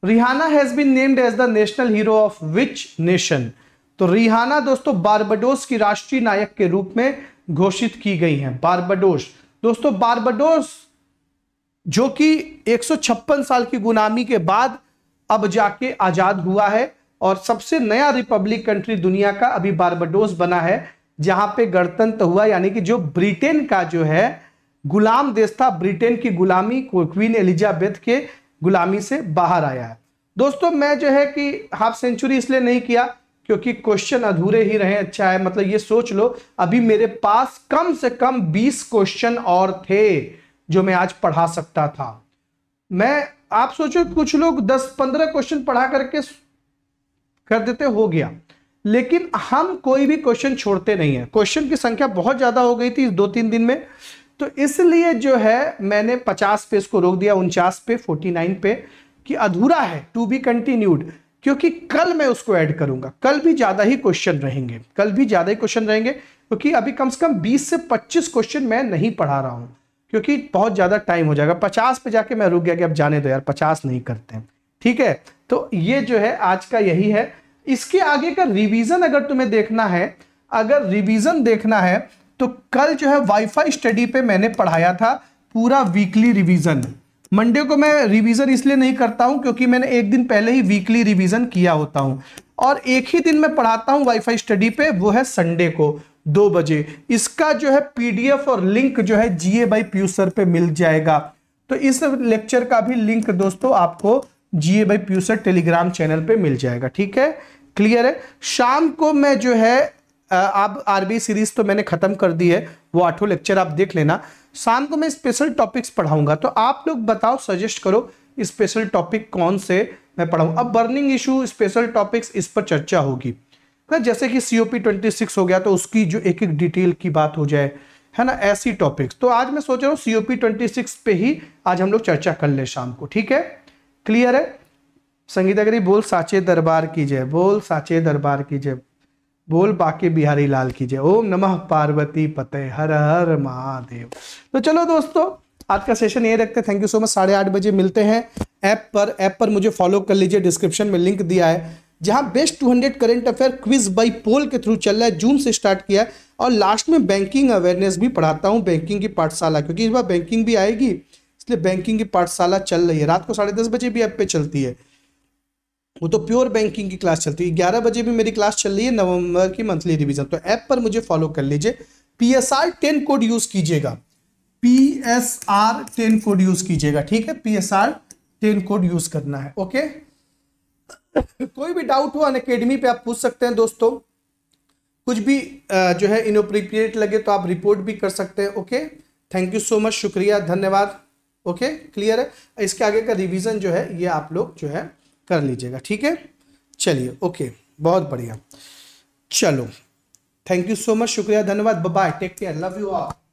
Rihanna has been named as the national hero of which nation तो रिहाना दोस्तों बारबाडोस की राष्ट्रीय नायक के रूप में घोषित की गई हैं बारबाडोस दोस्तों बारबाडोस जो कि 156 साल की गुनामी के बाद अब जाके आजाद हुआ है और सबसे नया रिपब्लिक कंट्री दुनिया का अभी बारबाडोस बना है जहां पे गणतंत्र हुआ यानी कि जो ब्रिटेन का जो है गुलाम देश था ब्रिटेन की गुलामी क्वीन एलिजाबेथ के गुलामी से बाहर आया है दोस्तों मैं जो है कि हाफ सेंचुरी इसलिए नहीं किया क्योंकि क्वेश्चन अधूरे ही रहे अच्छा है मतलब ये सोच लो अभी मेरे पास कम से कम 20 क्वेश्चन और थे जो मैं आज पढ़ा सकता था मैं आप सोचो कुछ लोग 10-15 क्वेश्चन पढ़ा करके कर देते हो गया लेकिन हम कोई भी क्वेश्चन छोड़ते नहीं है क्वेश्चन की संख्या बहुत ज्यादा हो गई थी दो तीन दिन में तो इसलिए जो है मैंने 50 पे इसको रोक दिया उनचास पे 49 पे कि अधूरा है टू बी कंटिन्यूड क्योंकि कल मैं उसको ऐड करूंगा कल भी ज़्यादा ही क्वेश्चन रहेंगे कल भी ज़्यादा ही क्वेश्चन रहेंगे क्योंकि अभी कम से कम 20 से 25 क्वेश्चन मैं नहीं पढ़ा रहा हूँ क्योंकि बहुत ज़्यादा टाइम हो जाएगा पचास पे जाके मैं रुक गया कि अब जाने दो यार पचास नहीं करते हैं ठीक है तो ये जो है आज का यही है इसके आगे का रिवीजन अगर तुम्हें देखना है अगर रिवीजन देखना है तो कल जो है वाईफाई स्टडी पे मैंने पढ़ाया था पूरा वीकली रिवीजन मंडे को मैं रिवीजन इसलिए नहीं करता हूं क्योंकि मैंने एक दिन पहले ही वीकली रिवीजन किया होता हूं और एक ही दिन मैं पढ़ाता हूं वाईफाई स्टडी पे वो है संडे को दो बजे इसका जो है पीडीएफ और लिंक जो है जीए बाई प्यूसर पे मिल जाएगा तो इस लेक्चर का भी लिंक दोस्तों आपको जीए बाई प्यूसर टेलीग्राम चैनल पर मिल जाएगा ठीक है क्लियर है शाम को मैं जो है आप आरबी सीरीज तो मैंने खत्म कर दी है वो आठों लेक्चर आप देख लेना शाम को मैं स्पेशल टॉपिक्स पढ़ाऊंगा तो आप लोग बताओ सजेस्ट करो स्पेशल टॉपिक कौन से मैं पढ़ाऊँ अब बर्निंग इशू स्पेशल टॉपिक्स इस पर चर्चा होगी ना हाँ, जैसे कि C O P twenty six हो गया तो उसकी जो एक एक डिटेल की बात हो जाए है ना ऐसी टॉपिक्स तो आज मैं सोच रहा हूँ C O P twenty six पे ही आज हम लोग चर्चा कर ले शाम को ठीक है क्लियर है संगीतागिरी बोल साचे दरबार की जय बोल साचे दरबार की जय बोल बाके बिहारी लाल की जय ओम नमः पार्वती पते हर हर महादेव तो चलो दोस्तों आज का सेशन ये रखते हैं थैंक यू सो मच साढ़े आठ बजे मिलते हैं ऐप पर ऐप पर मुझे फॉलो कर लीजिए डिस्क्रिप्शन में लिंक दिया है जहां best two hundred current affair quiz by poll के थ्रू चल रहा है जून से स्टार्ट किया है और लास्ट में बैंकिंग अवेयरनेस भी पढ़ाता हूँ बैंकिंग की पाठशाला क्योंकि इस बार बैंकिंग भी आएगी इसलिए बैंकिंग की पाठशाला चल रही है रात को साढ़े दस बजे भी ऐप पर चलती है वो तो प्योर बैंकिंग की क्लास चलती है ग्यारह बजे भी मेरी क्लास चल रही है नवंबर की मंथली रिवीजन तो ऐप पर मुझे फॉलो कर लीजिए P S R ten code use कीजिएगा P S R ten code use कीजिएगा ठीक है P S R ten code use करना है ओके कोई भी डाउट हो अनकेडमी पे आप पूछ सकते हैं दोस्तों कुछ भी जो है इनोप्रीपिएट लगे तो आप रिपोर्ट भी कर सकते हैं okay thank you so much शुक्रिया धन्यवाद ओके क्लियर है इसके आगे का रिवीजन जो है ये आप लोग जो है कर लीजिएगा ठीक है चलिए ओके बहुत बढ़िया चलो थैंक यू सो मच शुक्रिया धन्यवाद bye take care love you all